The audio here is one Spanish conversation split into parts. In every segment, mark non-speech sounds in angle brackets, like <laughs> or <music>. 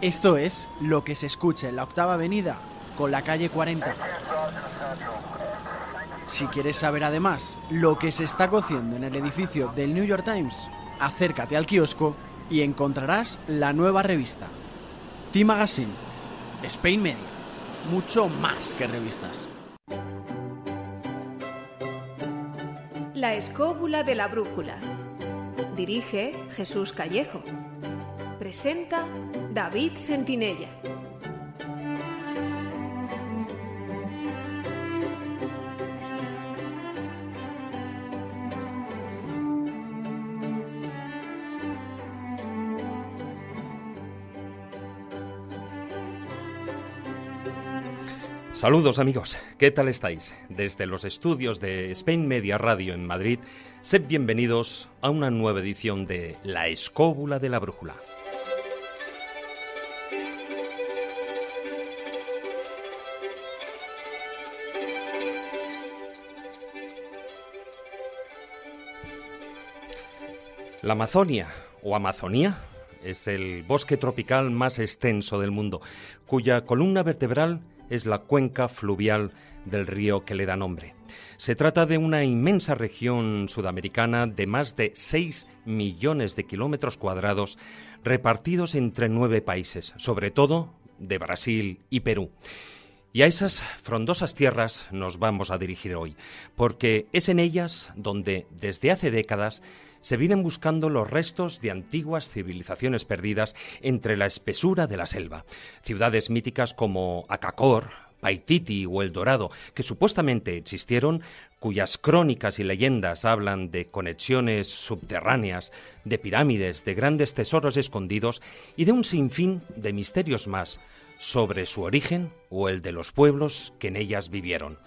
Esto es lo que se escucha en la octava avenida con la calle 40. Si quieres saber además lo que se está cociendo en el edificio del New York Times, acércate al kiosco y encontrarás la nueva revista. T-Magazine, Spain Media, mucho más que revistas. La escóbula de la brújula. Dirige Jesús Callejo presenta David Sentinella. Saludos amigos, ¿qué tal estáis? Desde los estudios de Spain Media Radio en Madrid, sed bienvenidos a una nueva edición de La Escóbula de la Brújula. La Amazonia o Amazonía es el bosque tropical más extenso del mundo, cuya columna vertebral es la cuenca fluvial del río que le da nombre. Se trata de una inmensa región sudamericana de más de 6 millones de kilómetros cuadrados repartidos entre nueve países, sobre todo de Brasil y Perú. Y a esas frondosas tierras nos vamos a dirigir hoy, porque es en ellas donde desde hace décadas se vienen buscando los restos de antiguas civilizaciones perdidas entre la espesura de la selva. Ciudades míticas como Acacor, Paititi o El Dorado, que supuestamente existieron, cuyas crónicas y leyendas hablan de conexiones subterráneas, de pirámides, de grandes tesoros escondidos y de un sinfín de misterios más sobre su origen o el de los pueblos que en ellas vivieron.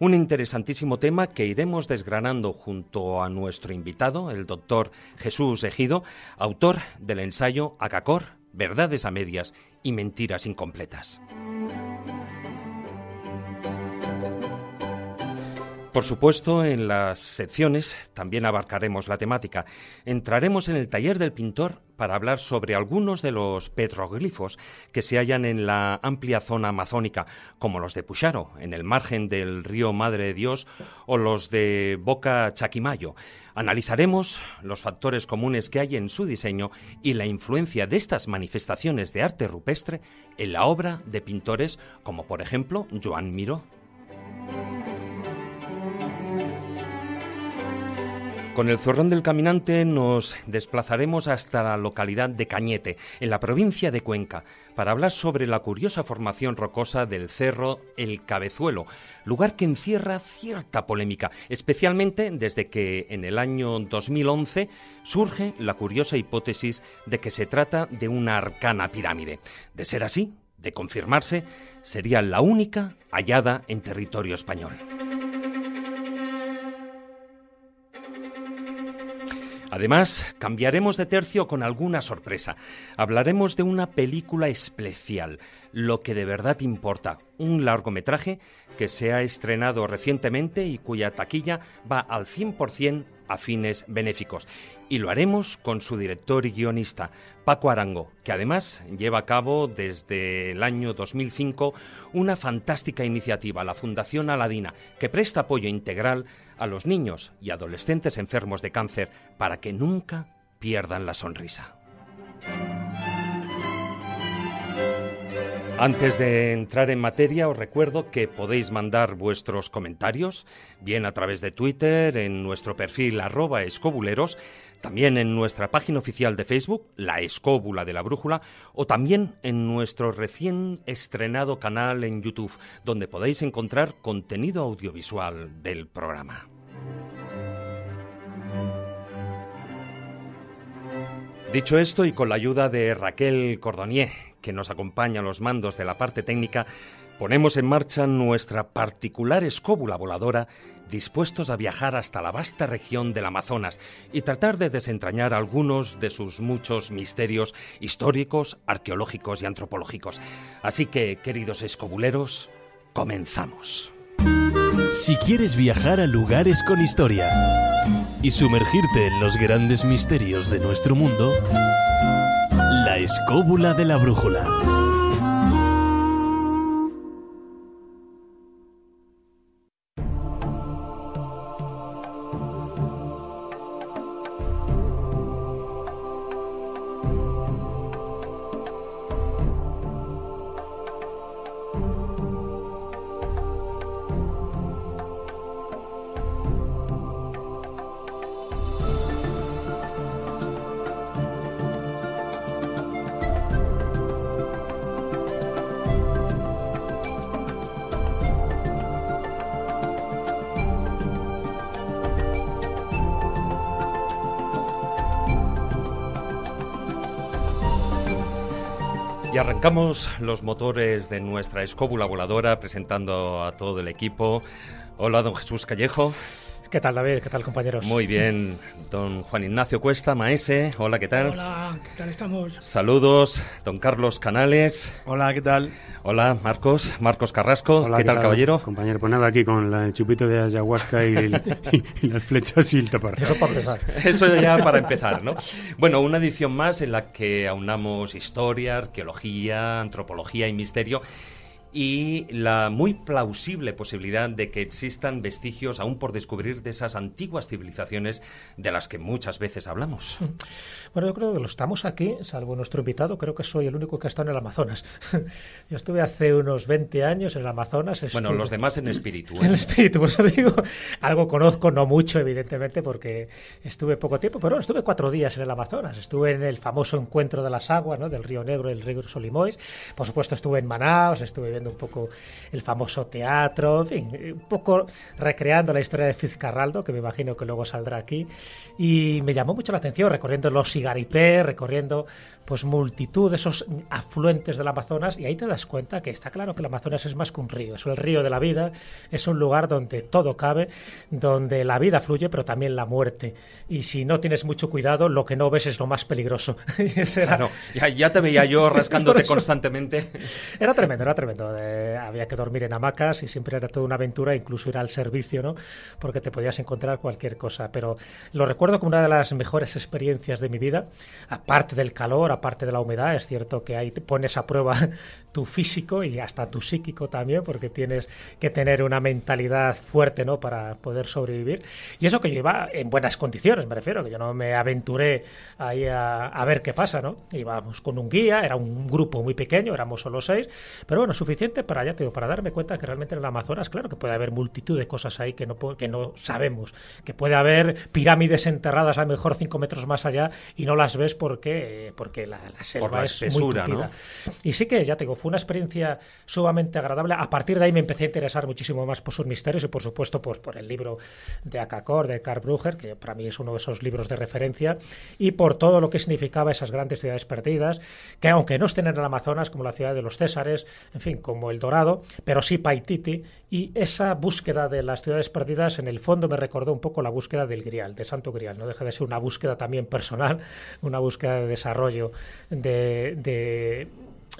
Un interesantísimo tema que iremos desgranando junto a nuestro invitado, el doctor Jesús Ejido, autor del ensayo Acacor, Verdades a Medias y Mentiras Incompletas. Por supuesto, en las secciones también abarcaremos la temática. Entraremos en el taller del pintor para hablar sobre algunos de los petroglifos que se hallan en la amplia zona amazónica, como los de Pucharo, en el margen del río Madre de Dios, o los de Boca Chaquimayo. Analizaremos los factores comunes que hay en su diseño y la influencia de estas manifestaciones de arte rupestre en la obra de pintores como por ejemplo Joan Miró. Con el zorrón del caminante nos desplazaremos hasta la localidad de Cañete, en la provincia de Cuenca, para hablar sobre la curiosa formación rocosa del cerro El Cabezuelo, lugar que encierra cierta polémica, especialmente desde que en el año 2011 surge la curiosa hipótesis de que se trata de una arcana pirámide. De ser así, de confirmarse, sería la única hallada en territorio español. Además, cambiaremos de tercio con alguna sorpresa. Hablaremos de una película especial, lo que de verdad importa, un largometraje que se ha estrenado recientemente y cuya taquilla va al 100% a fines benéficos. Y lo haremos con su director y guionista, Paco Arango, que además lleva a cabo desde el año 2005 una fantástica iniciativa, la Fundación Aladina, que presta apoyo integral a los niños y adolescentes enfermos de cáncer para que nunca pierdan la sonrisa. Antes de entrar en materia, os recuerdo que podéis mandar vuestros comentarios, bien a través de Twitter, en nuestro perfil arroba escobuleros, también en nuestra página oficial de Facebook, La Escóbula de la Brújula, o también en nuestro recién estrenado canal en YouTube, donde podéis encontrar contenido audiovisual del programa. Dicho esto, y con la ayuda de Raquel Cordonier, que nos acompaña los mandos de la parte técnica, ponemos en marcha nuestra particular escóbula voladora, dispuestos a viajar hasta la vasta región del Amazonas y tratar de desentrañar algunos de sus muchos misterios históricos, arqueológicos y antropológicos. Así que, queridos escobuleros, comenzamos. Si quieres viajar a lugares con historia y sumergirte en los grandes misterios de nuestro mundo, la escóbula de la brújula. Arrancamos los motores de nuestra escóbula voladora presentando a todo el equipo. Hola, don Jesús Callejo. ¿Qué tal, David? ¿Qué tal, compañeros? Muy bien, don Juan Ignacio Cuesta, Maese. Hola, ¿qué tal? Hola, ¿qué tal estamos? Saludos, don Carlos Canales. Hola, ¿qué tal? Hola, Marcos, Marcos Carrasco. ¿qué, tal, caballero? Compañero, pues nada, aquí con el chupito de ayahuasca y, el, <laughs> las flechas y Eso para empezar. Eso ya para empezar, ¿no? Bueno, una edición más en la que aunamos historia, arqueología, antropología y misterio y la muy plausible posibilidad de que existan vestigios aún por descubrir de esas antiguas civilizaciones de las que muchas veces hablamos. Mm. Bueno, yo creo que lo estamos aquí, salvo nuestro invitado, creo que soy el único que ha estado en el Amazonas. <laughs> Yo estuve hace unos 20 años en el Amazonas. Bueno, los demás en espíritu. ¿eh? <laughs> En espíritu, por eso digo, algo conozco, no mucho, evidentemente, porque estuve poco tiempo, pero estuve cuatro días en el Amazonas. Estuve en el famoso encuentro de las aguas, ¿no? del río Negro, el río Solimois. Por supuesto, estuve en Manaus, estuve un poco el famoso teatro, en fin, un poco recreando la historia de Fitzcarraldo, que me imagino que luego saldrá aquí. Y me llamó mucho la atención recorriendo los cigaripés, recorriendo pues multitud de esos afluentes del Amazonas y ahí te das cuenta que está claro que el Amazonas es más que un río, es el río de la vida, es un lugar donde todo cabe, donde la vida fluye pero también la muerte y si no tienes mucho cuidado lo que no ves es lo más peligroso. <laughs> y claro, ya, te veía yo <laughs> rascándote constantemente. Era tremendo, era tremendo. Eh, había que dormir en hamacas y siempre era toda una aventura, incluso ir al servicio, ¿no? Porque te podías encontrar cualquier cosa, pero lo recuerdo como una de las mejores experiencias de mi vida, aparte del calor, parte de la humedad, es cierto que ahí pones a prueba físico y hasta tu psíquico también, porque tienes que tener una mentalidad fuerte, ¿no? Para poder sobrevivir. Y eso que yo iba en buenas condiciones, me refiero, que yo no me aventuré ahí a, ver qué pasa, ¿no? Íbamos con un guía, era un grupo muy pequeño, éramos solo seis, pero bueno, suficiente para, ya te para darme cuenta que realmente en el Amazonas, claro que puede haber multitud de cosas ahí que no, que no sabemos, que puede haber pirámides enterradas a lo mejor cinco metros más allá y no las ves porque, porque la, selva la espesura, es muy ¿no? Y sí que, ya tengo una experiencia sumamente agradable. A partir de ahí me empecé a interesar muchísimo más por sus misterios y, por supuesto, por, por el libro de Akakor, de Karl Bruger, que para mí es uno de esos libros de referencia, y por todo lo que significaba esas grandes ciudades perdidas, que aunque no estén en el Amazonas, como la ciudad de los Césares, en fin, como El Dorado, pero sí Paititi, y esa búsqueda de las ciudades perdidas, en el fondo me recordó un poco la búsqueda del Grial, de Santo Grial, no deja de ser una búsqueda también personal, una búsqueda de desarrollo de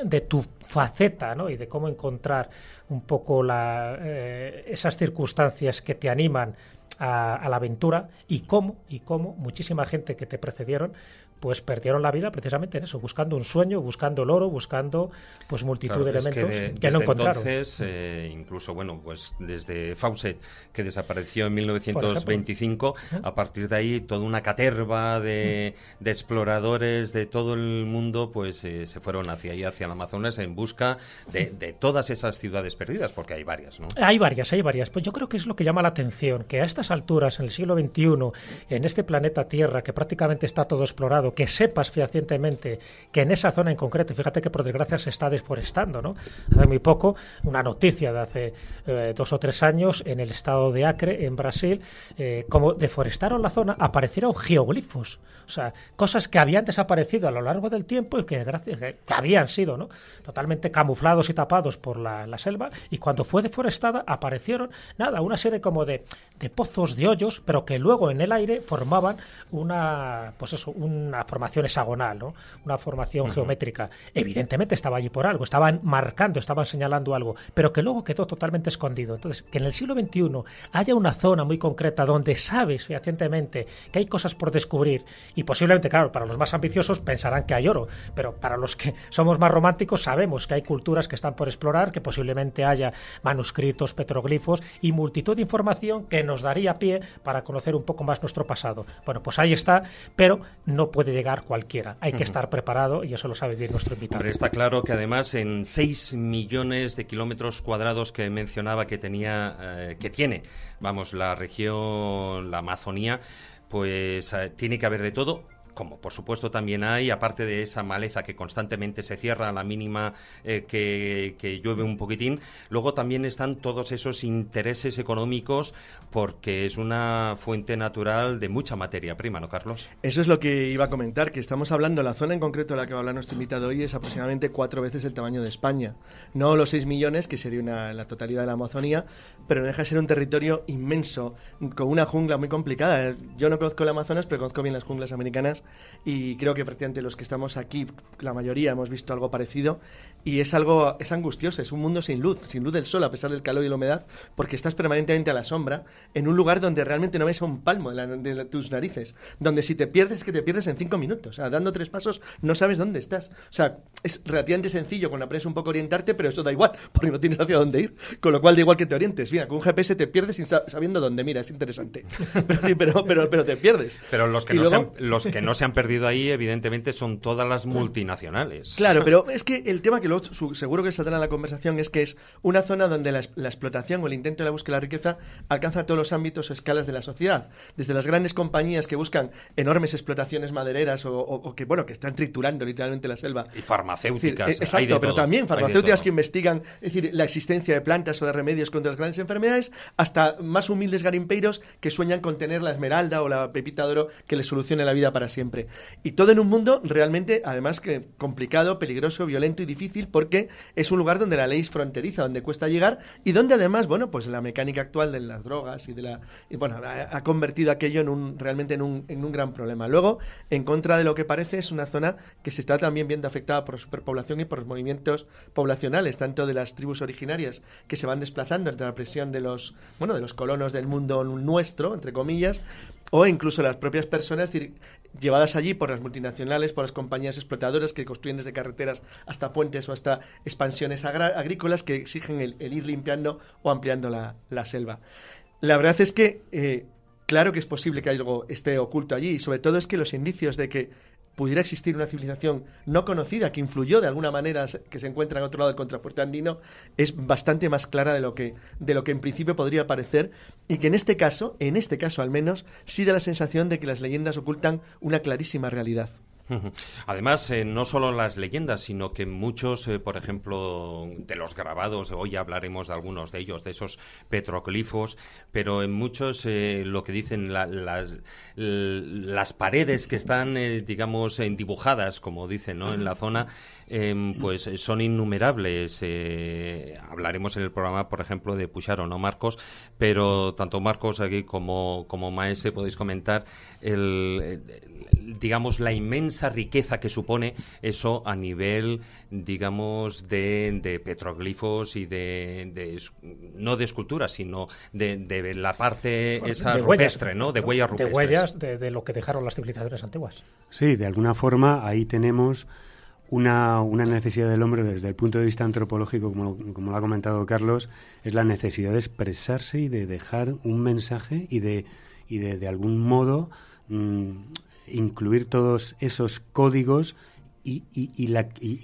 de tu faceta ¿no? y de cómo encontrar un poco la, eh, esas circunstancias que te animan a, a, la aventura y cómo, y cómo muchísima gente que te precedieron pues perdieron la vida precisamente en eso, buscando un sueño, buscando el oro, buscando pues multitud de elementos que, no encontraron. Entonces, eh, incluso bueno, pues desde Fawcett que desapareció en 1925, a partir de ahí toda una caterva de, exploradores de todo el mundo, pues eh, se fueron hacia ahí, hacia el Amazonas en busca de, de, todas esas ciudades perdidas, porque hay varias, ¿no? Hay varias, hay varias. Pues yo creo que es lo que llama la atención, que a estas alturas, en el siglo XXI, en este planeta Tierra que prácticamente está todo explorado que sepas fehacientemente que en esa zona en concreto, fíjate que por desgracia se está desforestando, ¿no? Hace muy poco, una noticia de hace eh, dos o tres años en el estado de Acre, en Brasil, eh, como deforestaron la zona, aparecieron geoglifos, o sea, cosas que habían desaparecido a lo largo del tiempo y que, gracias, que habían sido, ¿no? Totalmente camuflados y tapados por la, selva y cuando fue deforestada aparecieron, nada, una serie como de, de pozos, de hoyos, pero que luego en el aire formaban una, pues eso, una formación hexagonal, ¿no? una formación geométrica. Evidentemente estaba allí por algo, estaban marcando, estaban señalando algo, pero que luego quedó totalmente escondido. Entonces, que en el siglo XXI haya una zona muy concreta donde sabes fehacientemente que hay cosas por descubrir y posiblemente, claro, para los más ambiciosos pensarán que hay oro, pero para los que somos más románticos sabemos que hay culturas que están por explorar, que posiblemente haya manuscritos, petroglifos y multitud de información que nos daría pie para conocer un poco más nuestro pasado. Bueno, pues ahí está, pero no puede llegar cualquiera. Hay que estar preparado y eso lo sabe bien nuestro invitado. Pero está claro que además en 6 millones de kilómetros cuadrados que mencionaba que tenía, eh, que tiene, vamos, la región, la Amazonía, pues eh, tiene que haber de todo como por supuesto también hay, aparte de esa maleza que constantemente se cierra a la mínima eh, que, llueve un poquitín, luego también están todos esos intereses económicos porque es una fuente natural de mucha materia prima, ¿no, Carlos? Eso es lo que iba a comentar, que estamos hablando, la zona en concreto de la que va a hablar nuestro invitado hoy es aproximadamente cuatro veces el tamaño de España. No los seis millones, que sería la totalidad de la Amazonía, pero deja de ser un territorio inmenso, con una jungla muy complicada. Yo no conozco el Amazonas, pero conozco bien las junglas americanas y creo que prácticamente los que estamos aquí, la mayoría hemos visto algo parecido y es algo, es angustioso, es un mundo sin luz, sin luz del sol a pesar del calor y la humedad, porque estás permanentemente a la sombra, en un lugar donde realmente no ves un palmo de, tus narices, donde si te pierdes, que te pierdes en cinco minutos, o sea, dando tres pasos no sabes dónde estás. O sea, es relativamente sencillo con la presa un poco orientarte, pero eso da igual, <laughs> porque no tienes hacia dónde ir, con lo cual da igual que te orientes. Mira, con un GPS te pierdes sin sabiendo dónde mira, es interesante. <laughs> Pero, pero, pero, te pierdes. Pero los que, no, los que no se han perdido ahí, evidentemente, son todas las multinacionales. Claro, pero es que el tema que lo, seguro que saldrá en la conversación es que es una zona donde la, explotación o el intento de la búsqueda de la riqueza alcanza todos los ámbitos o escalas de la sociedad. Desde las grandes compañías que buscan enormes explotaciones madereras o, que, bueno, que están triturando literalmente la selva. Y farmacéuticas. E, exacto, pero también farmacéuticas que investigan decir, la existencia de plantas o de remedios contra las grandes enfermedades, hasta más humildes garimpeiros que sueñan con tener la esmeralda o la pepita de oro que les solucione la vida para siempre. Y todo en un mundo realmente, además, que complicado, peligroso, violento y difícil, porque es un lugar donde la ley es fronteriza, donde cuesta llegar y donde además, bueno, pues la mecánica actual de las drogas y de la. Y bueno, ha, ha, convertido aquello en un, realmente en un, en un gran problema. Luego, en contra de lo que parece, es una zona que se está también viendo afectada por la superpoblación y por los movimientos poblacionales, tanto de las tribus originarias que se van desplazando entre la presión de los, bueno, de los colonos del mundo nuestro, entre comillas, o incluso las propias personas llevadas allí por las multinacionales, por las compañías explotadoras que construyen desde carreteras hasta puentes o hasta expansiones agrícolas que exigen el, ir limpiando o ampliando la, selva. La verdad es que eh, claro que es posible que algo esté oculto allí y sobre todo es que los indicios de que pudiera existir una civilización no conocida que influyó de alguna manera que se encuentra en otro lado del contrafuerte andino es bastante más clara de lo que de lo que en principio podría parecer y que en este caso en este caso al menos sí da la sensación de que las leyendas ocultan una clarísima realidad <laughs> Además, eh, no solo las leyendas, sino que muchos, eh, por ejemplo, de los grabados, hoy hablaremos de algunos de ellos, de esos petroglifos, pero en muchos eh, lo que dicen las, las paredes que están, digamos, dibujadas, como dicen, ¿no? en la zona, Em, pues eh, son innumerables. Eh, hablaremos en el programa, por ejemplo, de Pucharo, ¿no, Marcos? Pero tanto Marcos aquí como, como Maese podéis comentar, el, eh, digamos, la inmensa riqueza que supone eso a nivel, digamos, de, petroglifos y de, no de esculturas, sino de, la parte esa rupestre, ¿no? De huellas rupestres. De huellas de, lo que dejaron las civilizaciones antiguas. Sí, de alguna forma ahí tenemos una, una, necesidad del hombre desde el punto de vista antropológico, como, como lo ha comentado Carlos, es la necesidad de expresarse y de dejar un mensaje y de, y de, de algún modo mm, incluir todos esos códigos y,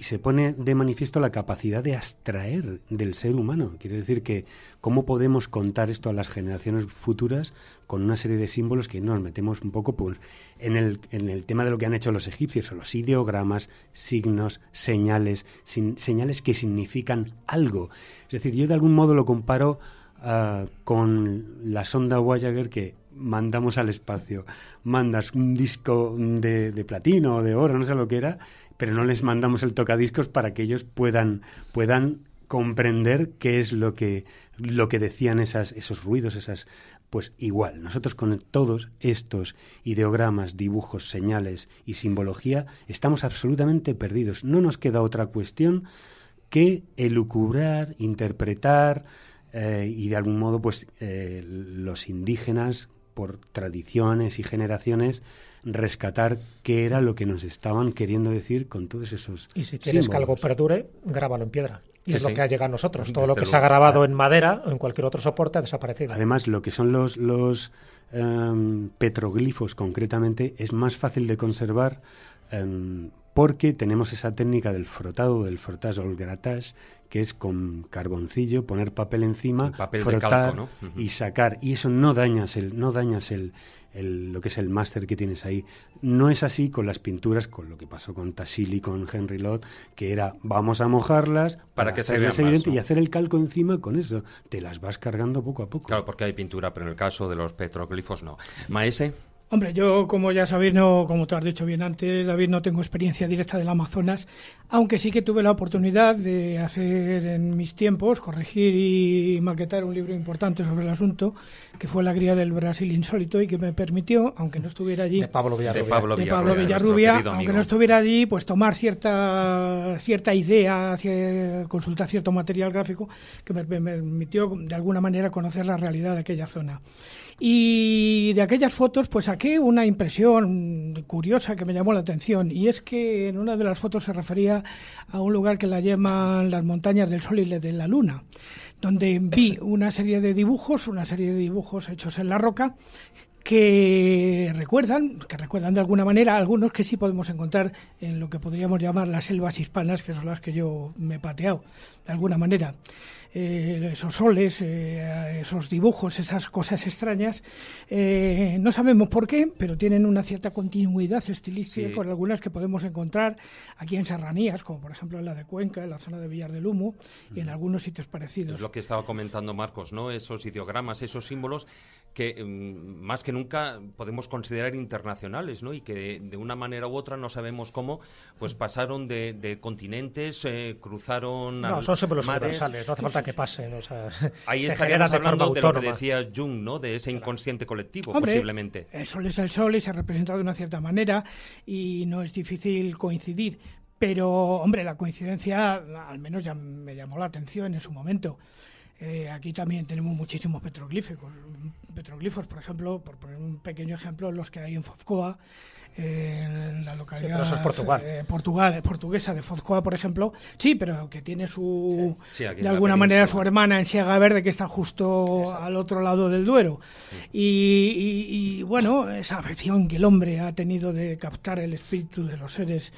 se pone de manifiesto la capacidad de abstraer del ser humano. Quiere decir que cómo podemos contar esto a las generaciones futuras con una serie de símbolos que nos metemos un poco pues, en, el, en el tema de lo que han hecho los egipcios, o los ideogramas, signos, señales, señales que significan algo. Es decir, yo de algún modo lo comparo ah, con la sonda Voyager que mandamos al espacio. Mandas un disco de platino o de oro, no sé lo que era, pero no les mandamos el tocadiscos para que ellos puedan, puedan comprender qué es lo que, lo que decían esas, esos ruidos, esas... Pues igual, nosotros con todos estos ideogramas, dibujos, señales y simbología estamos absolutamente perdidos. No nos queda otra cuestión que elucubrar, interpretar eh, y de algún modo pues eh, los indígenas por tradiciones y generaciones rescatar qué era lo que nos estaban queriendo decir con todos esos. Y si quieres que algo perdure, grábalo en piedra. Y es lo que ha llegado a nosotros. Todo lo que se ha grabado ah. en madera o en cualquier otro soporte ha desaparecido. Además, lo que son los, los em, petroglifos concretamente es más fácil de conservar em, porque tenemos esa técnica del frotado, del frotage o el gratage, que es con carboncillo, poner papel encima, papel frotar y sacar. Y eso no dañas el, no dañas el, lo que es el máster que tienes ahí. No es así con las pinturas, con lo que pasó con Tassili, con Henry Lott, que era vamos a mojarlas para, que se vean evidente y hacer el calco encima con eso. Te las vas cargando poco a poco. Claro, porque hay pintura, pero en el caso de los petroglifos no. Maese. Hombre, yo como ya sabéis, no, como te has dicho bien antes, David, no tengo experiencia directa del Amazonas, aunque sí que tuve la oportunidad de hacer en mis tiempos, corregir y maquetar un libro importante sobre el asunto, que fue La Gría del Brasil Insólito y que me permitió, aunque no estuviera allí, de Pablo Villarrubia, de Pablo Villarrubia, aunque no estuviera allí, pues tomar cierta, cierta idea, consultar cierto material gráfico que me permitió de alguna manera conocer la realidad de aquella zona. Y de aquellas fotos, pues saqué una impresión curiosa que me llamó la atención, y es que en una de las fotos se refería a un lugar que la llaman las montañas del sol y de la luna, donde vi <laughs> una serie de dibujos, una serie de dibujos hechos en la roca, que recuerdan, que recuerdan de alguna manera algunos que sí podemos encontrar en lo que podríamos llamar las selvas hispanas, que son las que yo me he pateado, de alguna manera. Eh, esos soles, eh, esos dibujos, esas cosas extrañas. Eh, no sabemos por qué, pero tienen una cierta continuidad estilística con algunas que podemos encontrar aquí en serranías, como por ejemplo en la de Cuenca, en la zona de Villar del Humo y en mm. algunos sitios parecidos. Es lo que estaba comentando Marcos, ¿no? Esos ideogramas, esos símbolos que mm, más que nunca podemos considerar internacionales, ¿no? Y que de, una manera u otra, no sabemos cómo, pues mm. pasaron de, continentes, cruzaron no, mares. falta que pasen. <laughs> Ahí estaría la de, de lo que decía Jung, ¿no? de ese inconsciente colectivo, posiblemente. El sol es el sol y se ha representado de una cierta manera y no es difícil coincidir. Pero, hombre, la coincidencia al menos ya me llamó la atención en su momento. Eh, aquí también tenemos muchísimos petroglíficos. Petroglifos, por ejemplo, por poner un pequeño ejemplo, los que hay en Fozcoa, en la localidad Portugal. Eh, portuguesa de Fozcoa, por ejemplo, sí, pero que tiene su de alguna manera su hermana en Siaga Verde que está justo al otro lado del Duero. Y, bueno, esa afección que el hombre ha tenido de captar el espíritu de los seres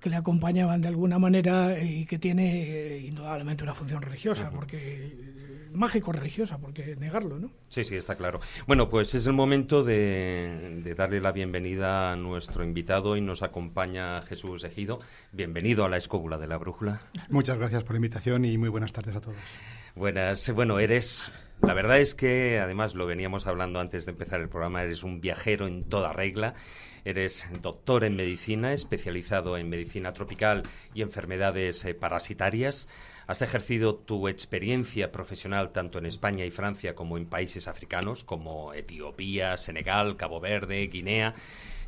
que le acompañaban de alguna manera eh, y que tiene eh, indudablemente una función religiosa, porque mágico-religiosa, porque negarlo, ¿no? Sí, sí, está claro. Bueno, pues es el momento de, darle la bienvenida a nuestro invitado y nos acompaña Jesús Ejido. Bienvenido a la Escóbula de la Brújula. Muchas gracias por la invitación y muy buenas tardes a todos. Buenas, bueno, eres la verdad es que, además, lo veníamos hablando antes de empezar el programa, eres un viajero en toda regla, eres doctor en medicina, especializado en medicina tropical y enfermedades eh, parasitarias. Has ejercido tu experiencia profesional tanto en España y Francia como en países africanos como Etiopía, Senegal, Cabo Verde, Guinea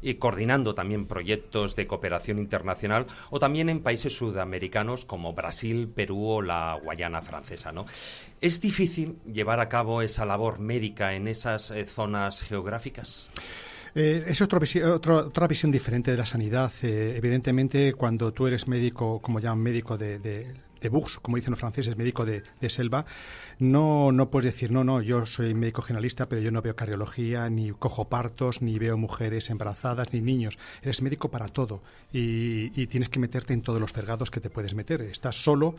y coordinando también proyectos de cooperación internacional o también en países sudamericanos como Brasil, Perú o la Guayana francesa, ¿no? ¿Es difícil llevar a cabo esa labor médica en esas eh, zonas geográficas? Eh, es otra visión diferente de la sanidad. Eh, evidentemente, cuando tú eres médico, como ya un médico de, de Bux, como dicen los franceses, médico de, selva, no, no puedes decir, no, no, yo soy médico generalista, pero yo no veo cardiología, ni cojo partos, ni veo mujeres embarazadas, ni niños. Eres médico para todo y, tienes que meterte en todos los cergados que te puedes meter. Estás solo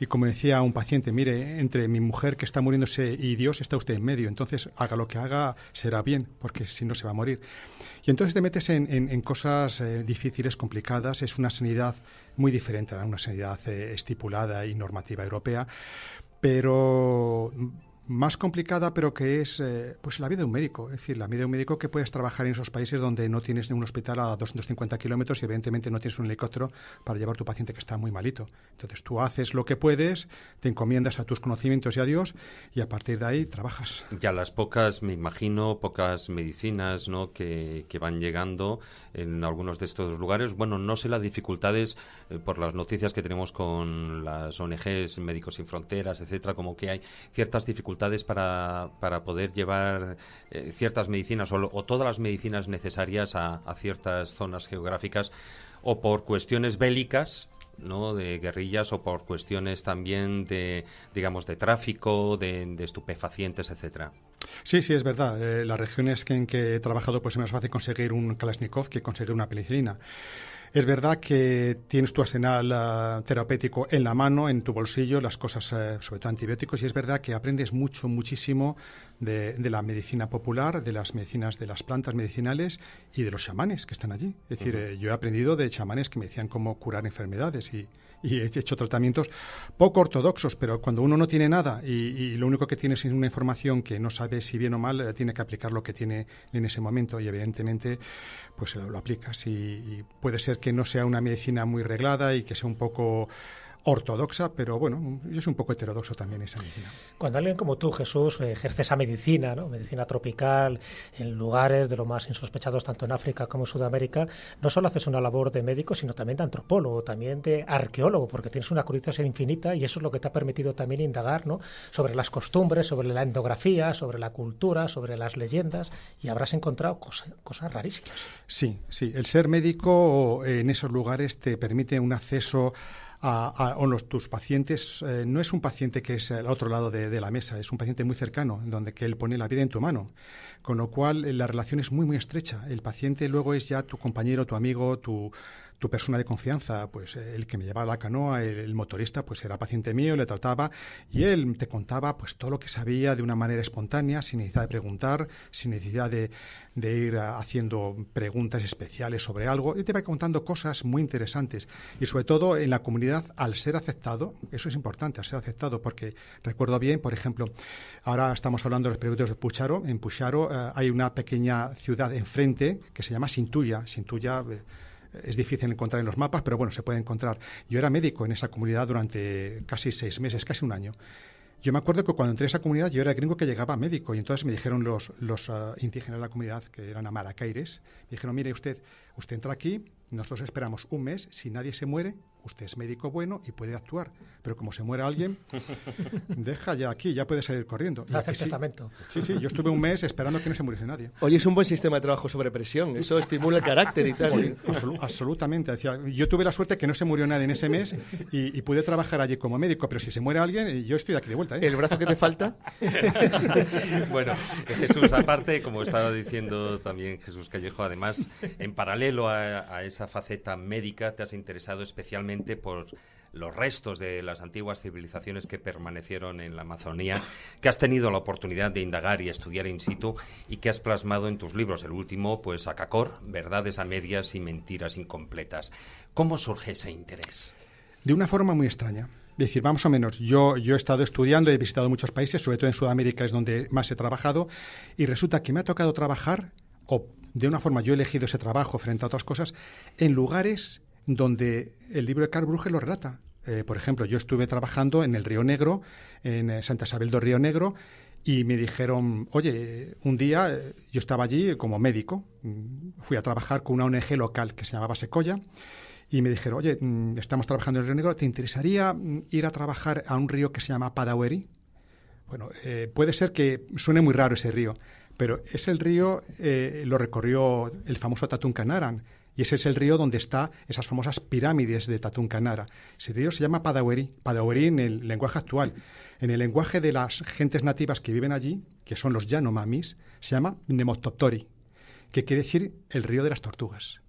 y, como decía un paciente, mire, entre mi mujer que está muriéndose y Dios está usted en medio. Entonces, haga lo que haga, será bien, porque si no se va a morir. Y entonces te metes en, cosas eh, difíciles, complicadas. Es una sanidad muy diferente a una sanidad eh, estipulada y normativa europea, pero más complicada, pero que es eh, pues la vida de un médico. Es decir, la vida de un médico que puedes trabajar en esos países donde no tienes un hospital a 250 kilómetros y evidentemente no tienes un helicóptero para llevar a tu paciente que está muy malito. Entonces tú haces lo que puedes, te encomiendas a tus conocimientos y a Dios y a partir de ahí trabajas. Ya las pocas, me imagino, pocas medicinas ¿no? que, van llegando en algunos de estos lugares. Bueno, no sé las dificultades eh, por las noticias que tenemos con las ONGs, Médicos Sin Fronteras, etcétera, como que hay ciertas dificultades para, poder llevar eh, ciertas medicinas o, o, todas las medicinas necesarias a, ciertas zonas geográficas o por cuestiones bélicas ¿no? de guerrillas o por cuestiones también de digamos de tráfico de, estupefacientes etcétera Sí, sí, es verdad. Eh, las regiones que en que he trabajado, pues es más fácil conseguir un Kalashnikov que conseguir una penicilina. Es verdad que tienes tu arsenal eh, terapéutico en la mano, en tu bolsillo, las cosas, eh, sobre todo antibióticos, y es verdad que aprendes mucho, muchísimo de, la medicina popular, de las medicinas, de las plantas medicinales y de los chamanes que están allí. Es decir, eh, yo he aprendido de chamanes que me decían cómo curar enfermedades y, y he hecho tratamientos poco ortodoxos, pero cuando uno no tiene nada y, lo único que tiene es una información que no sabe si bien o mal, eh, tiene que aplicar lo que tiene en ese momento y evidentemente pues lo, lo aplicas y, puede ser que no sea una medicina muy reglada y que sea un poco ortodoxa, pero bueno, es un poco heterodoxo también esa medicina. Cuando alguien como tú, Jesús, ejerce esa medicina, ¿no? medicina tropical, en lugares de lo más insospechados, tanto en África como en Sudamérica, no solo haces una labor de médico, sino también de antropólogo, también de arqueólogo, porque tienes una curiosidad infinita y eso es lo que te ha permitido también indagar ¿no? sobre las costumbres, sobre la endografía, sobre la cultura, sobre las leyendas, y habrás encontrado cosas cosas rarísimas. Sí, sí, el ser médico eh, en esos lugares te permite un acceso a, a, o los, tus pacientes, eh, no es un paciente que es al otro lado de, de, la mesa, es un paciente muy cercano, donde que él pone la vida en tu mano. Con lo cual, eh, la relación es muy, muy estrecha. El paciente luego es ya tu compañero, tu amigo, tu tu persona de confianza, pues eh, el que me llevaba la canoa, el, motorista, pues era paciente mío, le trataba y él te contaba pues todo lo que sabía de una manera espontánea, sin necesidad de preguntar, sin necesidad de, ir haciendo preguntas especiales sobre algo. Y te va contando cosas muy interesantes y sobre todo en la comunidad al ser aceptado, eso es importante, al ser aceptado, porque recuerdo bien, por ejemplo, ahora estamos hablando de los periódicos de Pucharo, en Pucharo eh, hay una pequeña ciudad enfrente que se llama Sintuya, Sintuya... Eh, es difícil encontrar en los mapas, pero bueno, se puede encontrar. Yo era médico en esa comunidad durante casi seis meses, casi un año. Yo me acuerdo que cuando entré a esa comunidad yo era el gringo que llegaba médico y entonces me dijeron los, ah, indígenas de la comunidad, que eran amaracaires, me dijeron, mire usted, usted entra aquí, nosotros esperamos un mes, si nadie se muere, usted es médico bueno y puede actuar, pero como se muere alguien, <laughs> deja ya aquí, ya puede salir corriendo. sí, Sí, yo estuve un mes esperando que no se muriese nadie. Oye, es un buen sistema de trabajo sobre presión, eso estimula el carácter y tal. absolutamente. yo tuve la suerte que no se murió nadie en ese mes y, pude trabajar allí como médico, pero si se muere alguien, eh, yo estoy aquí de vuelta. ¿eh? ¿El brazo que te falta? <laughs> bueno, eh, Jesús, aparte, como estaba diciendo también Jesús Callejo, además, en paralelo a esa faceta médica, te has interesado especialmente por los restos de las antiguas civilizaciones que permanecieron en la Amazonía, que has tenido la oportunidad de indagar y estudiar in situ y que has plasmado en tus libros. El último, pues Acacor, Verdades a medias y mentiras incompletas. ¿Cómo surge ese interés? De una forma muy extraña. Es decir, vamos o menos, yo, yo he estado estudiando, y he visitado muchos países, sobre todo en Sudamérica es donde más he trabajado, y resulta que me ha tocado trabajar, o de una forma yo he elegido ese trabajo frente a otras cosas, en lugares donde el libro de Karl Bruge lo relata. Eh, por ejemplo, yo estuve trabajando en el Río Negro, en eh, Santa Isabel del Río Negro, y me dijeron, oye, un día eh, yo estaba allí como médico, mm, fui a trabajar con una ONG local que se llamaba Secoya, y me dijeron, oye, mm, estamos trabajando en el Río Negro, ¿te interesaría mm, ir a trabajar a un río que se llama Padaweri? Bueno, puede ser que suene muy raro ese río, pero es el río, lo recorrió el famoso Tatunkanaran. Y ese es el río donde están esas famosas pirámides de Tatuncanara. Ese río se llama Padaweri. Padaweri en el lenguaje actual. En el lenguaje de las gentes nativas que viven allí, que son los Yanomamis, se llama Nemotoptori, que quiere decir el río de las tortugas.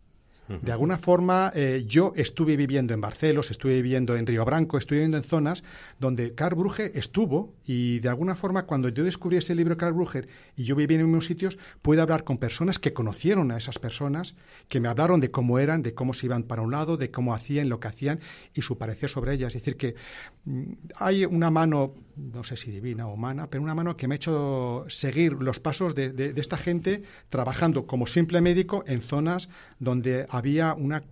De alguna forma, eh, yo estuve viviendo en Barcelos, estuve viviendo en Río Branco, estuve viviendo en zonas donde Carl Bruger estuvo y de alguna forma cuando yo descubrí ese libro de Karl Bruger y yo viví en unos sitios, pude hablar con personas que conocieron a esas personas, que me hablaron de cómo eran, de cómo se iban para un lado, de cómo hacían, lo que hacían y su parecer sobre ellas. Es decir, que mm, hay una mano no sé si divina o humana, pero una mano que me ha hecho seguir los pasos de, de, esta gente trabajando como simple médico en zonas donde había una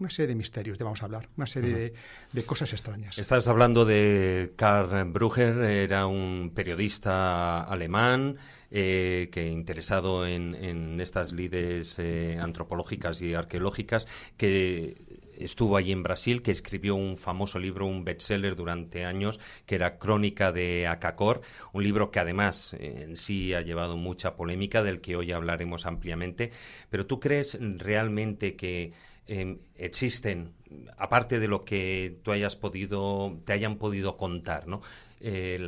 una serie de misterios de vamos a hablar, una serie de, cosas extrañas. Estás hablando de Karl Brugger, era un periodista alemán eh, que interesado en, en estas lides eh, antropológicas y arqueológicas que estuvo allí en Brasil, que escribió un famoso libro, un bestseller durante años, que era Crónica de Acacor, un libro que además eh, en sí ha llevado mucha polémica, del que hoy hablaremos ampliamente. Pero ¿tú crees realmente que em, existen, aparte de lo que tú hayas podido, te hayan podido contar, ¿no?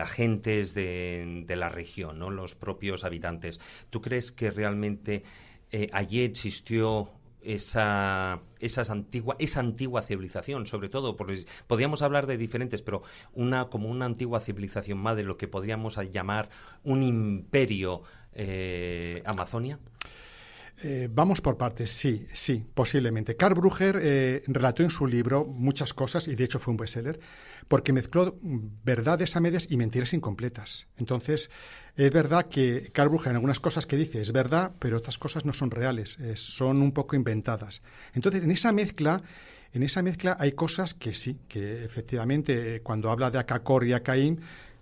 gentes eh, la de, la región, ¿no? Los propios habitantes. ¿Tú crees que realmente eh, allí existió esa, esas antigua, esa antigua civilización, sobre todo, porque podríamos hablar de diferentes, pero una como una antigua civilización más de lo que podríamos llamar un imperio eh, Amazonia. Eh, vamos por partes, sí, sí, posiblemente. Karl Brugger eh, relató en su libro muchas cosas, y de hecho fue un bestseller, porque mezcló verdades a medias y mentiras incompletas. Entonces, es verdad que Karl en algunas cosas que dice es verdad, pero otras cosas no son reales, eh, son un poco inventadas. Entonces, en esa mezcla, en esa mezcla hay cosas que sí, que efectivamente, eh, cuando habla de Akakor y Akaim,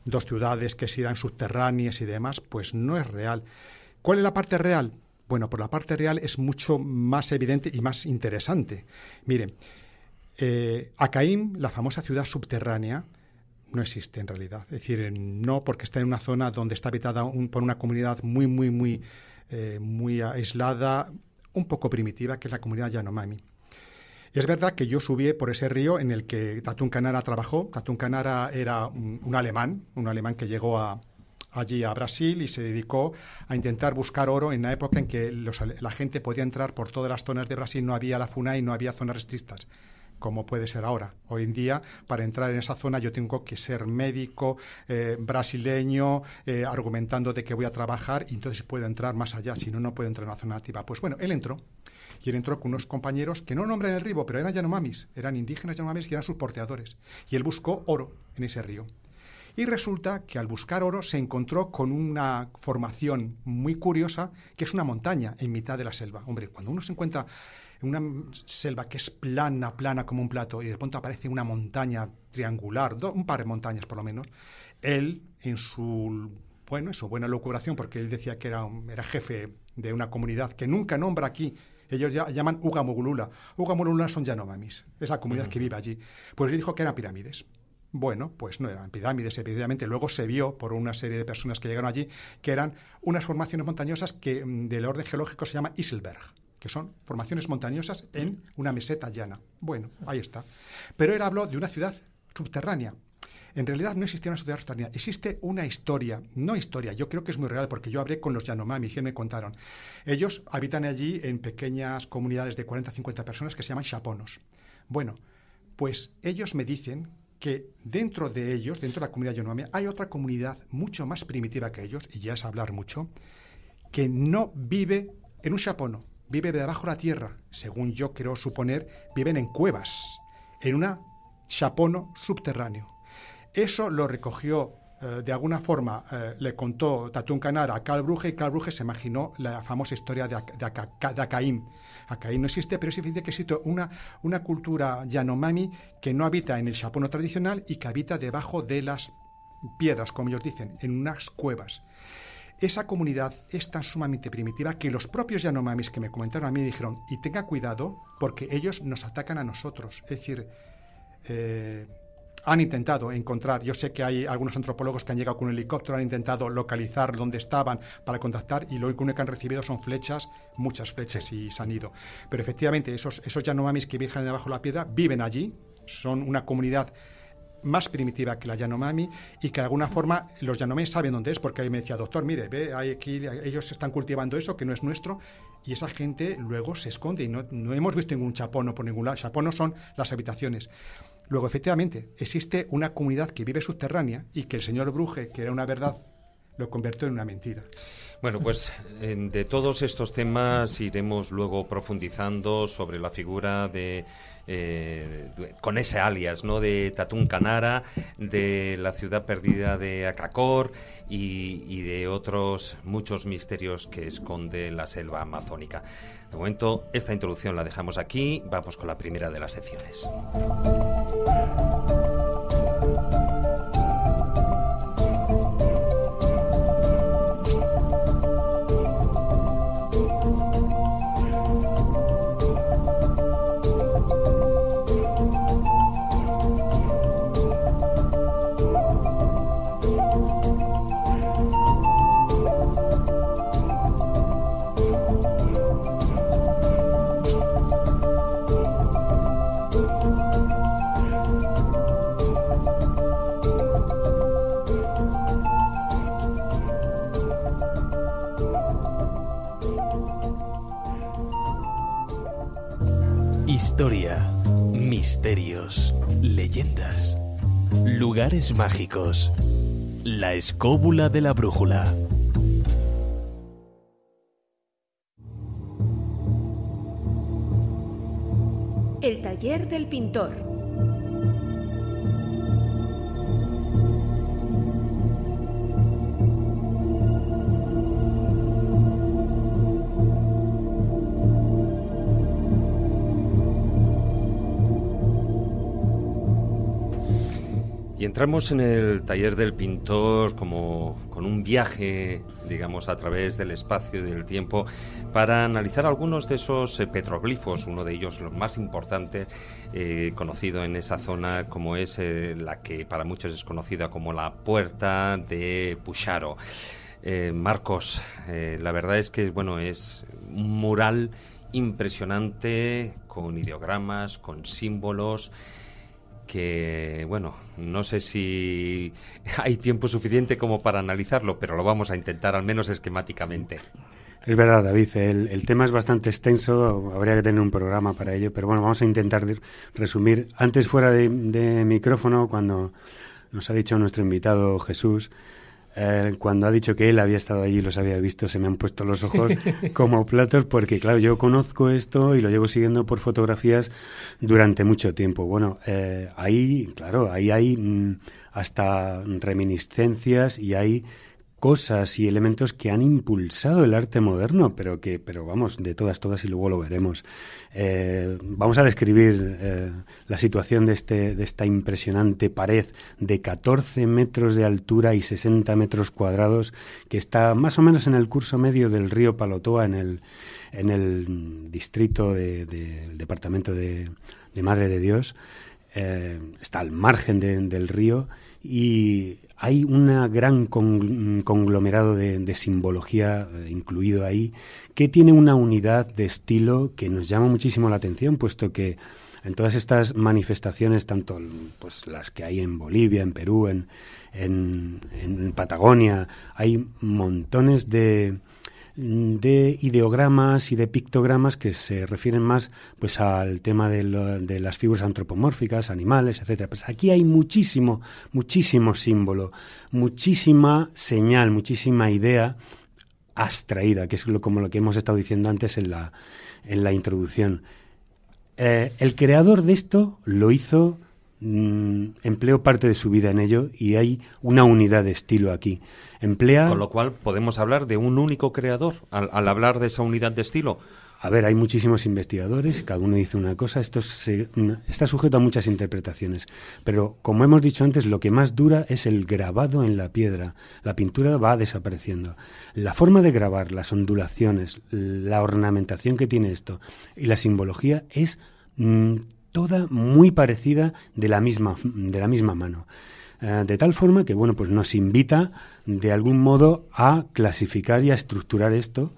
dos ciudades que eran subterráneas y demás, pues no es real. ¿Cuál es la parte real? Bueno, por pues la parte real es mucho más evidente y más interesante. Miren, eh, la famosa ciudad subterránea, no existe en realidad. Es decir, no porque está en una zona donde está habitada por una comunidad muy, muy, muy, eh, muy aislada, un poco primitiva, que es la comunidad Yanomami. es verdad que yo subí por ese río en el que Tatún Canara trabajó. Tatún Canara era un, alemán, un alemán que llegó allí a Brasil y se dedicó a intentar buscar oro en la época en que la gente podía entrar por todas las zonas de Brasil, no había la y no había zonas restrictas como puede ser ahora. Hoy en día, para entrar en esa zona, yo tengo que ser médico eh, brasileño, eh, argumentando de que voy a trabajar, y entonces puedo entrar más allá, si no, no puedo entrar en la zona nativa. Pues bueno, él entró. Y él entró con unos compañeros que no nombran el río, pero eran yanomamis, eran indígenas yanomamis y eran sus porteadores. Y él buscó oro en ese río. Y resulta que al buscar oro se encontró con una formación muy curiosa, que es una montaña en mitad de la selva. Hombre, cuando uno se encuentra una selva que es plana, plana como un plato, y de pronto aparece una montaña triangular, un par de montañas por lo menos, él en su bueno, buena locuración, porque él decía que era, era jefe de una comunidad que nunca nombra aquí, ellos ya, llaman Ugamugulula. Ugamugulula son Yanomamis, es la comunidad que vive allí. Pues él dijo que eran pirámides. Bueno, pues no eran pirámides, evidentemente. Luego se vio por una serie de personas que llegaron allí que eran unas formaciones montañosas que mm, del orden geológico se llama Iselberg que son formaciones montañosas en una meseta llana. Bueno, ahí está. Pero él habló de una ciudad subterránea. En realidad no existe una ciudad subterránea, existe una historia, no historia, yo creo que es muy real, porque yo hablé con los Yanomami, y me contaron. Ellos habitan allí en pequeñas comunidades de 40 o 50 personas que se llaman chaponos. Bueno, pues ellos me dicen que dentro de ellos, dentro de la comunidad Yanomami, hay otra comunidad mucho más primitiva que ellos, y ya es hablar mucho, que no vive en un chapono, vive debajo de la tierra. Según yo creo suponer, viven en cuevas, en un chapono subterráneo. Eso lo recogió eh, de alguna forma eh, le contó Tatún Canara a Carl Bruje y Carl Bruje se imaginó la famosa historia de, de, de, no existe, pero es evidente que existe una, una cultura yanomami que no habita en el chapono tradicional y que habita debajo de las piedras, como ellos dicen, en unas cuevas esa comunidad es tan sumamente primitiva que los propios Yanomamis que me comentaron a mí dijeron, y tenga cuidado porque ellos nos atacan a nosotros. Es decir, eh, han intentado encontrar, yo sé que hay algunos antropólogos que han llegado con un helicóptero, han intentado localizar dónde estaban para contactar y lo único que han recibido son flechas, muchas flechas y se han ido. Pero efectivamente esos, esos Yanomamis que viajan debajo de la piedra viven allí, son una comunidad más primitiva que la Yanomami y que de alguna forma los Yanomami saben dónde es, porque ahí me decía, doctor, mire, ve, ellos están cultivando eso que no es nuestro y esa gente luego se esconde y no, hemos visto ningún chapono por ningún lado. no son las habitaciones. Luego, efectivamente, existe una comunidad que vive subterránea y que el señor Bruge, que era una verdad, lo convirtió en una mentira. Bueno, pues de todos estos temas iremos luego profundizando sobre la figura eh, de con ese alias, ¿no? De Tatún Canara, de la ciudad perdida de Acacor y, y, de otros muchos misterios que esconde la selva amazónica. De momento, esta introducción la dejamos aquí. Vamos con la primera de las secciones. misterios, leyendas, lugares mágicos. La escóbula de la brújula. El taller del pintor. Y entramos en el taller del pintor como con un viaje, digamos, a través del espacio y del tiempo para analizar algunos de esos eh, petroglifos, uno de ellos lo más importante eh, conocido en esa zona como es eh, la que para muchos es conocida como la Puerta de Pucharo. Marcos, la verdad es que bueno, es un mural impresionante con ideogramas, con símbolos que, bueno, no sé si <laughs> hay tiempo suficiente como para analizarlo, pero lo vamos a intentar al menos esquemáticamente. Es verdad, David, el, tema es bastante extenso, habría que tener un programa para ello, pero bueno, vamos a intentar resumir. Antes fuera de micrófono, cuando nos ha dicho nuestro invitado Jesús, eh, cuando ha dicho que él había estado allí y los había visto, se me han puesto los ojos <laughs> como platos, porque claro, yo conozco esto y lo llevo siguiendo por fotografías durante mucho tiempo. Bueno, eh, ahí, claro, ahí hay mm, hasta reminiscencias y hay cosas y elementos que han impulsado el arte moderno, pero que, pero vamos, de todas, todas y luego lo veremos. Eh, vamos a describir eh, la situación de, este, de esta impresionante pared de 14 metros de altura y 60 metros cuadrados que está más o menos en el curso medio del río Palotoa, en el, en el distrito del departamento de, Madre de Dios. Eh, está al margen del río y hay un gran conglomerado de, simbología eh, incluido ahí que tiene una unidad de estilo que nos llama muchísimo la atención, puesto que en todas estas manifestaciones, tanto pues, las que hay en Bolivia, en Perú, en, en Patagonia, hay montones de, Mm, de ideogramas y de pictogramas que se refieren más pues al tema de, las figuras antropomórficas, animales, etcétera. Pues aquí hay muchísimo, muchísimo símbolo, muchísima señal, muchísima idea abstraída, que es como lo que hemos estado diciendo antes en la, en la introducción. Eh, el creador de esto lo hizo empleó mm, empleo parte de su vida en ello y hay una unidad de estilo aquí. Emplea... Con lo cual podemos hablar de un único creador al, hablar de esa unidad de estilo. A ver, hay muchísimos investigadores, cada uno dice una cosa, esto mm, está sujeto a muchas interpretaciones, pero como hemos dicho antes, lo que más dura es el grabado en la piedra, la pintura va desapareciendo. La forma de grabar, las ondulaciones, la ornamentación que tiene esto y la simbología es mm, toda muy parecida de la misma, de la misma mano. Eh, de tal forma que, bueno, pues nos invita de algún modo a clasificar y a estructurar esto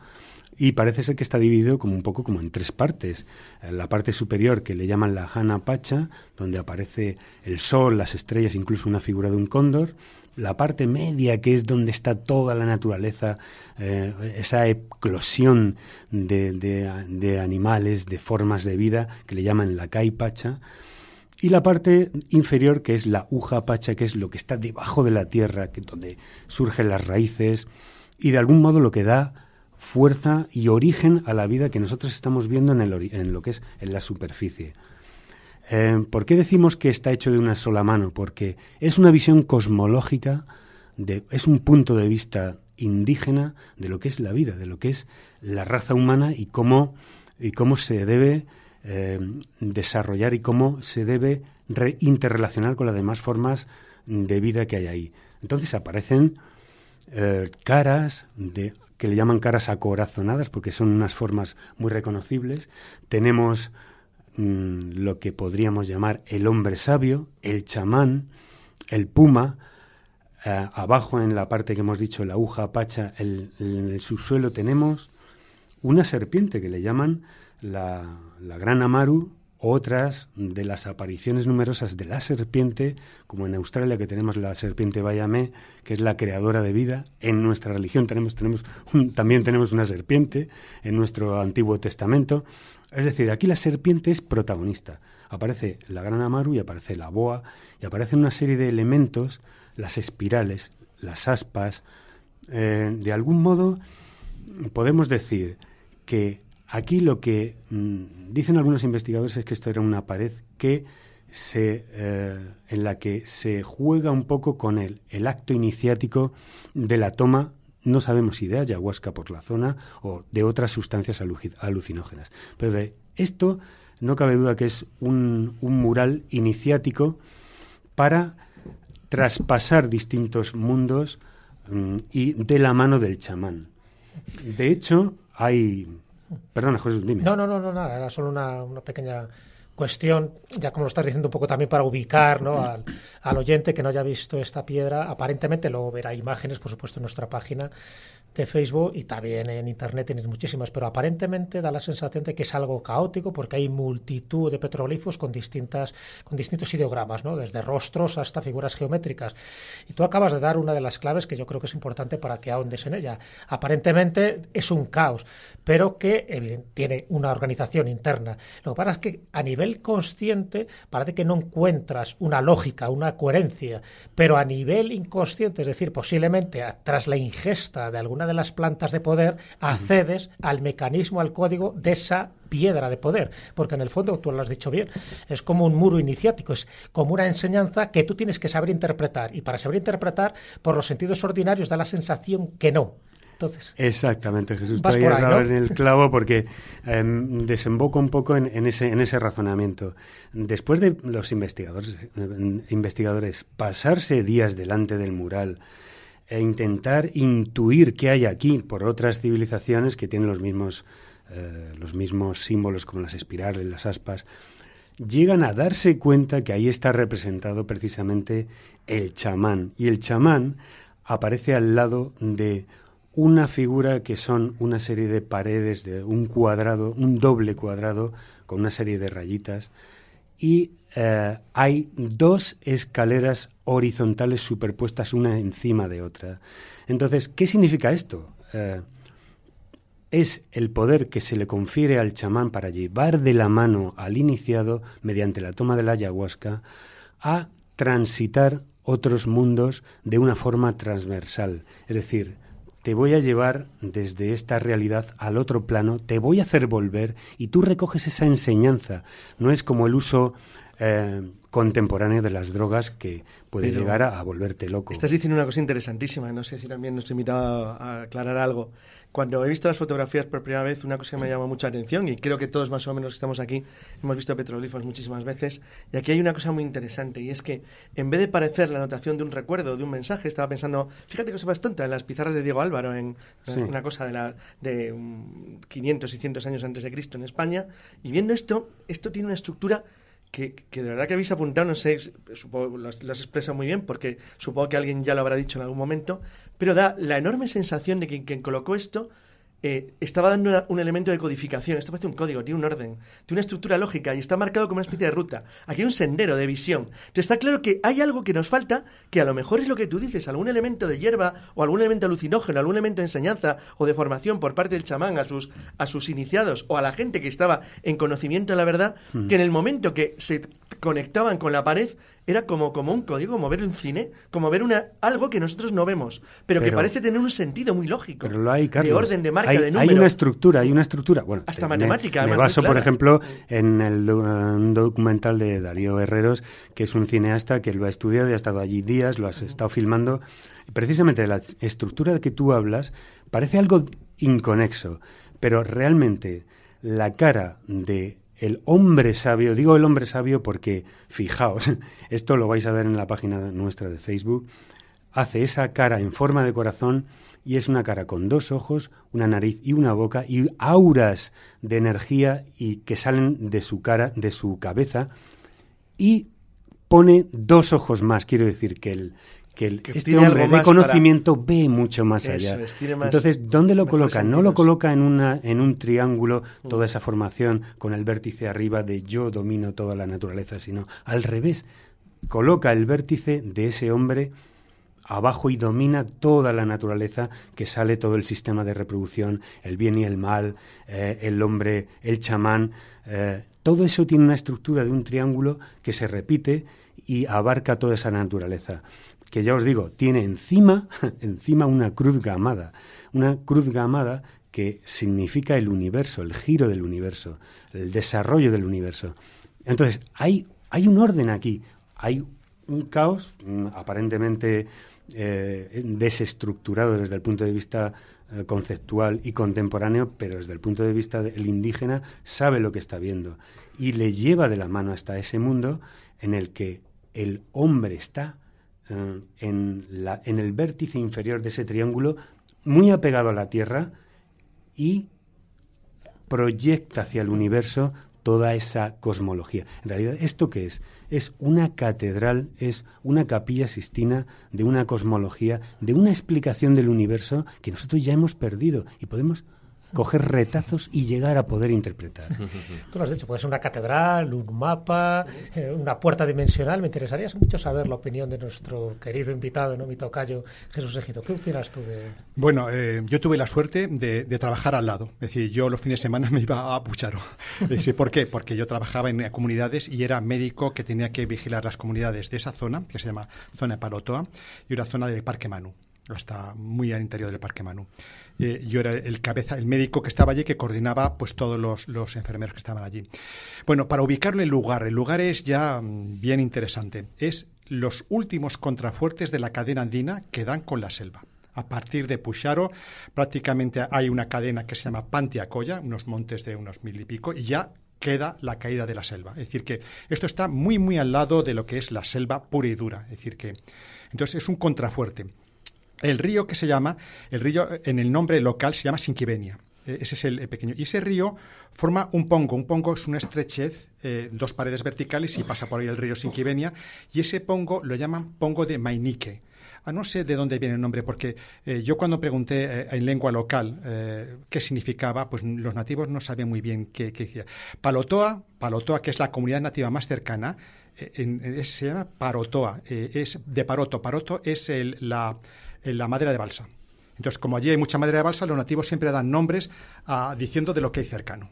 y parece ser que está dividido como un poco como en tres partes. Eh, la parte superior que le llaman la Hana Pacha, donde aparece el sol, las estrellas, incluso una figura de un cóndor la parte media, que es donde está toda la naturaleza, eh, esa eclosión de, animales, de formas de vida, que le llaman la caipacha, y la parte inferior, que es la uja pacha, que es lo que está debajo de la tierra, que, donde surgen las raíces, y de algún modo lo que da fuerza y origen a la vida que nosotros estamos viendo en, en lo que es en la superficie. Eh, ¿Por qué decimos que está hecho de una sola mano? Porque es una visión cosmológica, de, es un punto de vista indígena de lo que es la vida, de lo que es la raza humana y cómo, y cómo se debe eh, desarrollar y cómo se debe interrelacionar con las demás formas de vida que hay ahí. Entonces aparecen eh, caras que le llaman caras acorazonadas porque son unas formas muy reconocibles. Tenemos Mm, lo que podríamos llamar el hombre sabio, el chamán, el puma, eh, abajo en la parte que hemos dicho, la aguja pacha, el, en el subsuelo tenemos una serpiente que le llaman la, gran amaru, otras de las apariciones numerosas de la serpiente, como en Australia que tenemos la serpiente Bayamé, que es la creadora de vida, en nuestra religión tenemos, tenemos, también tenemos una serpiente, en nuestro Antiguo Testamento, es decir, aquí la serpiente es protagonista. Aparece la gran amaru y aparece la boa y aparecen una serie de elementos, las espirales, las aspas. Eh, de algún modo podemos decir que aquí lo que mm, dicen algunos investigadores es que esto era una pared que se, eh, en la que se juega un poco con el acto iniciático de la toma no sabemos si de ayahuasca por la zona o de otras sustancias alucinógenas. Pero de esto no cabe duda que es un, mural iniciático para traspasar distintos mundos mm, y de la mano del chamán. De hecho, hay... Perdona, José, dime. No, no, no, no nada, era solo una pequeña cuestión, ya como lo estás diciendo un poco también para ubicar ¿no? Mm. al, al, oyente que no haya visto esta piedra, aparentemente luego verá imágenes, por supuesto, en nuestra página, de Facebook y también en Internet tienes muchísimas, pero aparentemente da la sensación de que es algo caótico porque hay multitud de petroglifos con, distintas, con distintos ideogramas, ¿no? desde rostros hasta figuras geométricas. Y tú acabas de dar una de las claves que yo creo que es importante para que ahondes en ella. Aparentemente es un caos, pero que tiene una organización interna. Lo que pasa es que a nivel consciente parece que no encuentras una lógica, una coherencia, pero a nivel inconsciente, es decir, posiblemente tras la ingesta de alguna de las plantas de poder, accedes al mecanismo, al código de esa piedra de poder, porque en el fondo, tú lo has dicho bien, es como un muro iniciático, es como una enseñanza que tú tienes que saber interpretar, y para saber interpretar, por los sentidos ordinarios da la sensación que no. Entonces, Exactamente, Jesús. Vas ir a en el clavo porque <laughs> em, desemboca un poco en, ese, en ese razonamiento. Después de los investigadores, em, investigadores pasarse días delante del mural e intentar intuir qué hay aquí por otras civilizaciones que tienen los mismos, eh, los mismos símbolos como las espirales, las aspas, llegan a darse cuenta que ahí está representado precisamente el chamán. Y el chamán aparece al lado de una figura que son una serie de paredes de un cuadrado, un doble cuadrado, con una serie de rayitas y eh, hay dos escaleras horizontales superpuestas una encima de otra. Entonces, ¿qué significa esto? Eh, es el poder que se le confiere al chamán para llevar de la mano al iniciado, mediante la toma de la ayahuasca, a transitar otros mundos de una forma transversal. Es decir, te voy a llevar desde esta realidad al otro plano, te voy a hacer volver y tú recoges esa enseñanza. No es como el uso eh, contemporáneo de las drogas que puede llegar a, volverte loco. Estás diciendo una cosa interesantísima, no sé si también nos invitaba a aclarar algo. Cuando he visto las fotografías por primera vez, una cosa que me llamó mucha atención, y creo que todos más o menos que estamos aquí hemos visto petroglifos muchísimas veces, y aquí hay una cosa muy interesante, y es que en vez de parecer la anotación de un recuerdo, de un mensaje, estaba pensando, fíjate que eso es tonta, en las pizarras de Diego Álvaro, en una cosa de, la, de 500, mm, 600 años antes de Cristo en España, y viendo esto, esto tiene una estructura que, de verdad que habéis apuntado, no sé, supongo, lo, has, muy bien, porque supongo que alguien ya lo habrá dicho en algún momento, pero da la enorme sensación de que quien colocó esto eh, estaba dando un elemento de codificación. Esto parece un código, tiene un orden, tiene una estructura lógica y está marcado como una especie de ruta. Aquí hay un sendero de visión. Entonces está claro que hay algo que nos falta, que a lo mejor es lo que tú dices, algún elemento de hierba o algún elemento alucinógeno, algún elemento de enseñanza o de formación por parte del chamán a sus, a sus iniciados o a la gente que estaba en conocimiento de la verdad, hmm. que en el momento que se conectaban con la pared era como, como un código, como ver un cine, como ver una, algo que nosotros no vemos, pero, que parece tener un sentido muy lógico. Pero lo hay, De orden, de marca, de número. Hay una estructura, hay una estructura. Bueno, hasta eh, matemática. Me, baso, por ejemplo, en el documental de Darío Herreros, que es un cineasta que lo ha estudiado y ha estado allí días, lo has estado filmando. Precisamente la estructura de que tú hablas parece algo inconexo, pero realmente la cara de el hombre sabio, digo el hombre sabio porque, fijaos, <laughs> esto lo vais a ver en la página nuestra de Facebook, hace esa cara en forma de corazón y es una cara con dos ojos, una nariz y una boca y auras de energía y que salen de su cara, de su cabeza y pone dos ojos más, quiero decir que el que, este hombre de conocimiento ve mucho más allá. Entonces, ¿dónde lo coloca? No lo coloca en, una, en un triángulo, mm. toda esa formación con el vértice arriba de yo domino toda la naturaleza, sino al revés. Coloca el vértice de ese hombre abajo y domina toda la naturaleza que sale todo el sistema de reproducción, el bien y el mal, eh, el hombre, el chamán. Eh, todo eso tiene una estructura de un triángulo que se repite y abarca toda esa naturaleza que ya os digo, tiene encima, <laughs> encima una cruz gamada, una cruz gamada que significa el universo, el giro del universo, el desarrollo del universo. Entonces, hay, hay un orden aquí, hay un caos mm, aparentemente eh, desestructurado desde el punto de vista eh, conceptual y contemporáneo, pero desde el punto de vista del indígena sabe lo que está viendo y le lleva de la mano hasta ese mundo en el que el hombre está eh, en, en el vértice inferior de ese triángulo, muy apegado a la Tierra, y proyecta hacia el universo toda esa cosmología. En realidad, ¿esto qué es? Es una catedral, es una capilla sistina de una cosmología, de una explicación del universo que nosotros ya hemos perdido y podemos coger retazos y llegar a poder interpretar. <laughs> Tú lo has dicho, puede ser una catedral, un mapa, eh, una puerta dimensional. Me interesaría mucho saber la opinión de nuestro querido invitado, ¿no? mi tocayo, Jesús Egido. ¿Qué opinas tú de...? Bueno, eh, yo tuve la suerte de, trabajar al lado. Es decir, yo los fines de semana <laughs> me iba a Pucharo. ¿Por qué? Porque yo trabajaba en comunidades y era médico que tenía que vigilar las comunidades de esa zona, que se llama zona Palotoa, y una zona del Parque Manu hasta muy al interior del Parque Manu. Eh, yo era el cabeza, el médico que estaba allí, que coordinaba pues todos los, enfermeros que estaban allí. Bueno, para ubicarle el lugar, el lugar es ya mm, bien interesante. Es los últimos contrafuertes de la cadena andina que dan con la selva. A partir de Pucharo, prácticamente hay una cadena que se llama Pantiacoya, unos montes de unos mil y pico, y ya queda la caída de la selva. Es decir, que esto está muy, muy al lado de lo que es la selva pura y dura. Es decir, que entonces es un contrafuerte. El río que se llama, el río en el nombre local se llama Sinquivenia. E, ese es el pequeño. Y ese río forma un pongo. Un pongo es una estrechez, eh, dos paredes verticales y pasa por ahí el río Sinquivenia. Y ese pongo lo llaman pongo de Mainique. Ah, no sé de dónde viene el nombre, porque eh, yo cuando pregunté eh, en lengua local qué significaba, pues los nativos no sabían muy bien qué, qué decía. Palotoa, Palotoa, que es la comunidad nativa más cercana, se llama Parotoa, es de Paroto. Paroto es el, la, en la madera de balsa. Entonces, como allí hay mucha madera de balsa, los nativos siempre dan nombres ah, diciendo de lo que hay cercano.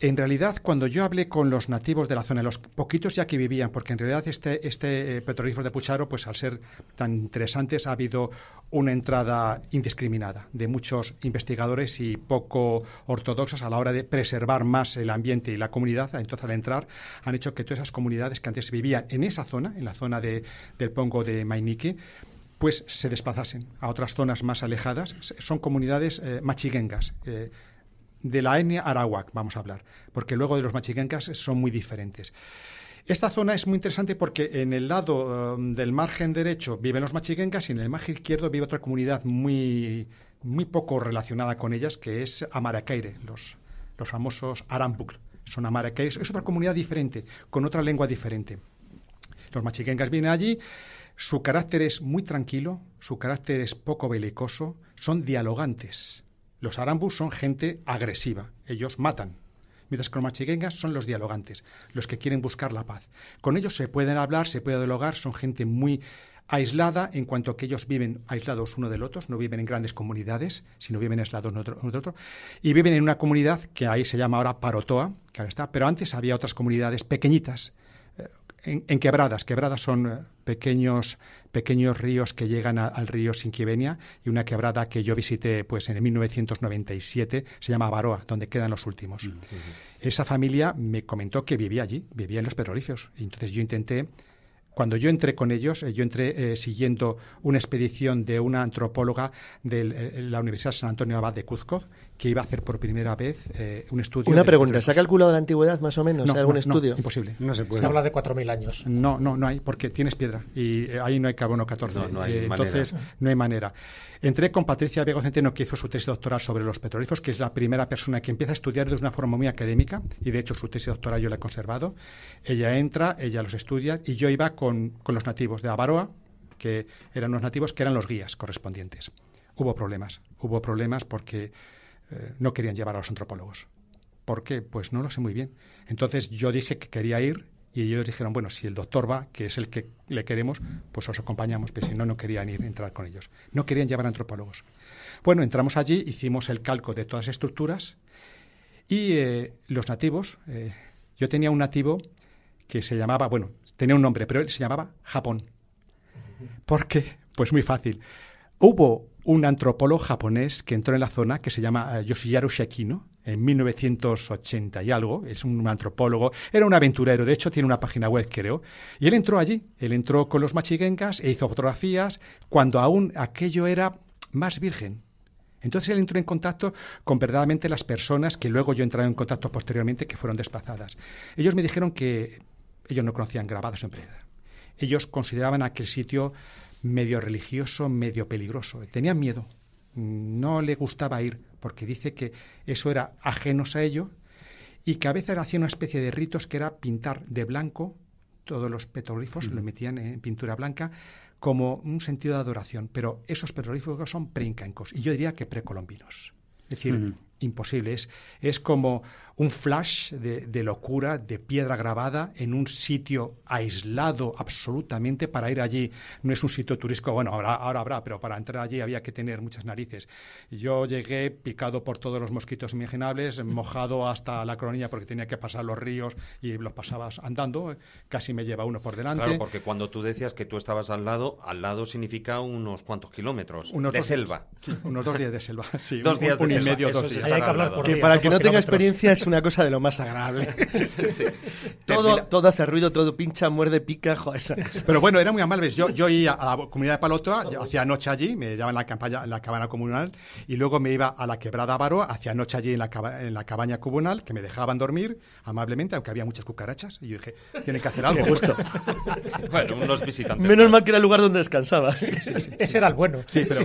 En realidad, cuando yo hablé con los nativos de la zona, los poquitos ya que vivían, porque en realidad este, este eh, de Pucharo, pues al ser tan interesantes, ha habido una entrada indiscriminada de muchos investigadores y poco ortodoxos a la hora de preservar más el ambiente y la comunidad. Entonces, al entrar, han hecho que todas esas comunidades que antes vivían en esa zona, en la zona de, del Pongo de Mainique, pues se desplazasen a otras zonas más alejadas. Son comunidades eh, machiguengas, eh, de la etnia arawak, vamos a hablar, porque luego de los machiguengas son muy diferentes. Esta zona es muy interesante porque en el lado um, del margen derecho viven los machiguengas y en el margen izquierdo vive otra comunidad muy, muy poco relacionada con ellas, que es Amaracaire, los, los famosos arambuk Son Amaracaire, es otra comunidad diferente, con otra lengua diferente. Los machiguengas vienen allí, su carácter es muy tranquilo, su carácter es poco belicoso, son dialogantes. Los arambus son gente agresiva, ellos matan. Mientras que los machiguengas son los dialogantes, los que quieren buscar la paz. Con ellos se pueden hablar, se puede dialogar, son gente muy aislada en cuanto que ellos viven aislados uno del otro, no viven en grandes comunidades, sino viven aislados uno del otro, y viven en una comunidad que ahí se llama ahora Parotoa, que ahora está, pero antes había otras comunidades pequeñitas en, quebradas. Quebradas son eh, pequeños, pequeños ríos que llegan al río Sinquivenia y una quebrada que yo visité pues, en 1997 se llama Baroa, donde quedan los últimos. Mm, Esa familia me comentó que vivía allí, vivía en los petrolíferos. Y entonces yo intenté cuando yo entré con ellos, eh, yo entré eh, siguiendo una expedición de una antropóloga de la Universidad San Antonio Abad de Cuzco, que iba a hacer por primera vez eh, un estudio. Una pregunta, ¿se ha calculado la antigüedad más o menos? No, ¿Algún estudio? imposible. No se puede. Se habla de 4.000 años. No, no, no hay, porque tienes piedra y eh, ahí no hay carbono 14. No, hay eh, entonces, no hay manera. Entré con Patricia Viego Centeno, que hizo su tesis doctoral sobre los petroglifos que es la primera persona que empieza a estudiar de una forma muy académica, y de hecho su tesis doctoral yo la he conservado. Ella entra, ella los estudia, y yo iba con, con los nativos de Avaroa, que eran los nativos, que eran los guías correspondientes. Hubo problemas, hubo problemas porque eh, no querían llevar a los antropólogos. ¿Por qué? Pues no lo sé muy bien. Entonces yo dije que quería ir y ellos dijeron, bueno, si el doctor va, que es el que le queremos, pues os acompañamos, pero si no, no querían ir, entrar con ellos. No querían llevar antropólogos. Bueno, entramos allí, hicimos el calco de todas las estructuras y eh, los nativos, eh, yo tenía un nativo que se llamaba, bueno, tenía un nombre, pero él se llamaba Japón. ¿Por qué? Pues muy fácil. Hubo un antropólogo japonés que entró en la zona que se llama eh, Yoshiyaru Shekino en 1980 y algo, es un antropólogo, era un aventurero, de hecho tiene una página web creo, y él entró allí, él entró con los machigenkas e hizo fotografías cuando aún aquello era más virgen, entonces él entró en contacto con verdaderamente las personas que luego yo entré en contacto posteriormente que fueron desplazadas. Ellos me dijeron que ellos no conocían grabados en piedra. Ellos consideraban aquel sitio medio religioso, medio peligroso. Tenía miedo, no le gustaba ir, porque dice que eso era ajenos a ello y que a veces hacía una especie de ritos que era pintar de blanco todos los petroglifos, lo metían en pintura blanca, como un sentido de adoración. Pero esos petroglifos son preincaicos y yo diría que precolombinos. Es decir, imposible. Es, como un flash de, locura, de piedra grabada en un sitio aislado absolutamente para ir allí. No es un sitio turístico, bueno, ahora, ahora habrá, pero para entrar allí había que tener muchas narices. Yo llegué picado por todos los mosquitos imaginables, <laughs> mojado hasta la coronilla porque tenía que pasar los ríos y los pasabas andando, casi me lleva uno por delante. Claro, porque cuando tú decías que tú estabas al lado, al lado significa unos cuantos kilómetros de selva. unos dos días de selva, Dos días Y medio, dos días que para el que no tenga experiencia es una cosa de lo más agradable. <laughs> <laughs> Todo, todo hace ruido, todo pincha, muerde, pica. Pero bueno, era muy amable. Yo, yo iba a la comunidad de Palotoa, hacía noche allí, me llevaban la campaña, la cabana comunal, y luego me iba a la quebrada Baroa hacía noche allí en la, en la cabaña comunal, que me dejaban dormir amablemente, aunque había muchas cucarachas. Y yo dije, tienen que hacer algo. <laughs> bueno, unos visitantes. Menos mal que era el lugar donde descansabas. Ese era el bueno. Sí, pero,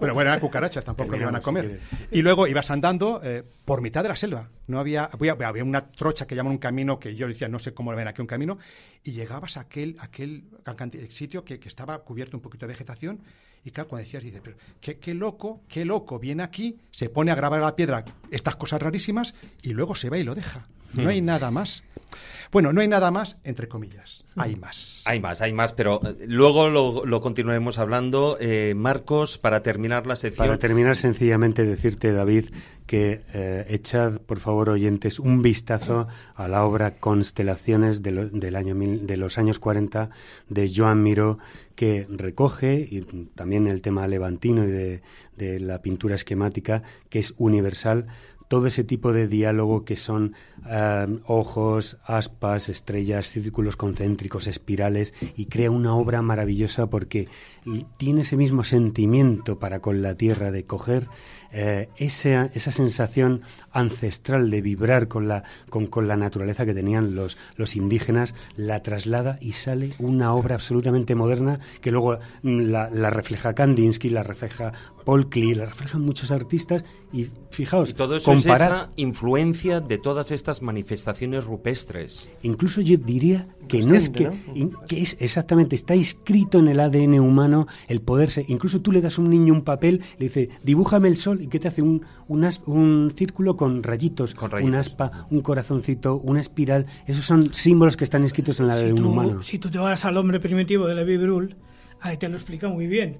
Pero bueno, eran cucarachas, tampoco me iban a comer. Y luego ibas andando eh, por mitad de la selva. No había, había, una trocha que llaman un camino que yo decía, no sé cómo ven aquí un camino, y llegabas a aquel, aquel sitio que, estaba cubierto un poquito de vegetación. Y claro, cuando decías, dices, pero qué, qué loco, qué loco, viene aquí, se pone a grabar a la piedra estas cosas rarísimas y luego se va y lo deja. No hay hmm. nada más. Bueno, no hay nada más, entre comillas. Hay mm. más. Hay más, hay más, pero eh, luego lo, continuaremos hablando. Eh, Marcos, para terminar la sección. Para terminar, sencillamente decirte, David, que eh, echad, por favor, oyentes, un vistazo a la obra Constelaciones de, del año de los años 40 de Joan Miró, que recoge también el tema levantino y de la pintura esquemática, que es universal todo ese tipo de diálogo que son eh, ojos, aspas, estrellas, círculos concéntricos, espirales, y crea una obra maravillosa porque tiene ese mismo sentimiento para con la tierra de coger eh, esa, esa, sensación ancestral de vibrar con la, con, con la naturaleza que tenían los, los, indígenas, la traslada y sale una obra absolutamente moderna que luego mm, la refleja Kandinsky, la refleja Paul Klee, la reflejan muchos artistas y fijaos, y todo eso es esa influencia de todas estas manifestaciones rupestres. Incluso yo diría que no es que, que es exactamente está inscrito en el ADN humano el poderse. Incluso tú le das a un niño un papel, le dice dibújame el sol y qué te hace un un, un círculo con rayitos, un aspa, un corazoncito, una espiral. Esos son símbolos que están escritos en el ADN humano. Si tú te vas al hombre primitivo de la Bibrul, ahí te lo explica muy bien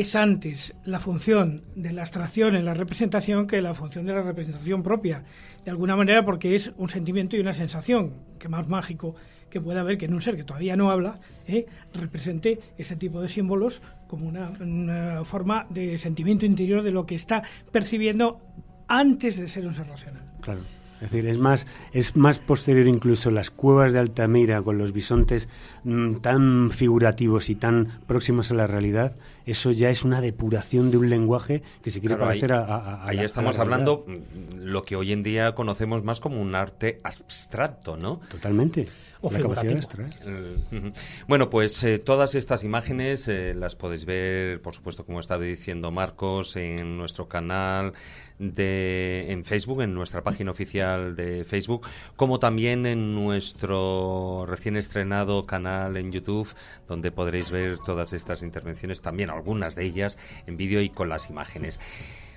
es antes la función de la abstracción en la representación que la función de la representación propia, de alguna manera porque es un sentimiento y una sensación, que más mágico que pueda haber que en un ser que todavía no habla, ¿eh? represente ese tipo de símbolos como una, una, forma de sentimiento interior de lo que está percibiendo antes de ser un ser racional. Claro. Es decir, es más, es más posterior incluso las cuevas de Altamira con los bisontes mm, tan figurativos y tan próximos a la realidad. Eso ya es una depuración de un lenguaje que se quiere parecer a, Ahí estamos hablando mm, lo que hoy en día conocemos más como un arte abstracto, ¿no? Totalmente. Eh, bueno, pues eh, todas estas imágenes eh, las podéis ver, por supuesto, como estaba diciendo Marcos, en nuestro canal en Facebook, en nuestra página oficial de Facebook, como también en nuestro recién estrenado canal en YouTube, donde podréis ver todas estas intervenciones, también algunas de ellas en vídeo y con las imágenes.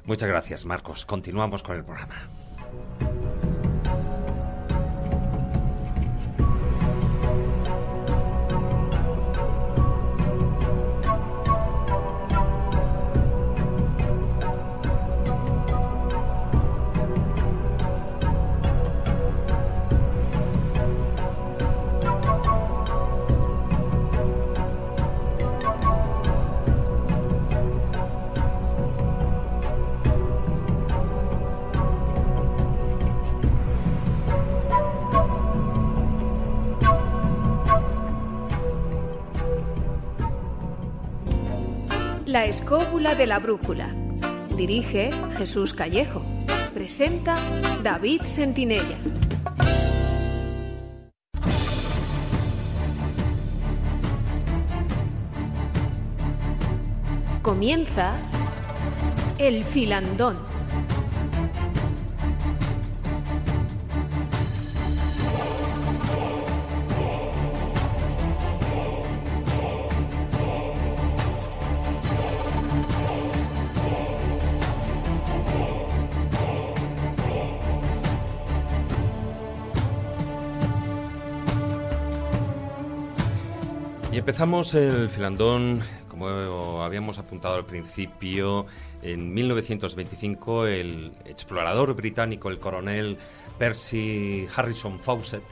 Muchas gracias, Marcos. Continuamos con el programa. de la Brújula. Dirige Jesús Callejo. Presenta David Sentinella. Comienza El Filandón. empezamos el filandón, como habíamos apuntado al principio, en 1925 el explorador británico, el coronel Percy Harrison Fawcett,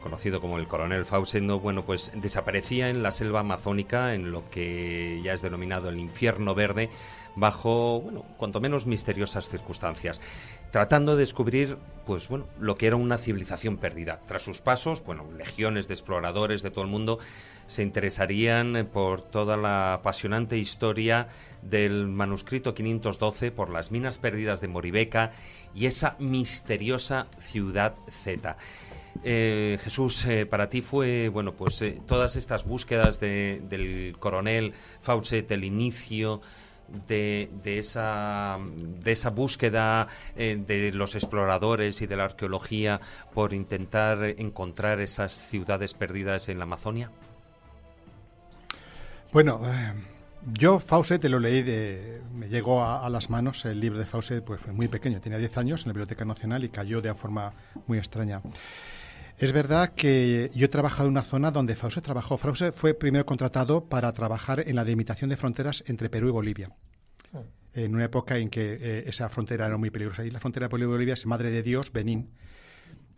conocido como el coronel Fausendo, bueno, pues desaparecía en la selva amazónica, en lo que ya es denominado el infierno verde, bajo, bueno, cuanto menos misteriosas circunstancias, tratando de descubrir, pues bueno, lo que era una civilización perdida. Tras sus pasos, bueno, legiones de exploradores de todo el mundo se interesarían eh, por toda la apasionante historia del manuscrito 512, por las minas perdidas de Moribeca y esa misteriosa ciudad Z. Eh, Jesús, eh, para ti fue, bueno, pues eh, todas estas búsquedas del coronel Fauchet el inicio de, esa, búsqueda de los exploradores y de la arqueología por intentar encontrar esas ciudades perdidas en la Amazonia. Bueno, yo te lo leí, de, me llegó a, las manos el libro de Fawcett, pues fue muy pequeño, tenía 10 años en la Biblioteca Nacional y cayó de una forma muy extraña. Es verdad que yo he trabajado en una zona donde Fausse trabajó. Fausse fue primero contratado para trabajar en la delimitación de fronteras entre Perú y Bolivia. Ah. En una época en que eh, esa frontera era muy peligrosa. Y la frontera de Bolivia es Madre de Dios, Benín.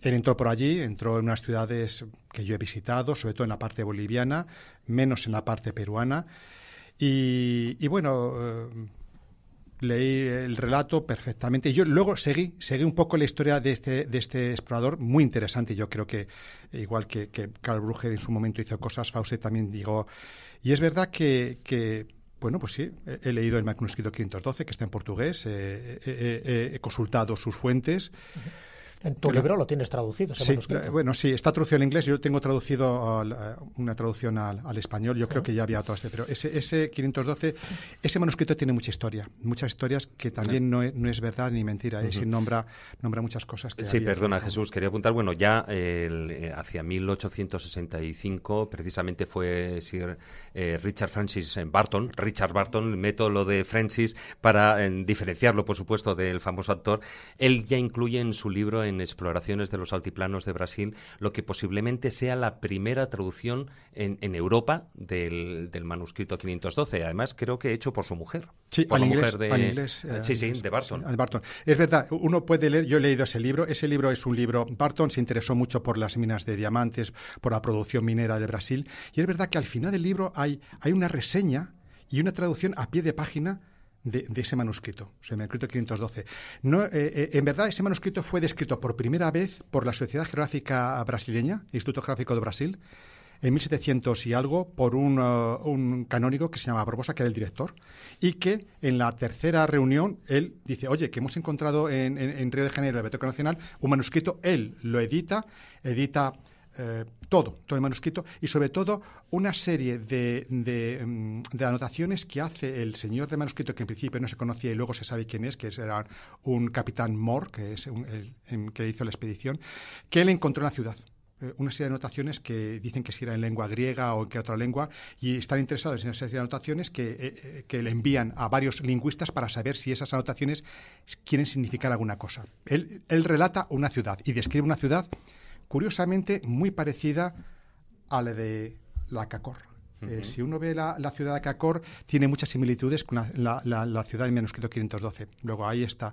Él entró por allí, entró en unas ciudades que yo he visitado, sobre todo en la parte boliviana, menos en la parte peruana. Y, bueno, eh, leí el relato perfectamente. Y yo luego seguí, seguí un poco la historia de este, de este explorador, muy interesante. Yo creo que, igual que, Carl Karl Brugger en su momento hizo cosas, Fawcett también digo Y es verdad que, que bueno, pues sí, he leído el manuscrito 512, que está en portugués, he consultado sus fuentes. En tu libro lo tienes traducido. Ese sí, bueno, sí, está traducido en inglés. Yo tengo traducido eh, una traducción al, español. Yo creo que ya había todo este, pero ese, ese 512, ese manuscrito tiene mucha historia, muchas historias que también no, es verdad ni mentira. Es nombra, nombra muchas cosas que. Sí, perdona, Jesús, quería apuntar. Bueno, ya eh, hacia 1865, precisamente fue Sir eh, Richard Francis Barton, Richard Barton, el método de Francis para diferenciarlo, por supuesto, del famoso actor. Él ya incluye en su libro en exploraciones de los altiplanos de Brasil lo que posiblemente sea la primera traducción en, Europa del, manuscrito 512. Además, creo que hecho por su mujer. Sí, por la mujer de, sí, sí, de Barton. Es verdad, uno puede leer, yo he leído ese libro, ese libro es un libro, Barton se interesó mucho por las minas de diamantes, por la producción minera de Brasil, y es verdad que al final del libro hay, hay una reseña y una traducción a pie de página de, ese manuscrito, el manuscrito 512. No, eh, eh, en verdad, ese manuscrito fue descrito por primera vez por la Sociedad Geográfica Brasileña, Instituto Geográfico de Brasil, en 1700 y algo por uh, un, canónigo que se llamaba Barbosa, que era el director, y que en la tercera reunión él dice, oye, que hemos encontrado en, Río de Janeiro, el la Nacional, un manuscrito, él lo edita, edita eh, todo, todo el manuscrito y sobre todo una serie mm, de, anotaciones que hace el señor de manuscrito que en principio no se conocía y luego se sabe quién es, que era un capitán Moore, que es el, que hizo la expedición, que él encontró en la ciudad eh, una serie de anotaciones que dicen que si era en lengua griega o en qué otra lengua, y están interesados en esa serie de anotaciones que, eh, que, le envían a varios lingüistas para saber si esas anotaciones quieren significar alguna cosa. Él, él relata una ciudad y describe una ciudad curiosamente muy parecida a la de la Cacor. Eh, si uno ve la, ciudad de Cacor, tiene muchas similitudes con la, ciudad del manuscrito 512. Luego ahí está.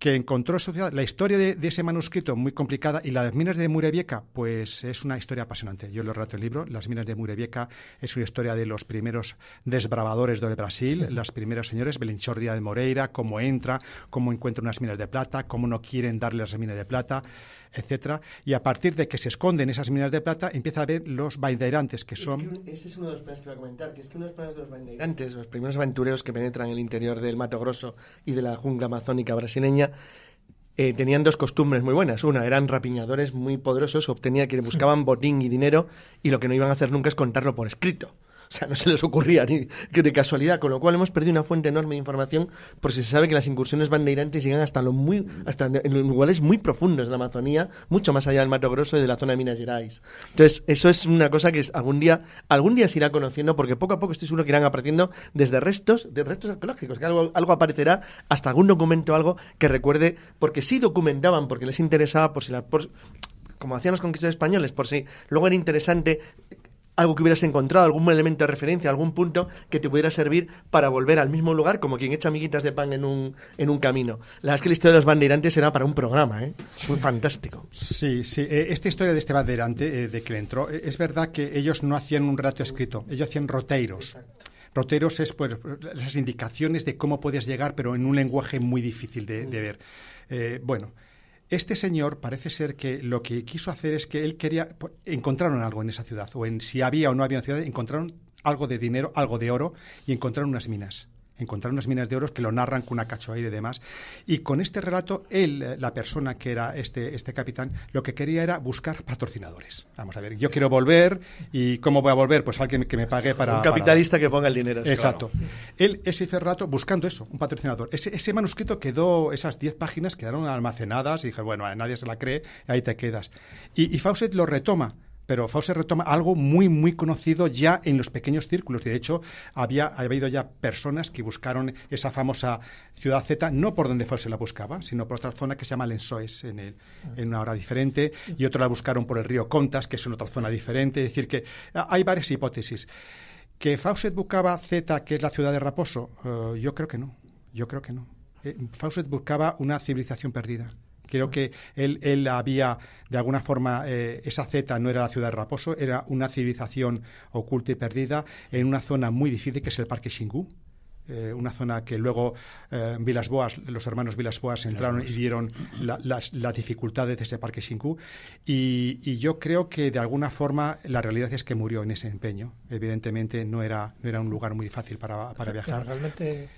Que encontró La historia de, ese manuscrito muy complicada y las minas de Murevieca, pues es una historia apasionante. Yo lo relato en el libro. Las minas de Murevieca es una historia de los primeros desbravadores del Brasil, las primeras primeros señores, Belinchordia de Moreira, cómo entra, cómo encuentra unas minas de plata, cómo no quieren darle las minas de plata etcétera. Y a partir de que se esconden esas minas de plata, empieza a ver los bandeirantes, que son... ese es uno de los planes que iba a comentar, que es que uno de los planes de los bandeirantes, los primeros aventureros que penetran el interior del Mato Grosso y de la jungla amazónica brasileña, eh, tenían dos costumbres muy buenas. Una, eran rapiñadores muy poderosos, obtenía que buscaban botín y dinero y lo que no iban a hacer nunca es contarlo por escrito. O sea, no se les ocurría ni que de casualidad, con lo cual hemos perdido una fuente enorme de información, por si se sabe que las incursiones bandeirantes llegan hasta lo muy, hasta en lugares muy profundos de la Amazonía, mucho más allá del Mato Grosso y de la zona de Minas Gerais. Entonces, eso es una cosa que algún día, algún día se irá conociendo, porque poco a poco estoy seguro que irán apareciendo desde restos, de restos arqueológicos, que algo, algo aparecerá hasta algún documento, algo que recuerde, porque sí documentaban, porque les interesaba, por si la, como hacían los conquistadores españoles, por si luego era interesante algo que hubieras encontrado, algún elemento de referencia, algún punto que te pudiera servir para volver al mismo lugar, como quien echa amiguitas de pan en un, en un camino. La verdad es que la historia de los bandeirantes era para un programa, ¿eh? Fue fantástico. Sí, sí. Eh, esta historia de este bandeirante, eh, de que entró, eh, es verdad que ellos no hacían un rato escrito, ellos hacían roteiros. Roteiros es pues, las indicaciones de cómo podías llegar, pero en un lenguaje muy difícil de, mm. ver. bueno, este señor parece ser que lo que quiso hacer es que él quería. Encontraron algo en esa ciudad, o en si había o no había una ciudad, encontraron algo de dinero, algo de oro, y encontraron unas minas encontrar unas minas de oro que lo narran con una cachoeira y demás. Y con este relato, él, eh, la persona que era este, este capitán, lo que quería era buscar patrocinadores. Vamos a ver, yo quiero volver y ¿cómo voy a volver? Pues alguien que me pague para... Un capitalista que ponga el dinero. Exacto. Él, ese relato, buscando eso, un patrocinador. Ese, manuscrito quedó, esas diez páginas quedaron almacenadas y dije, bueno, nadie se la cree, ahí te quedas. Y, y lo retoma pero se retoma algo muy, muy conocido ya en los pequeños círculos. de hecho, había, habido ya personas que buscaron esa famosa ciudad Z, no por donde se la buscaba, sino por otra zona que se llama Lensoes, ah. en, una hora diferente, y otra la buscaron por el río Contas, que es en otra zona diferente. Es decir, que hay varias hipótesis. ¿Que Faust buscaba Z, que es la ciudad de Raposo? Eh, yo creo que no. Yo creo que no. Eh, buscaba una civilización perdida. Creo que él, él había, de alguna forma, eh, esa Z no era la ciudad de Raposo, era una civilización oculta y perdida en una zona muy difícil que es el Parque Xingu. Eh, una zona que luego eh, Vilas Boas, los hermanos Vilas Boas entraron y vieron las, dificultades de ese parque Sincú. Y, y, yo creo que de alguna forma la realidad es que murió en ese empeño. Evidentemente no era, no era un lugar muy fácil para, para viajar. Pero realmente,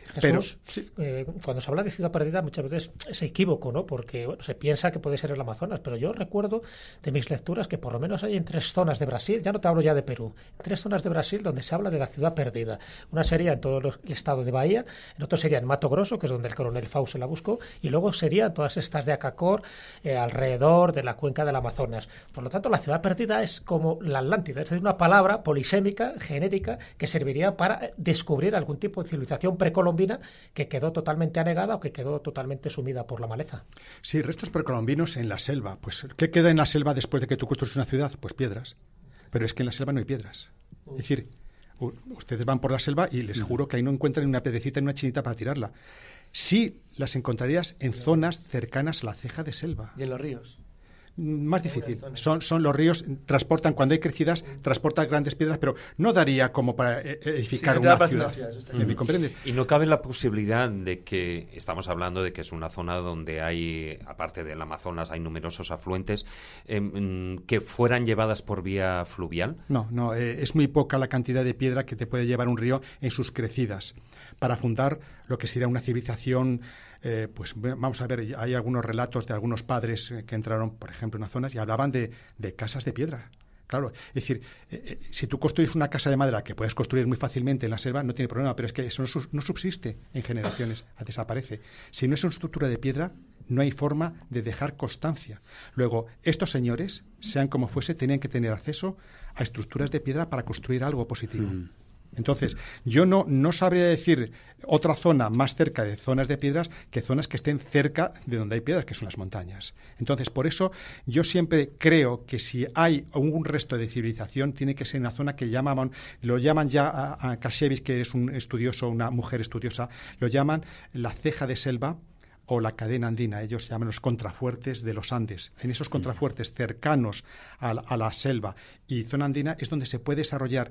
eh, cuando se habla de ciudad perdida muchas veces se equivoco ¿no? Porque se piensa que puede ser el Amazonas, pero yo recuerdo de mis lecturas que por lo menos hay en tres zonas de Brasil, ya no te hablo ya de Perú, tres zonas de Brasil donde se habla de la ciudad perdida. Una sería en todos los estado de Bahía, el otro sería en Mato Grosso, que es donde el coronel Fausto la buscó, y luego serían todas estas de Acacor eh, alrededor de la cuenca del Amazonas. Por lo tanto, la ciudad perdida es como la Atlántida, es decir, una palabra polisémica, genérica, que serviría para eh, descubrir algún tipo de civilización precolombina que quedó totalmente anegada o que quedó totalmente sumida por la maleza. Sí, restos precolombinos en la selva. Pues, ¿qué queda en la selva después de que tú construyes una ciudad? Pues piedras. Pero es que en la selva no hay piedras. Es decir, ustedes van por la selva y les juro que ahí no encuentran ni una pedecita ni una chinita para tirarla. Sí las encontrarías en zonas cercanas a la ceja de selva. Y en los ríos más difícil. Son, los ríos, transportan, cuando hay crecidas, transportan grandes piedras, pero no daría como para eh, edificar una ciudad. ¿Me Y no cabe la posibilidad de que, estamos hablando de que es una zona donde hay, aparte del Amazonas, hay numerosos afluentes, em, que fueran llevadas por vía fluvial. No, no, eh, es muy poca la cantidad de piedra que te puede llevar un río en sus crecidas para fundar lo que sería una civilización eh, pues vamos a ver, hay algunos relatos de algunos padres eh, que entraron, por ejemplo, en las zonas y hablaban de, casas de piedra. Claro, es decir, eh, si tú construyes una casa de madera que puedes construir muy fácilmente en la selva, no tiene problema, pero es que eso no, subsiste en generaciones, desaparece. Si no es una estructura de piedra, no hay forma de dejar constancia. Luego, estos señores, sean como fuese, tenían que tener acceso a estructuras de piedra para construir algo positivo. Mm. Entonces, yo no, sabría decir otra zona más cerca de zonas de piedras que zonas que estén cerca de donde hay piedras, que son las montañas. Entonces, por eso yo siempre creo que si hay un resto de civilización, tiene que ser en la zona que llaman, lo llaman ya a, a que es un estudioso, una mujer estudiosa, lo llaman la ceja de selva o la cadena andina, ellos se llaman los contrafuertes de los Andes. En esos mm. contrafuertes cercanos a la selva y zona andina es donde se puede desarrollar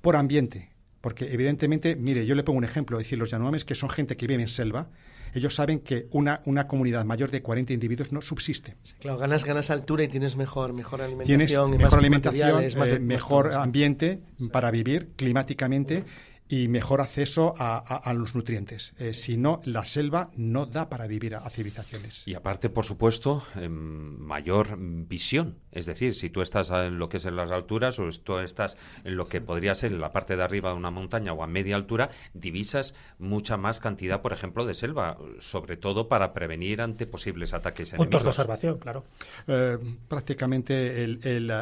por ambiente porque evidentemente, mire, yo le pongo un ejemplo, es decir, los yanomames que son gente que vive en selva, ellos saben que una, una comunidad mayor de 40 individuos no subsiste. claro, ganas, ganas altura y tienes mejor, mejor alimentación. Tienes mejor alimentación, eh, mejor ambiente para vivir climáticamente y mejor acceso a, los nutrientes. Eh, si no, la selva no da para vivir a, civilizaciones. Y aparte, por supuesto, em, mayor visión es decir, si tú estás en lo que es en las alturas o tú estás en lo que podría ser en la parte de arriba de una montaña o a media altura, divisas mucha más cantidad, por ejemplo, de selva, sobre todo para prevenir ante posibles ataques Puntos enemigos. de observación, claro. Eh, prácticamente el,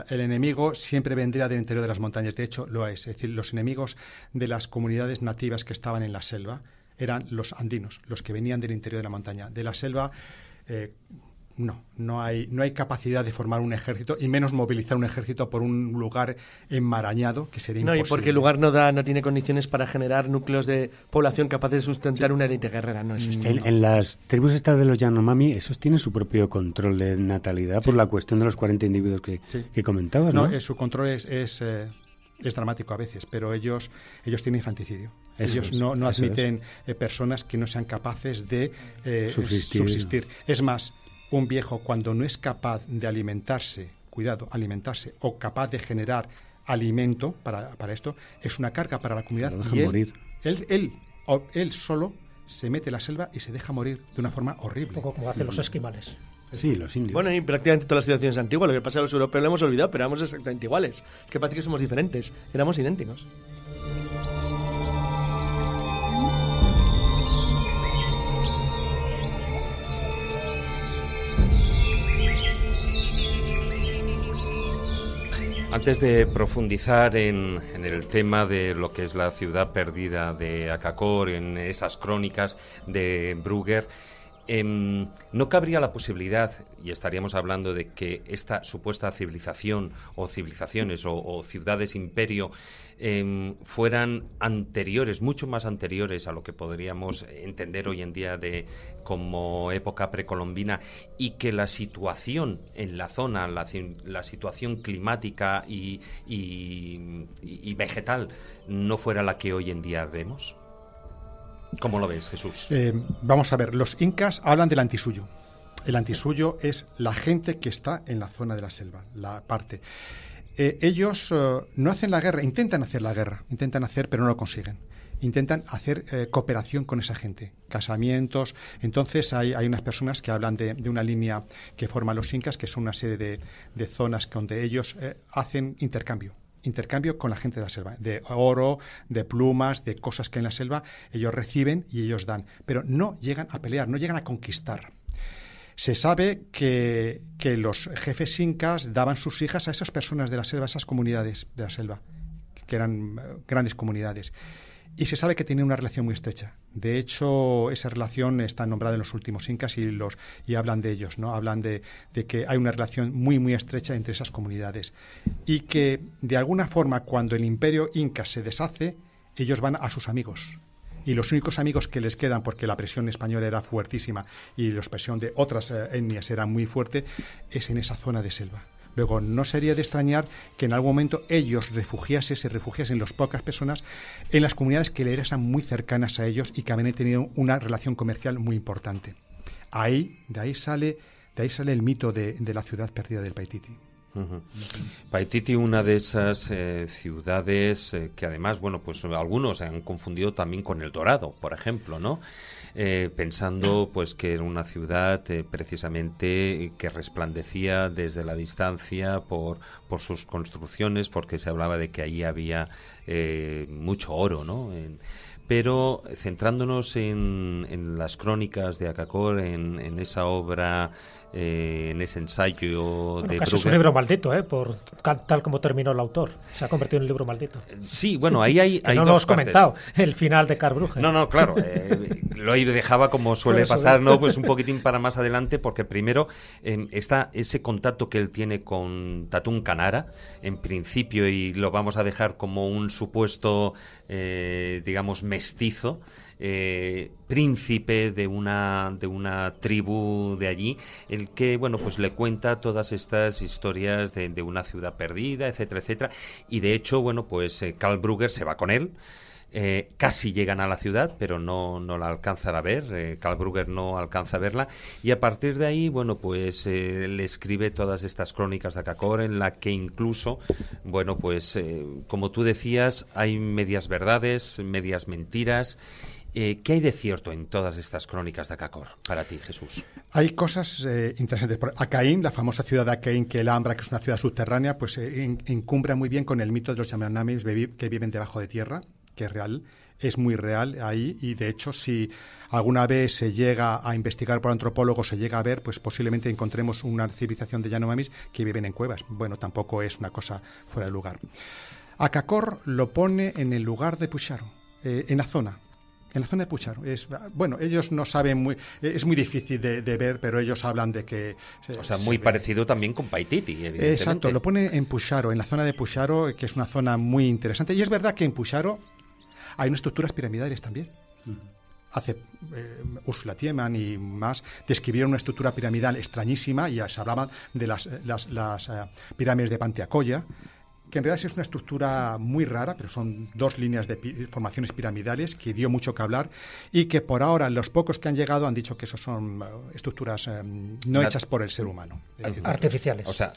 enemigo siempre vendría del interior de las montañas, de hecho lo es. Es decir, los enemigos de las comunidades nativas que estaban en la selva eran los andinos, los que venían del interior de la montaña. De la selva. Eh, no, no hay, no hay capacidad de formar un ejército y menos movilizar un ejército por un lugar enmarañado que sería imposible. No, y porque el lugar no da, no tiene condiciones para generar núcleos de población capaces de sustentar un una élite guerrera, no existe. Mm, en, las tribus estas de los Yanomami, esos tienen su propio control de natalidad por la cuestión de los 40 individuos que, que comentabas, ¿no? Eh, su control es, eh, es dramático a veces, pero ellos, ellos tienen infanticidio. ellos no, no admiten eh, personas que no sean capaces de subsistir. subsistir. Es más, un viejo cuando no es capaz de alimentarse, cuidado, alimentarse, o capaz de generar alimento para, esto, es una carga para la comunidad. él, morir. Él, él, solo se mete la selva y se deja morir de una forma horrible. Un poco como hacen los esquimales. Sí, los indios. Bueno, y prácticamente todas las situaciones antiguas. Lo que pasa a los europeos lo hemos olvidado, pero éramos exactamente iguales. Es que parece que somos diferentes. Éramos idénticos. Antes de profundizar en, el tema de lo que es la ciudad perdida de Acacor, en esas crónicas de Brugger, Em, ¿No cabría la posibilidad, y estaríamos hablando de que esta supuesta civilización o civilizaciones o, ciudades imperio em, fueran anteriores, mucho más anteriores a lo que podríamos entender hoy en día como época precolombina, y que la situación en la zona, la, situación climática y vegetal, no fuera la que hoy en día vemos? ¿Cómo lo ves, Jesús? Eh, vamos a ver, los incas hablan del antisuyo. El antisuyo es la gente que está en la zona de la selva, la parte. Eh, ellos eh, no hacen la guerra, intentan hacer la guerra, intentan hacer, pero no lo consiguen. Intentan hacer cooperación con esa gente, casamientos. Entonces hay, unas personas que hablan de, una línea que forman los incas, que son una serie de zonas donde ellos hacen intercambio intercambio con la gente de la selva, de oro, de plumas, de cosas que en la selva ellos reciben y ellos dan, pero no llegan a pelear, no llegan a conquistar. Se sabe que, que los jefes incas daban sus hijas a esas personas de la selva, a esas comunidades de la selva, que eran eh, grandes comunidades y se sabe que tiene una relación muy estrecha. De hecho, esa relación está nombrada en los últimos incas y, los, y hablan de ellos, ¿no? Hablan de, de que hay una relación muy, muy estrecha entre esas comunidades. Y que, de alguna forma, cuando el imperio inca se deshace, ellos van a sus amigos, y los únicos amigos que les quedan, porque la presión española era fuertísima y la presión de otras eh, etnias era muy fuerte, es en esa zona de selva. Luego, no sería de extrañar que en algún momento ellos refugiasen, se refugiasen las pocas personas en las comunidades que le eran muy cercanas a ellos y que habían tenido una relación comercial muy importante. Ahí, de ahí sale, de ahí sale el mito de, la ciudad perdida del Paititi. Paititi, una de esas eh, ciudades eh, que además, bueno, pues algunos han confundido también con El Dorado, por ejemplo, ¿no? Eh, pensando pues que era una ciudad eh, precisamente eh, que resplandecía desde la distancia por, por sus construcciones, porque se hablaba de que allí había mucho oro, ¿no? pero centrándonos en, en, las crónicas de Acacor, en esa obra eh, en ese ensayo de casi Es un libro maldito, ¿eh? Por, tal como terminó el autor. Se ha convertido en un libro maldito. Eh, sí, bueno, ahí hay. <laughs> no lo has comentado, el final de Carl No, no, claro. Eh, <laughs> lo dejaba como suele pasar, ¿no? Pues un poquitín para más adelante, porque primero em, está ese contacto que él tiene con Tatún Canara, en principio, y lo vamos a dejar como un supuesto, digamos, mestizo. Eh, príncipe de una, de una tribu de allí, el que, bueno, pues le cuenta todas estas historias de, una ciudad perdida, etcétera, etcétera. Y de hecho, bueno, pues eh, Karl Brugger se va con él. Eh, casi llegan a la ciudad, pero no, la alcanzan a ver. Eh, Karl Brugger no alcanza a verla. Y a partir de ahí, bueno, pues le escribe todas estas crónicas de Akakor, en la que incluso, bueno, pues como tú decías, hay medias verdades, medias mentiras eh, ¿Qué hay de cierto en todas estas crónicas de Acacor para ti, Jesús? Hay cosas eh, interesantes. Acaín, la famosa ciudad de Acaín, que el que es una ciudad subterránea, pues eh, encumbra muy bien con el mito de los Yamanamis que viven debajo de tierra, que es real es muy real ahí y de hecho si alguna vez se llega a investigar por antropólogos, se llega a ver, pues posiblemente encontremos una civilización de Yanomamis que viven en cuevas. Bueno, tampoco es una cosa fuera de lugar. Acacor lo pone en el lugar de Pucharo, en la zona. En la zona de Pucharo. Es, bueno, ellos no saben muy. Es muy difícil de, ver, pero ellos hablan de que. o sea, muy parecido también con Paititi, evidentemente. Exacto, lo pone en Pucharo, en la zona de Pucharo, que es una zona muy interesante. Y es verdad que en Pucharo hay unas estructuras piramidales también. Mm. hace eh, Ursula Tieman y más describieron una estructura piramidal extrañísima y se hablaba de las, eh, eh, pirámides de Panteacoya que en realidad es una estructura muy rara, pero son dos líneas de formaciones piramidales que dio mucho que hablar y que por ahora los pocos que han llegado han dicho que esas son eh, estructuras eh, no hechas por el ser humano. Ah, artificiales. O sea,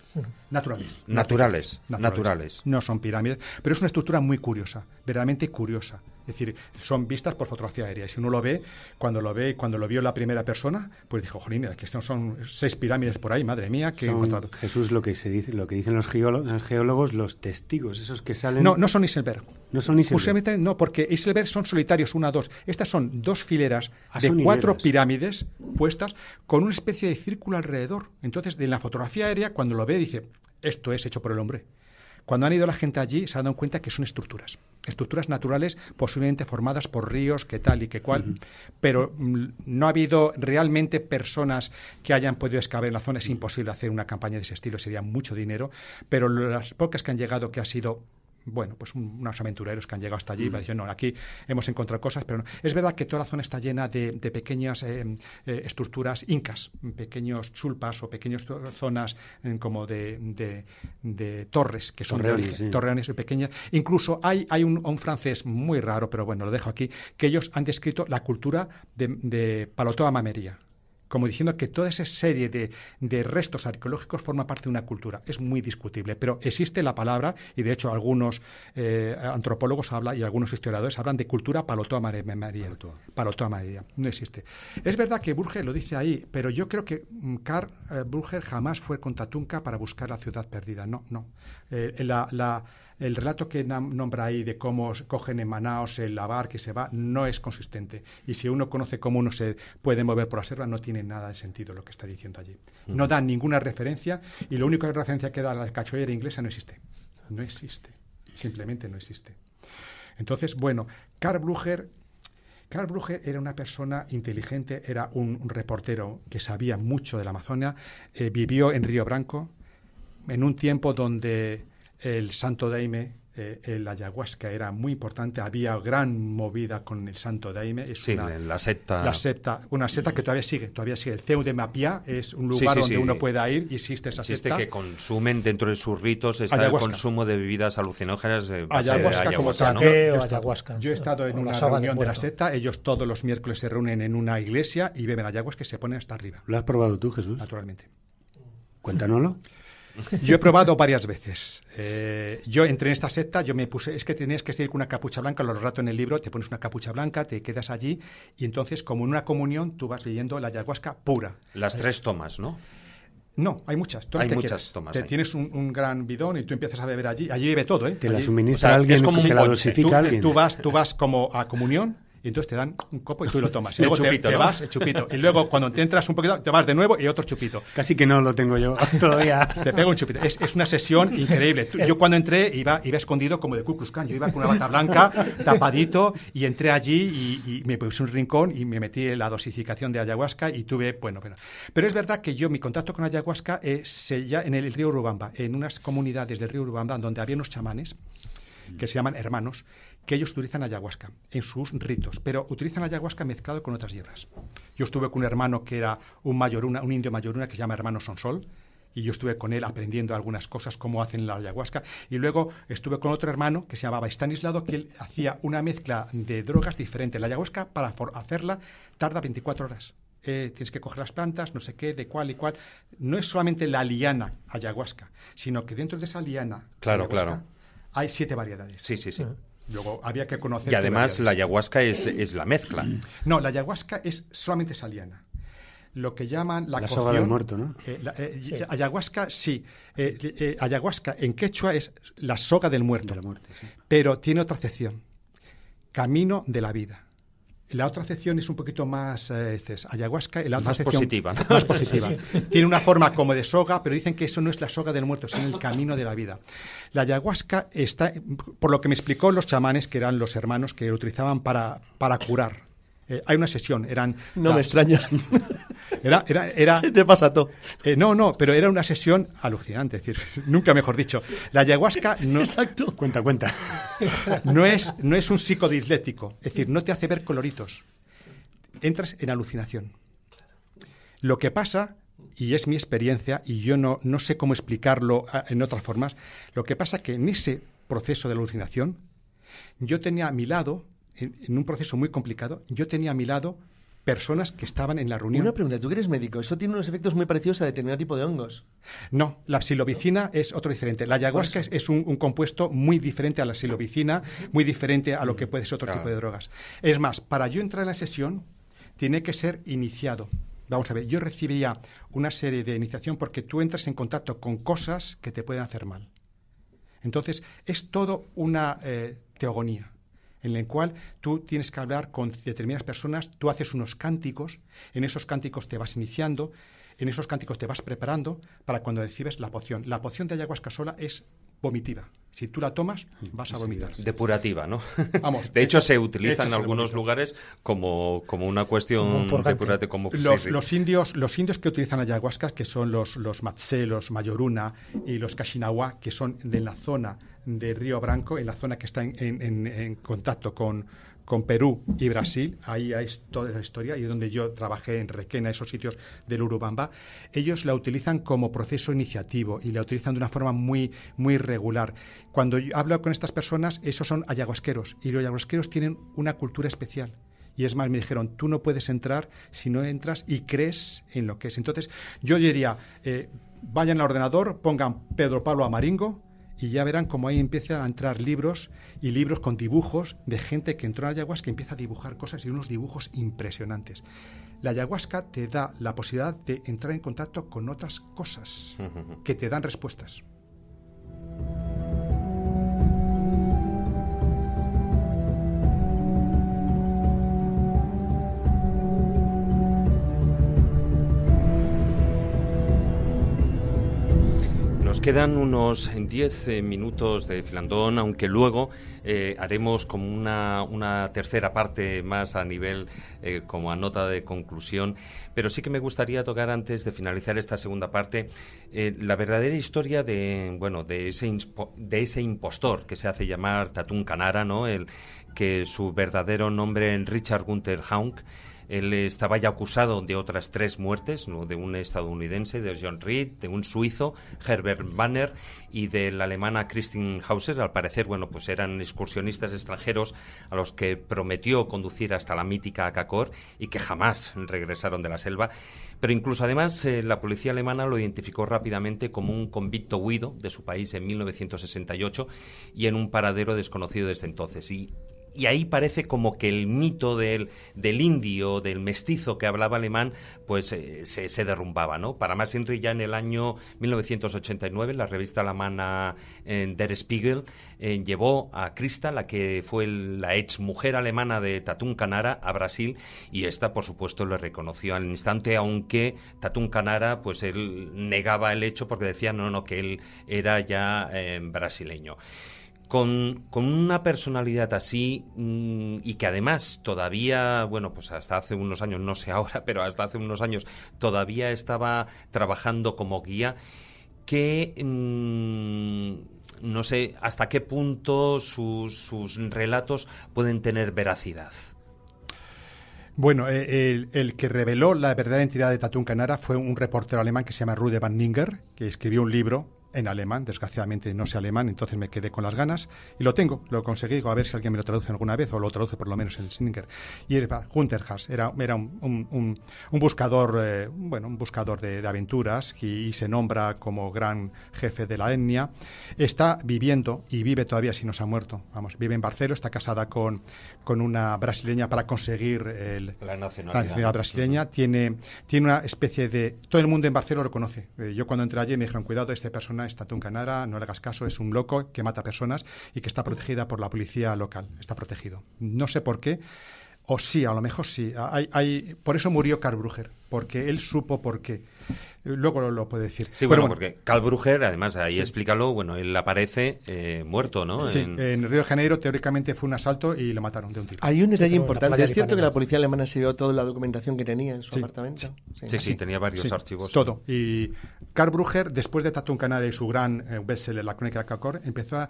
naturales, naturales, naturales. Naturales. No son pirámides, pero es una estructura muy curiosa, verdaderamente curiosa. Es decir, son vistas por fotografía aérea. Y si uno lo ve, cuando lo ve, cuando lo vio la primera persona, pues dijo, jolín, mira, que son seis pirámides por ahí, madre mía. Que encontrado. Jesús, lo que, se dice, lo que dicen los geólogos, los testigos, esos que salen... No, no son Iselberg. No son Iselberg. no, porque Iselberg son solitarios, una, dos. Estas son dos fileras ah, de cuatro pirámides puestas con una especie de círculo alrededor. Entonces, en la fotografía aérea, cuando lo ve, dice, esto es hecho por el hombre. Cuando han ido la gente allí, se han dado cuenta que son estructuras, estructuras naturales posiblemente formadas por ríos, que tal y qué cual, pero mm, no ha habido realmente personas que hayan podido excavar en la zona. Es imposible hacer una campaña de ese estilo, sería mucho dinero, pero las pocas que han llegado, que ha sido bueno, pues unos aventureros que han llegado hasta allí y han mm. dicho no, aquí hemos encontrado cosas, pero no. Es verdad que toda la zona está llena de, pequeñas eh, eh, estructuras incas, pequeños chulpas o pequeñas zonas eh, como de, torres, que son torreones, y pequeñas. Incluso hay, hay un, francés muy raro, pero bueno, lo dejo aquí, que ellos han descrito la cultura de, de Palotoa Mamería como diciendo que toda esa serie de, restos arqueológicos forma parte de una cultura. Es muy discutible, pero existe la palabra, y de hecho algunos eh, antropólogos hablan y algunos historiadores hablan de cultura palotoa María. María. No existe. Es verdad que Burger lo dice ahí, pero yo creo que mm, Karl eh, Burger jamás fue con Tatunca para buscar la ciudad perdida. No, no. Eh, la el relato que nombra ahí de cómo cogen en Manaos el lavar, que se va no es consistente. Y si uno conoce cómo uno se puede mover por la selva, no tiene nada de sentido lo que está diciendo allí. No da ninguna referencia y la única referencia que da la cachoeira inglesa no existe. No existe. Simplemente no existe. Entonces, bueno, Karl Bruger Karl Bruger era una persona inteligente, era un, reportero que sabía mucho de la Amazonia, eh, vivió en Río Branco, en un tiempo donde el santo daime, eh, el ayahuasca era muy importante, había gran movida con el santo daime. Es sí, la secta. La secta, una secta que todavía sigue, todavía sigue. El CEU de Mapia es un lugar donde uno puede ir y existe esa existe que consumen dentro de sus ritos está el consumo de bebidas alucinógenas eh, ayahuasca, como tal. Yo, yo, he estado en una reunión de, la secta, ellos todos los miércoles se reúnen en una iglesia y beben ayahuasca que se ponen hasta arriba. ¿Lo has probado tú, Jesús? Naturalmente. Cuéntanoslo. Yo he probado varias veces. Eh, yo entré en esta secta, yo me puse, es que tenías que seguir con una capucha blanca, lo rato en el libro, te pones una capucha blanca, te quedas allí y entonces como en una comunión tú vas leyendo la ayahuasca pura. Las tres tomas, ¿no? No, hay muchas. hay muchas tomas. tienes un, gran bidón y tú empiezas a beber allí. Allí bebe todo, ¿eh? Te la suministra alguien, es como que la dosifica tú, alguien. ¿eh? vas, tú vas como a comunión y entonces te dan un copo y tú lo tomas. <laughs> Y luego te, vas, el chupito. Y luego cuando te entras un poquito, te vas de nuevo y otro chupito. Casi que no lo tengo yo <laughs> todavía. Te pego un chupito. Es, una sesión increíble. yo cuando entré iba, iba escondido como de Ku Yo iba con una bata blanca, <laughs> tapadito, y entré allí y, me puse un rincón y me metí en la dosificación de ayahuasca y tuve, bueno, pero... Pero es verdad que yo, mi contacto con ayahuasca es eh, ya en el río Urubamba, en unas comunidades del río Urubamba donde había unos chamanes que se llaman hermanos que ellos utilizan ayahuasca en sus ritos, pero utilizan ayahuasca mezclado con otras hierbas. Yo estuve con un hermano que era un mayoruna, un indio mayoruna que se llama hermano Sonsol, y yo estuve con él aprendiendo algunas cosas, cómo hacen la ayahuasca. Y luego estuve con otro hermano que se llamaba Istanislado, que él hacía una mezcla de drogas diferentes. La ayahuasca, para hacerla, tarda 24 horas. Eh, tienes que coger las plantas, no sé qué, de cuál y cuál. No es solamente la liana ayahuasca, sino que dentro de esa liana claro, claro. hay siete variedades. Sí, sí, sí había que conocer. Y además la ayahuasca es, la mezcla. No, la ayahuasca es solamente saliana. Lo que llaman la, la soga del muerto, ¿no? Eh, eh, ayahuasca, sí. Eh, ayahuasca en quechua es la soga del muerto. Pero tiene otra excepción Camino de la vida. La otra sección es un poquito más eh, ayahuasca. la más positiva. <laughs> Más positiva. Tiene una forma como de soga, pero dicen que eso no es la soga del muerto, sino el camino de la vida. La ayahuasca está, por lo que me explicó los chamanes, que eran los hermanos que lo utilizaban para, para curar eh, hay una sesión, eran... No me extraña. <laughs> Era, Se te pasa todo. Eh, no, no, pero era una sesión alucinante, es decir, <laughs> nunca mejor dicho. La ayahuasca no... Exacto. Cuenta, cuenta. No es, no es un psicodislético, es decir, no te hace ver coloritos. Entras en alucinación. Lo que pasa, y es mi experiencia, y yo no, no sé cómo explicarlo ah, en otras formas, lo que pasa es que en ese proceso de alucinación, yo tenía a mi lado en, un proceso muy complicado, yo tenía a mi lado personas que estaban en la reunión. Una pregunta, tú que eres médico, eso tiene unos efectos muy parecidos a determinado tipo de hongos. No, la psilobicina es otro diferente. La ayahuasca es un, compuesto muy diferente a la psilobicina, muy diferente a lo que puede ser otro tipo de drogas. Es más, para yo entrar en la sesión, tiene que ser iniciado. Vamos a ver, yo recibía una serie de iniciación porque tú entras en contacto con cosas que te pueden hacer mal. Entonces, es todo una eh, teogonía en el cual tú tienes que hablar con determinadas personas, tú haces unos cánticos, en esos cánticos te vas iniciando, en esos cánticos te vas preparando para cuando recibes la poción. La poción de ayahuasca sola es vomitiva. Si tú la tomas, vas a vomitar. Depurativa, ¿no? <laughs> Vamos, de hecho, se utiliza en algunos lugares como, como una cuestión como los, los, indios, los indios que utilizan ayahuasca, que son los, los los mayoruna y los kashinawa, que son de la zona de Río Branco, en la zona que está en, contacto con, Perú y Brasil, ahí hay toda la historia, y donde yo trabajé en Requena, esos sitios del Urubamba, ellos la utilizan como proceso iniciativo y la utilizan de una forma muy, muy regular. Cuando hablo con estas personas, esos son ayahuasqueros, y los ayahuasqueros tienen una cultura especial. Y es más, me dijeron, tú no puedes entrar si no entras y crees en lo que es. Entonces, yo diría, eh, vayan al ordenador, pongan Pedro Pablo Amaringo, y ya verán cómo ahí empiezan a entrar libros y libros con dibujos de gente que entró en ayahuasca que empieza a dibujar cosas y unos dibujos impresionantes. La ayahuasca te da la posibilidad de entrar en contacto con otras cosas que te dan respuestas. Nos quedan unos 10 eh, minutos de Filandón, aunque luego eh, haremos como una, tercera parte más a nivel, eh, como a nota de conclusión. Pero sí que me gustaría tocar antes de finalizar esta segunda parte la verdadera historia de, bueno, de, ese de ese impostor que se hace llamar Tatún Canara, ¿no? El, que su verdadero nombre es Richard Gunther Haunk. Él estaba ya acusado de otras tres muertes, de un estadounidense, de John Reed, de un suizo, Herbert Banner, y de la alemana Christine Hauser. Al parecer, bueno, pues eran excursionistas extranjeros a los que prometió conducir hasta la mítica Akakor y que jamás regresaron de la selva. Pero incluso además eh, la policía alemana lo identificó rápidamente como un convicto huido de su país en 1968 y en un paradero desconocido desde entonces. Y y ahí parece como que el mito del, indio, del mestizo que hablaba alemán, pues eh, se, derrumbaba, ¿no? Para más Henry ya en el año 1989, la revista alemana eh, Der Spiegel eh, llevó a Krista, la que fue la ex mujer alemana de Tatún Canara, a Brasil, y esta, por supuesto, le reconoció al instante, aunque Tatún Canara, pues él negaba el hecho porque decía, no, no, que él era ya brasileño con, una personalidad así mm, y que además todavía, bueno, pues hasta hace unos años, no sé ahora, <laughs> pero hasta hace unos años todavía estaba trabajando como guía, que mm, no sé hasta qué punto sus, relatos pueden tener veracidad. Bueno, eh, el, que reveló la verdadera identidad de Tatún Canara fue un reportero alemán que se llama Rude Van Ninger, que escribió un libro en alemán. Desgraciadamente no sé alemán, entonces me quedé con las ganas. Y lo tengo, lo conseguí. a ver si alguien me lo traduce alguna vez, o lo traduce por lo menos en Singer. Y era Hunterhas, era, era un, un, buscador, eh, bueno, un buscador de, aventuras y, se nombra como gran jefe de la etnia. Está viviendo y vive todavía si no se ha muerto. Vamos, vive en Barcelo, está casada con, con una brasileña para conseguir el, la, nacionalidad. brasileña. Tiene, tiene una especie de. Todo el mundo en Barcelo lo conoce. Eh, yo cuando entré allí me dijeron, cuidado, este personaje Está canara, no le hagas caso, es un loco que mata personas y que está protegida por la policía local, está protegido. No sé por qué, o sí, a lo mejor sí. Hay, por eso murió Karl Bruger porque él supo por qué. Eh, luego lo, puede decir. Sí, bueno, porque Karl Bruger, además, ahí explícalo, bueno, él aparece eh, muerto, ¿no? Sí, en... en... Río de Janeiro teóricamente fue un asalto y lo mataron de un tiro. Hay un detalle importante. ¿Es cierto que la policía alemana se dio toda la documentación que tenía en su apartamento? Sí, sí, tenía varios archivos. Todo. Y Karl Bruger, después de Tatun Canada y su gran eh, La Crónica de Cacor, empezó a,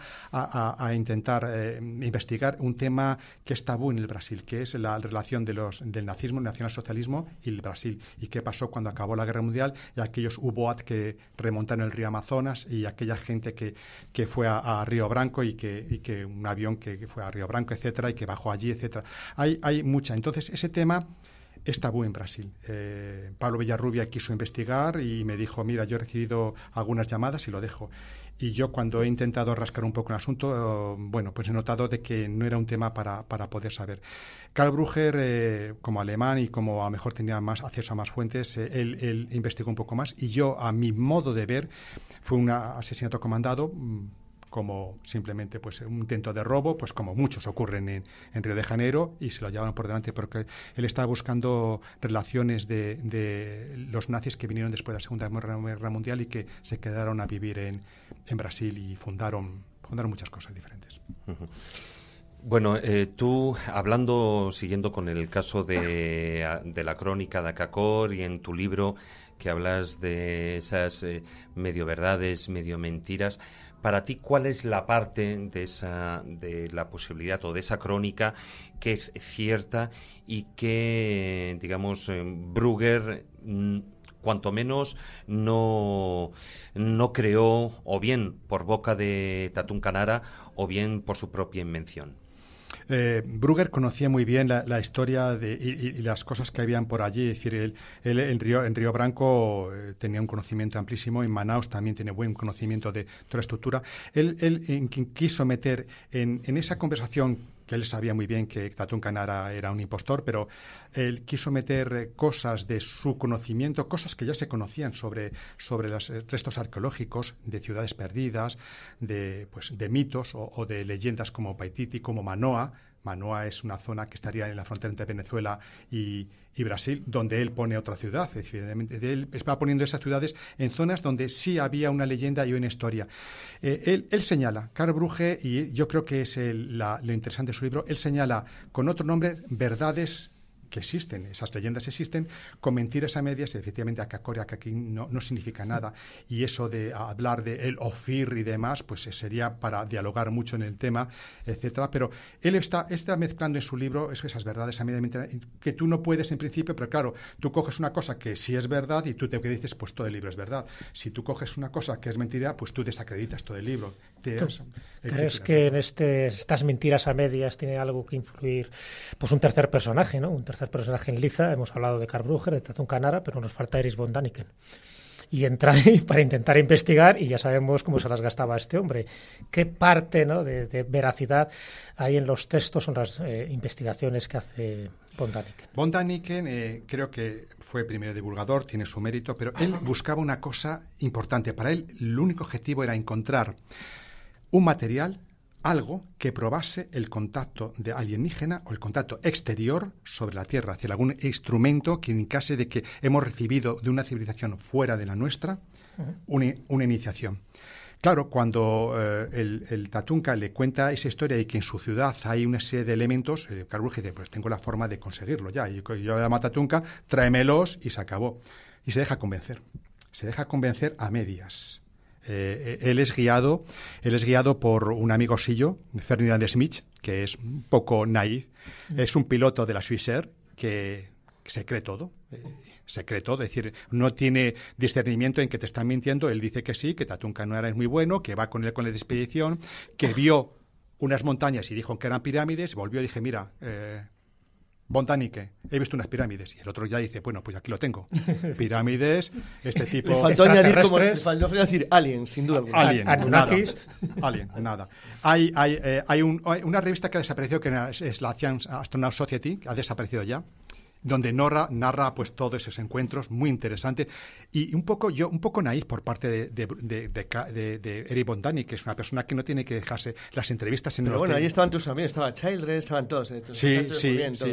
a, intentar eh, investigar un tema que es tabú en el Brasil, que es la relación de los, del nazismo, el nacionalsocialismo y el Brasil y qué pasó cuando acabó la guerra mundial y aquellos UBOAT que remontaron el río Amazonas y aquella gente que, que fue a, Río Branco y que, un avión que, fue a Río Branco, etcétera, y que bajó allí, etcétera. Hay, hay mucha. Entonces, ese tema está tabú en Brasil. Eh, Pablo Villarrubia quiso investigar y me dijo, mira, yo he recibido algunas llamadas y lo dejo. Y yo cuando he intentado rascar un poco el asunto, bueno, pues he notado de que no era un tema para, poder saber. Karl Bruger, eh, como alemán y como a lo mejor tenía más acceso a más fuentes, eh, él, investigó un poco más y yo, a mi modo de ver, fue un asesinato comandado mm, como simplemente pues un intento de robo, pues como muchos ocurren en, en Río de Janeiro y se lo llevaron por delante porque él estaba buscando relaciones de, de, los nazis que vinieron después de la Segunda Guerra Mundial y que se quedaron a vivir en, Brasil y fundaron, fundaron muchas cosas diferentes. Bueno, eh, tú hablando, siguiendo con el caso de, de la crónica de Acacor y en tu libro que hablas de esas eh, medio verdades, medio mentiras, para ti, ¿cuál es la parte de, esa, de la posibilidad o de esa crónica que es cierta y que, digamos, eh, Brugger mm, cuanto menos no, no creó o bien por boca de Tatún Canara o bien por su propia invención? eh, conocía muy bien la, historia de, y, las cosas que habían por allí. Es decir, él, en, Río, en Río Branco eh, tenía un conocimiento amplísimo, en Manaus también tiene buen conocimiento de toda la estructura. Él, eh, quiso meter en esa conversación que él sabía muy bien que Tatún Canara era un impostor, pero él quiso meter eh, cosas de su conocimiento, cosas que ya se conocían sobre, sobre los eh, restos arqueológicos de ciudades perdidas, de, pues, de mitos o de leyendas como Paititi, como Manoa, Manoa es una zona que estaría en la frontera entre Venezuela y, Brasil, donde él pone otra ciudad. decir, él va poniendo esas ciudades en zonas donde sí había una leyenda y una historia. Eh, él, señala, Carl Bruge, y yo creo que es lo interesante de su libro, él señala con otro nombre verdades que existen, esas leyendas existen, con mentiras a medias, efectivamente, a Akakori, Akakin no, no significa nada. Y eso de hablar de el Ofir y demás, pues eh, sería para dialogar mucho en el tema, etcétera. Pero él está, mezclando en su libro esas verdades a medias que tú no puedes en principio, pero claro, tú coges una cosa que sí es verdad y tú te que dices, pues todo el libro es verdad. Si tú coges una cosa que es mentira, pues tú desacreditas todo el libro. ¿Crees que en este, estas mentiras a medias tiene algo que influir? Pues un tercer personaje, ¿no? Un tercer personaje en Liza. Hemos hablado de Karl Brugger, de Tatun Canara, pero nos falta Eris von Daniken. Y entra ahí <laughs> para intentar investigar y ya sabemos cómo se las gastaba este hombre. ¿Qué parte ¿no? de, veracidad hay en los textos, en las eh, investigaciones que hace Von Daniken. Von Daniken eh, creo que fue primer divulgador, tiene su mérito, pero él buscaba una cosa importante. Para él, el único objetivo era encontrar un material, algo que probase el contacto de alienígena o el contacto exterior sobre la Tierra, hacia algún instrumento que indicase de que hemos recibido de una civilización fuera de la nuestra una, una iniciación. Claro, cuando eh, el, el, Tatunka le cuenta esa historia y que en su ciudad hay una serie de elementos, eh, dice, pues tengo la forma de conseguirlo ya. Y yo llamo a Tatunka, tráemelos y se acabó. Y se deja convencer. Se deja convencer a medias. Eh, él es guiado, es guiado por un amigo suyo, Ferdinand Smith, que es un poco naif. Mm. Es un piloto de la Air, que se cree todo. Eh, secreto, es decir, no tiene discernimiento en que te están mintiendo, él dice que sí, que Tatún era es muy bueno, que va con él con la expedición, que vio unas montañas y dijo que eran pirámides, volvió y dije, mira, eh, Bontanique, he visto unas pirámides. Y el otro ya dice, bueno, pues aquí lo tengo. <laughs> Pirámides, este tipo... faltó añadir como... decir alien, sin duda alguna. Alien, nada. Alien, nada. Eh, hay, una revista que ha desaparecido, que es la Science Astronaut Society, que ha desaparecido ya, donde Nora narra pues todos esos encuentros, muy interesantes... Y un poco yo, un poco naif por parte de, de, de, de Eric Bondani, que es una persona que no tiene que dejarse las entrevistas en el bueno, ahí estaban tus amigos, estaba Childress, estaban todos. Eh, sí, sí, sí.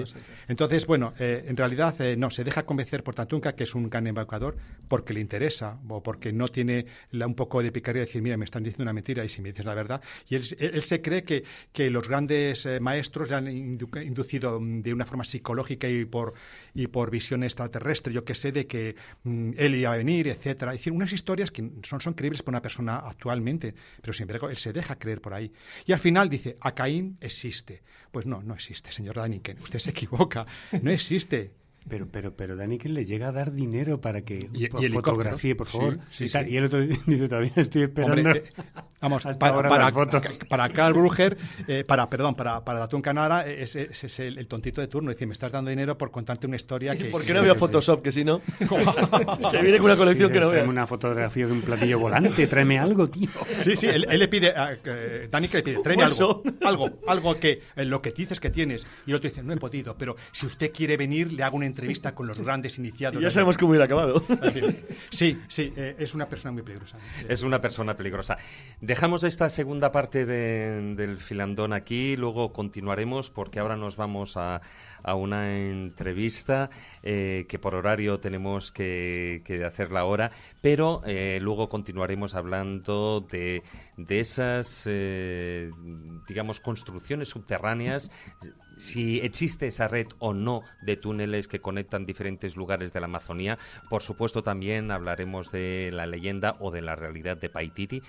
Entonces, bueno, eh, en realidad eh, no, se deja convencer por Tatunka, que es un gran embaucador, porque le interesa o porque no tiene un poco de picaría de decir, mira, me están diciendo una mentira y si me dices la verdad. Y él, él, se cree que, que los grandes maestros le han inducido mm, de una forma psicológica y por, y por visión extraterrestre, yo que sé, de que mm, él y a venir, etcétera. Es decir, unas historias que son, son creíbles para una persona actualmente, pero siempre él se deja creer por ahí. Y al final dice, a existe. Pues no, no existe, señor Daniken, usted se equivoca, no existe. Pero, pero, pero Dani que le llega a dar dinero para que y, por favor. y, el otro <laughs> dice, todavía estoy esperando. Eh, vamos, para, para, las fotos. para Karl Brugger, eh, para, perdón, para, para Datun Canara, eh, ese es, el, tontito de turno. Dice, me estás dando dinero por contarte una historia que... ¿Por qué no veo Photoshop? Que si no, <laughs> se viene con una colección que no veas. una fotografía de un platillo volante, tráeme algo, tío. Sí, sí, él, le pide, Dani que le pide, tráeme algo, algo, algo que lo que dices que tienes. Y el otro dice, no he podido, pero si usted quiere venir, le hago un entrevista con los grandes iniciados. ya sabemos cómo hubiera acabado. Sí, sí, eh, es una persona muy peligrosa. Es una persona peligrosa. Dejamos esta segunda parte del filandón aquí, luego continuaremos porque ahora nos vamos a, una entrevista eh, que por horario tenemos que, hacerla ahora, pero eh, luego continuaremos hablando de, de esas, digamos, construcciones subterráneas si existe esa red o no de túneles que conectan diferentes lugares de la Amazonía. Por supuesto, también hablaremos de la leyenda o de la realidad de Paititi.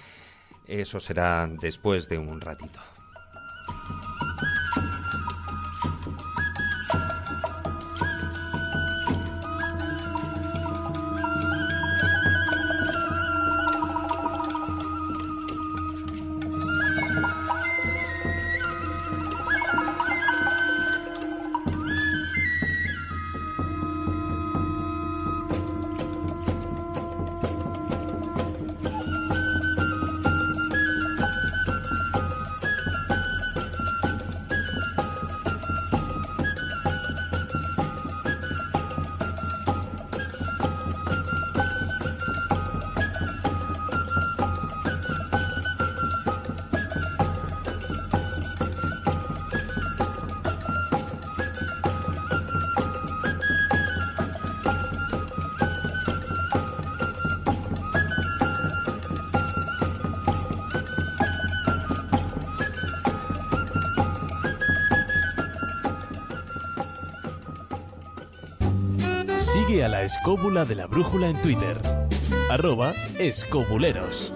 Eso será después de un ratito. la escóbula de la brújula en Twitter. Arroba escobuleros.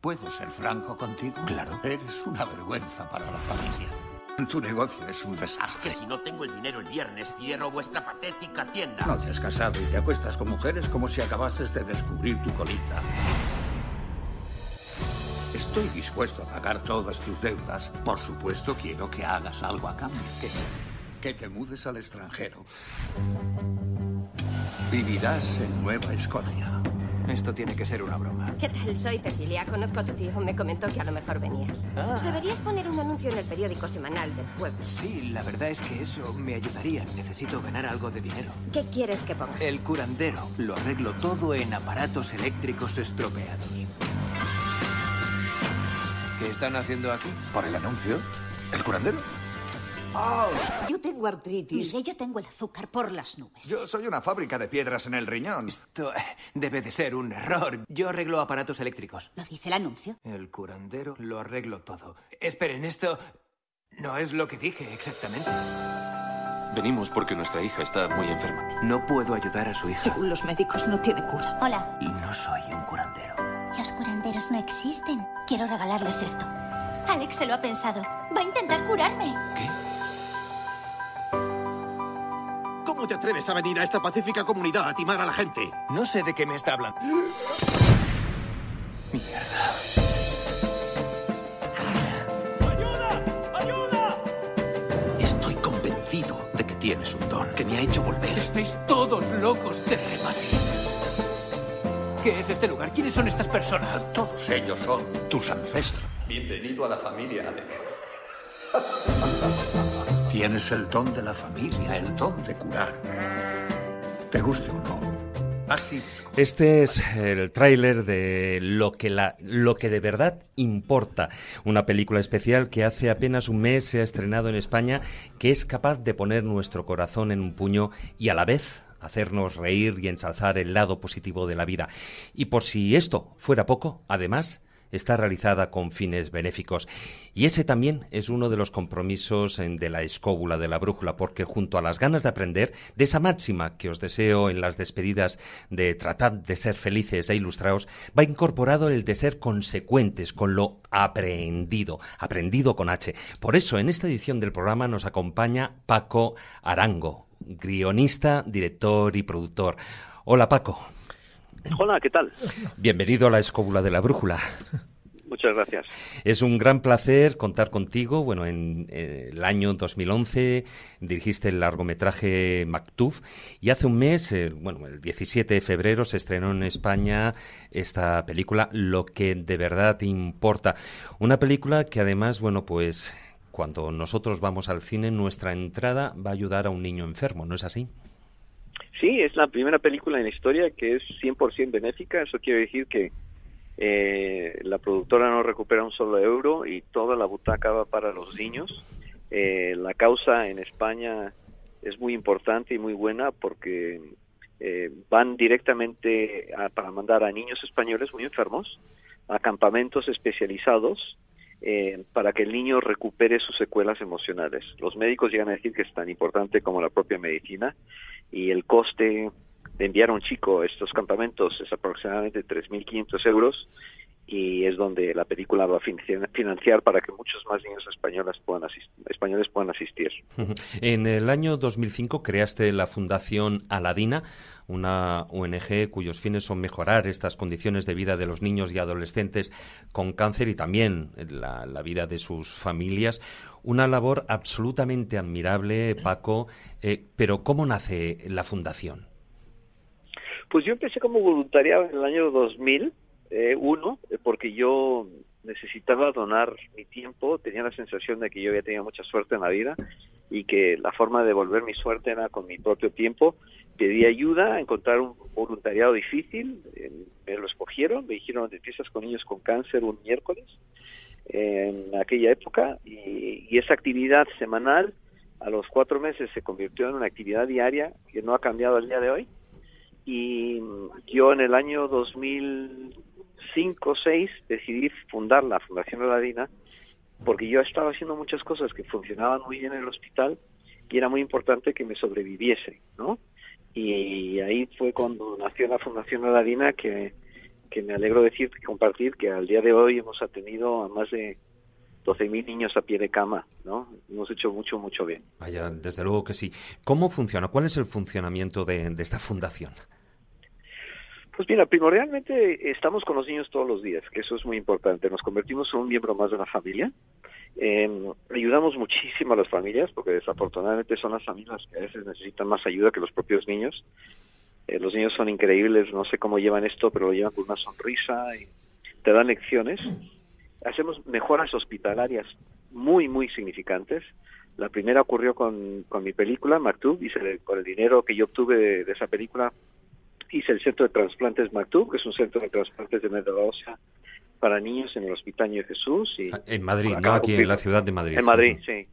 ¿Puedo ser franco contigo? Claro. Eres una vergüenza para la familia. Tu negocio es un desastre. si no tengo el dinero el viernes, cierro vuestra patética tienda. No te has casado y te acuestas con mujeres como si acabases de descubrir tu colita. Estoy dispuesto a pagar todas tus deudas. Por supuesto, quiero que hagas algo a cambio. Que, que te mudes al extranjero. Vivirás en Nueva Escocia. Esto tiene que ser una broma. ¿Qué tal? Soy Cecilia. Conozco a tu tío. Me comentó que a lo mejor venías. Ah. ¿Os Deberías poner un anuncio en el periódico semanal del pueblo. Sí, la verdad es que eso me ayudaría. Necesito ganar algo de dinero. ¿Qué quieres que ponga? El curandero. Lo arreglo todo en aparatos eléctricos estropeados. ¿Qué están haciendo aquí? ¿Por el anuncio? ¿El curandero? Oh. Yo tengo artritis. Y yo tengo el azúcar por las nubes. Yo soy una fábrica de piedras en el riñón. Esto eh, debe de ser un error. Yo arreglo aparatos eléctricos. ¿Lo dice el anuncio? El curandero lo arreglo todo. Esperen, esto no es lo que dije exactamente. Venimos porque nuestra hija está muy enferma. No puedo ayudar a su hija. Según los médicos, no tiene cura. Hola. Y No soy un curandero. Los curanderos no existen. Quiero regalarles esto. Alex se lo ha pensado. Va a intentar curarme. ¿Qué? ¿Cómo te atreves a venir a esta pacífica comunidad a timar a la gente? No sé de qué me está hablando. Mierda. ¡Ayuda! ¡Ayuda! Estoy convencido de que tienes un don que me ha hecho volver. Estáis todos locos de rebatir. ¿Qué es este lugar? ¿Quiénes son estas personas? Todos ellos son tus ancestros. Bienvenido a la familia, Tienes el don de la familia, el don de curar. Te guste o no, Así. este es el tráiler de lo que, la, lo que de verdad importa, una película especial que hace apenas un mes se ha estrenado en España, que es capaz de poner nuestro corazón en un puño y a la vez hacernos reír y ensalzar el lado positivo de la vida. Y por si esto fuera poco, además, está realizada con fines benéficos. Y ese también es uno de los compromisos eh, de la escóbula de la brújula, porque junto a las ganas de aprender, de esa máxima que os deseo en las despedidas de tratad de ser felices e ilustrados va incorporado el de ser consecuentes con lo aprendido, aprendido con H. Por eso, en esta edición del programa nos acompaña Paco Arango guionista, director y productor. Hola Paco. Hola, ¿qué tal? Bienvenido a la escóbula de la brújula. Muchas gracias. Es un gran placer contar contigo. Bueno, en eh, el año 2011 dirigiste el largometraje Mactuf y hace un mes, eh, bueno, el 17 de febrero se estrenó en España esta película Lo que de verdad importa. Una película que además, bueno, pues cuando nosotros vamos al cine, nuestra entrada va a ayudar a un niño enfermo, ¿no es así? Sí, es la primera película en la historia que es 100% benéfica. Eso quiere decir que eh, la productora no recupera un solo euro y toda la butaca va para los niños. Eh, la causa en España es muy importante y muy buena porque eh, van directamente para mandar a niños españoles muy enfermos a campamentos especializados eh, para que el niño recupere sus secuelas emocionales. Los médicos llegan a decir que es tan importante como la propia medicina y el coste de enviar a un chico a estos campamentos es aproximadamente 3.500 euros y es donde la película va a financiar para que muchos más niños españoles puedan, españoles puedan asistir. En el año 2005 creaste la Fundación Aladina, una ONG cuyos fines son mejorar estas condiciones de vida de los niños y adolescentes con cáncer y también la, vida de sus familias. Una labor absolutamente admirable, Paco, eh, pero ¿cómo nace la Fundación? Pues yo empecé como voluntariado en el año 2000 eh, uno, eh, porque yo necesitaba donar mi tiempo, tenía la sensación de que yo ya tenía mucha suerte en la vida y que la forma de devolver mi suerte era con mi propio tiempo. Pedí ayuda, encontrar un voluntariado difícil, eh, me lo escogieron, me dijeron, piezas con niños con cáncer un miércoles en aquella época y, y esa actividad semanal a los cuatro meses se convirtió en una actividad diaria que no ha cambiado al día de hoy. Y yo en el año 2000 cinco o seis decidí fundar la Fundación Aladina porque yo estaba haciendo muchas cosas que funcionaban muy bien en el hospital y era muy importante que me sobreviviese, ¿no? Y ahí fue cuando nació la Fundación Aladina que, que me alegro decir y compartir que al día de hoy hemos atendido a más de 12.000 niños a pie de cama, ¿no? Hemos hecho mucho, mucho bien. Vaya, desde luego que sí. ¿Cómo funciona? ¿Cuál es el funcionamiento de esta fundación? Pues mira, primordialmente estamos con los niños todos los días, que eso es muy importante. Nos convertimos en un miembro más de la familia. Em, ayudamos muchísimo a las familias, porque desafortunadamente son las familias que a veces necesitan más ayuda que los propios niños. Eh, los niños son increíbles, no sé cómo llevan esto, pero lo llevan con una sonrisa y te dan lecciones. Hacemos mejoras hospitalarias muy, muy significantes. La primera ocurrió con, con mi película, Maktub, y con el dinero que yo obtuve de esa película hice el centro de trasplantes MacTú, que es un centro de trasplantes de médula ósea para niños en el Hospital Niño Jesús. Y ah, en Madrid, ¿no? Aquí en la ciudad de Madrid. En Madrid, sí.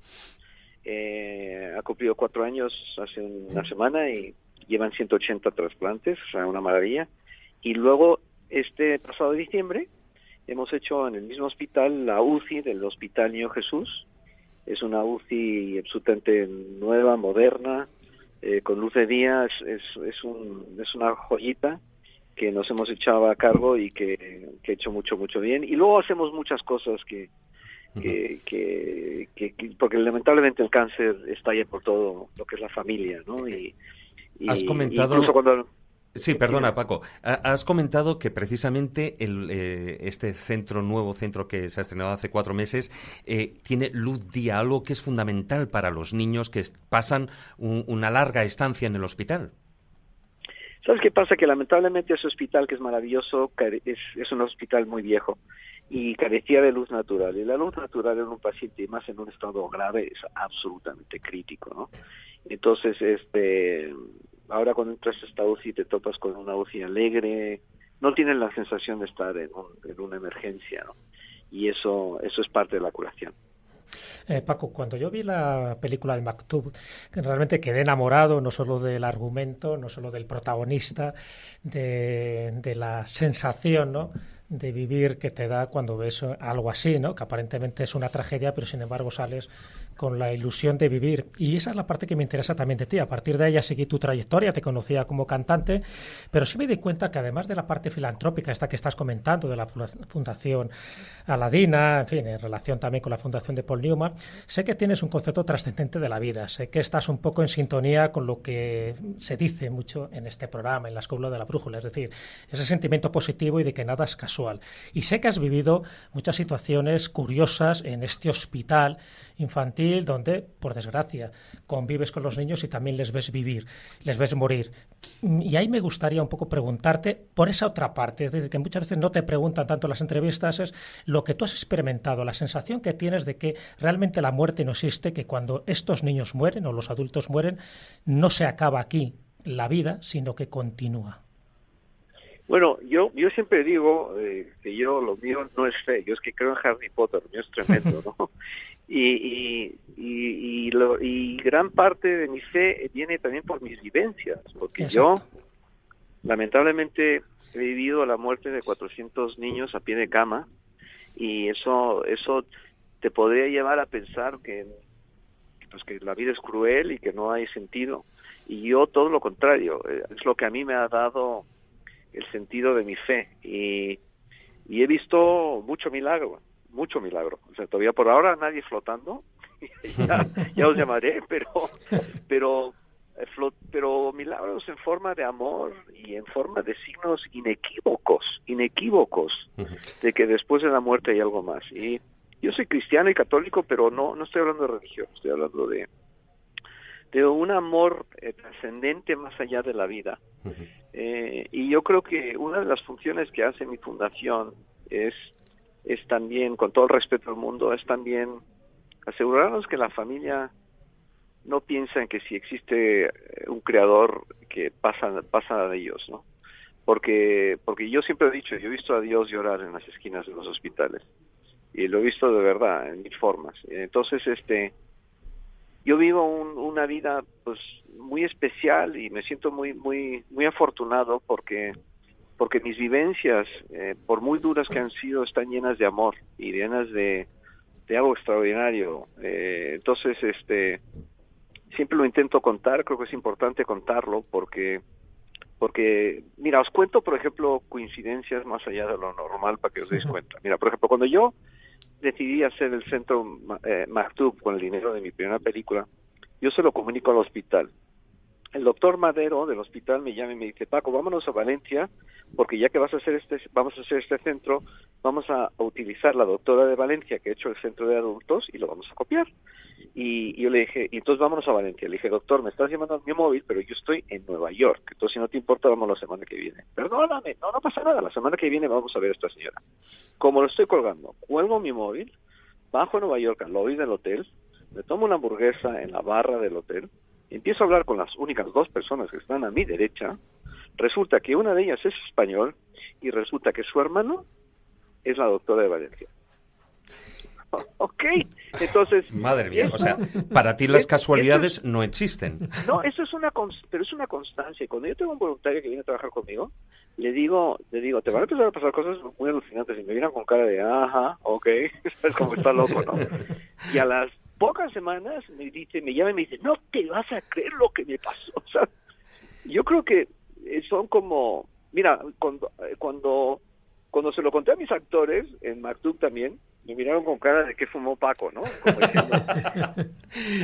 Eh, ha cumplido cuatro años hace una semana y llevan 180 trasplantes, o sea, una maravilla. Y luego, este pasado diciembre, hemos hecho en el mismo hospital la UCI del Hospital Niño Jesús. Es una UCI absolutamente nueva, moderna, eh, con luz de día es, es, una joyita que nos hemos echado a cargo y que, que ha hecho mucho, mucho bien. Y luego hacemos muchas cosas que, que, que, porque lamentablemente el cáncer estalla por todo lo que es la familia, ¿no? Y, Has comentado... cuando, Sí, perdona, Paco. Has comentado que precisamente el, eh, este centro nuevo, centro que se ha estrenado hace cuatro meses, eh, tiene luz día, algo que es fundamental para los niños que pasan una larga estancia en el hospital. ¿Sabes qué pasa? Que lamentablemente ese hospital, que es maravilloso, es, es un hospital muy viejo y carecía de luz natural. Y la luz natural en un paciente, y más en un estado grave, es absolutamente crítico, ¿no? Entonces, este, ahora cuando entras a esta UCI te topas con una UCI alegre, no tienes la sensación de estar en, una emergencia, ¿no? Y eso, eso es parte de la curación. Eh, Paco, cuando yo vi la película de Maktub, realmente quedé enamorado no solo del argumento, no solo del protagonista, de, de la sensación ¿no? de vivir que te da cuando ves algo así, ¿no? que aparentemente es una tragedia, pero sin embargo sales con la ilusión de vivir. Y esa es la parte que me interesa también de ti. A partir de ella seguí tu trayectoria, te conocía como cantante, pero sí me di cuenta que además de la parte filantrópica, esta que estás comentando, de la Fundación Aladina, en fin, en relación también con la Fundación de Paul Newman, sé que tienes un concepto trascendente de la vida, sé que estás un poco en sintonía con lo que se dice mucho en este programa, en la Escuela de la Brújula, es decir, ese sentimiento positivo y de que nada es casual. Y sé que has vivido muchas situaciones curiosas en este hospital infantil donde, por desgracia, convives con los niños y también les ves vivir, les ves morir. Y ahí me gustaría un poco preguntarte por esa otra parte, es decir, que muchas veces no te preguntan tanto en las entrevistas, es lo que tú has experimentado, la sensación que tienes de que realmente la muerte no existe, que cuando estos niños mueren o los adultos mueren, no se acaba aquí la vida, sino que continúa. Bueno, yo yo siempre digo eh, que yo lo mío no es fe, yo es que creo en Harry Potter, es tremendo, ¿no? <laughs> y, y, y, y, gran parte de mi fe viene también por mis vivencias, porque yo lamentablemente he vivido la muerte de 400 niños a pie de cama y eso eso te podría llevar a pensar que pues que la vida es cruel y que no hay sentido y yo todo lo contrario eh, es lo que a mí me ha dado el sentido de mi fe y he visto mucho milagro mucho milagro. O sea, todavía por ahora nadie flotando. <laughs> ya, os llamaré, pero, pero, eh, pero milagros en forma de amor y en forma de signos inequívocos, inequívocos, de que después de la muerte hay algo más. Y yo soy cristiano y católico, pero no, no estoy hablando de religión, estoy hablando de, un amor eh, trascendente más allá de la vida. Eh, y yo creo que una de las funciones que hace mi fundación es es también, con todo el respeto al mundo, es también asegurarnos que la familia no piensa en que si existe eh, un creador que pasa, pasa de ellos, ¿no? Porque, porque yo siempre he dicho, yo he visto a Dios llorar en las esquinas de los hospitales y lo he visto de verdad en mil formas. Entonces, este, yo vivo una vida pues muy especial y me siento muy muy muy afortunado porque porque mis vivencias, eh, por muy duras que han sido, están llenas de amor y llenas de, algo extraordinario. Eh, entonces, este, siempre lo intento contar, creo que es importante contarlo porque, porque, mira, os cuento, por ejemplo, coincidencias más allá de lo normal para que os deis cuenta. Mira, por ejemplo, cuando yo decidí hacer el centro eh, con el dinero de mi primera película, yo se lo comunico al hospital el doctor Madero del hospital me llama y me dice, Paco, vámonos a Valencia, porque ya que vas a hacer este, vamos a hacer este centro, vamos a, utilizar la doctora de Valencia que ha hecho el centro de adultos y lo vamos a copiar. Y, yo le dije, y entonces vámonos a Valencia. Le dije, doctor, me estás llamando a mi móvil, pero yo estoy en Nueva York, entonces si no te importa, vamos la semana que viene. Perdóname, no, no pasa nada, la semana que viene vamos a ver a esta señora. Como lo estoy colgando, cuelgo mi móvil, bajo a Nueva York al lobby del hotel, me tomo una hamburguesa en la barra del hotel, Empiezo a hablar con las únicas dos personas que están a mi derecha. Resulta que una de ellas es español y resulta que su hermano es la doctora de Valencia. <laughs> Ok, entonces... Madre mía, o sea, para ti las casualidades no existen. No, eso es una, pero es una constancia. Cuando yo tengo un voluntario que viene a trabajar conmigo, le digo, le digo, te van a empezar a pasar cosas muy alucinantes y me vienen con cara de, ajá, ok, <laughs> es como está loco, ¿no? Y a las pocas semanas me dice, me llama y me dice, no te vas a creer lo que me pasó. <laughs> yo creo que eh, son como, mira, cuando, eh, cuando, cuando se lo conté a mis actores, en MacTub también, me miraron con cara de que fumó Paco, ¿no? <laughs>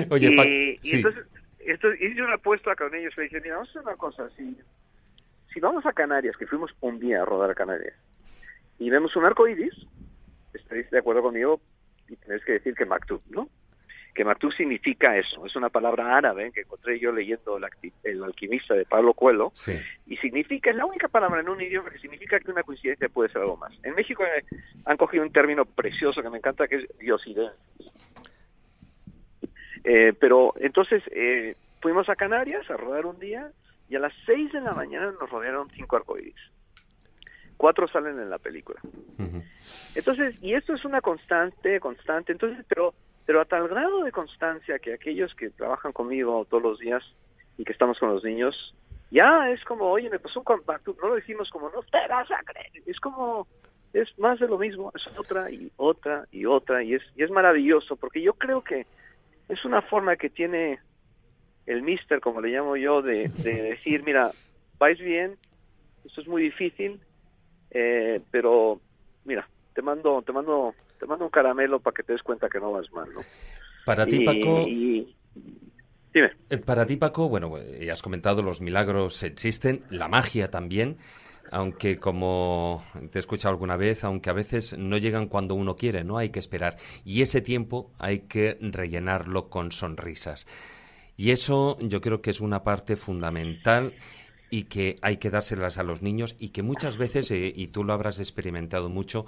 Oye, y, y entonces, hice una apuesta con ellos, le dije, mira, vamos a hacer una cosa, si, si vamos a Canarias, que fuimos un día a rodar a Canarias, y vemos un arco iris, estaréis de acuerdo conmigo y tenéis que decir que Mactub, ¿no? que Matú significa eso, es una palabra árabe que encontré yo leyendo el, alquimista de Pablo Coelho, y significa, es la única palabra en un idioma que significa que una coincidencia puede ser algo más. En México eh, han cogido un término precioso que me encanta, que es diosidad. Eh, pero entonces eh, fuimos a Canarias a rodar un día y a las 6 de la mañana nos rodearon cinco arcoíris. Cuatro salen en la película. Entonces, y esto es una constante, constante. Entonces, pero pero a tal grado de constancia que aquellos que trabajan conmigo todos los días y que estamos con los niños, ya es como, oye, me pasó un compacto, no lo decimos como, no te vas a creer, es como, es más de lo mismo, es otra y otra y otra, y es, y es maravilloso, porque yo creo que es una forma que tiene el mister, como le llamo yo, de, <laughs> decir, mira, vais bien, esto es muy difícil, eh, pero mira, te mando, te mando te mando un caramelo para que te des cuenta que no vas mal, ¿no? Para ti, Paco... Y... Dime. Eh, para ti, Paco, bueno, ya eh, has comentado, los milagros existen, la magia también, aunque como te he escuchado alguna vez, aunque a veces no llegan cuando uno quiere, ¿no? Hay que esperar. Y ese tiempo hay que rellenarlo con sonrisas. Y eso yo creo que es una parte fundamental y que hay que dárselas a los niños y que muchas veces, eh, y tú lo habrás experimentado mucho,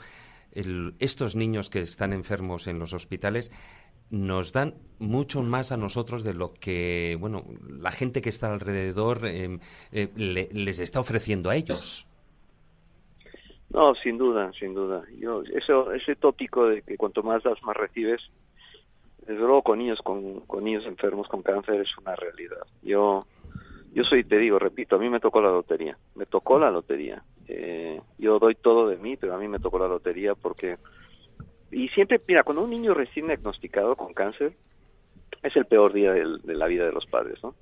estos niños que están enfermos en los hospitales nos dan mucho más a nosotros de lo que bueno la gente que está alrededor em, eh, les está ofreciendo a ellos no sin duda sin duda yo eso ese tópico de que cuanto más das más recibes desde luego con niños con niños enfermos con cáncer es una realidad yo yo soy te digo repito a mí me tocó la lotería me tocó la lotería eh, yo doy todo de mí, pero a mí me tocó la lotería porque... Y siempre, mira, cuando un niño recién diagnosticado con cáncer, es el peor día de la vida de los padres, ¿no?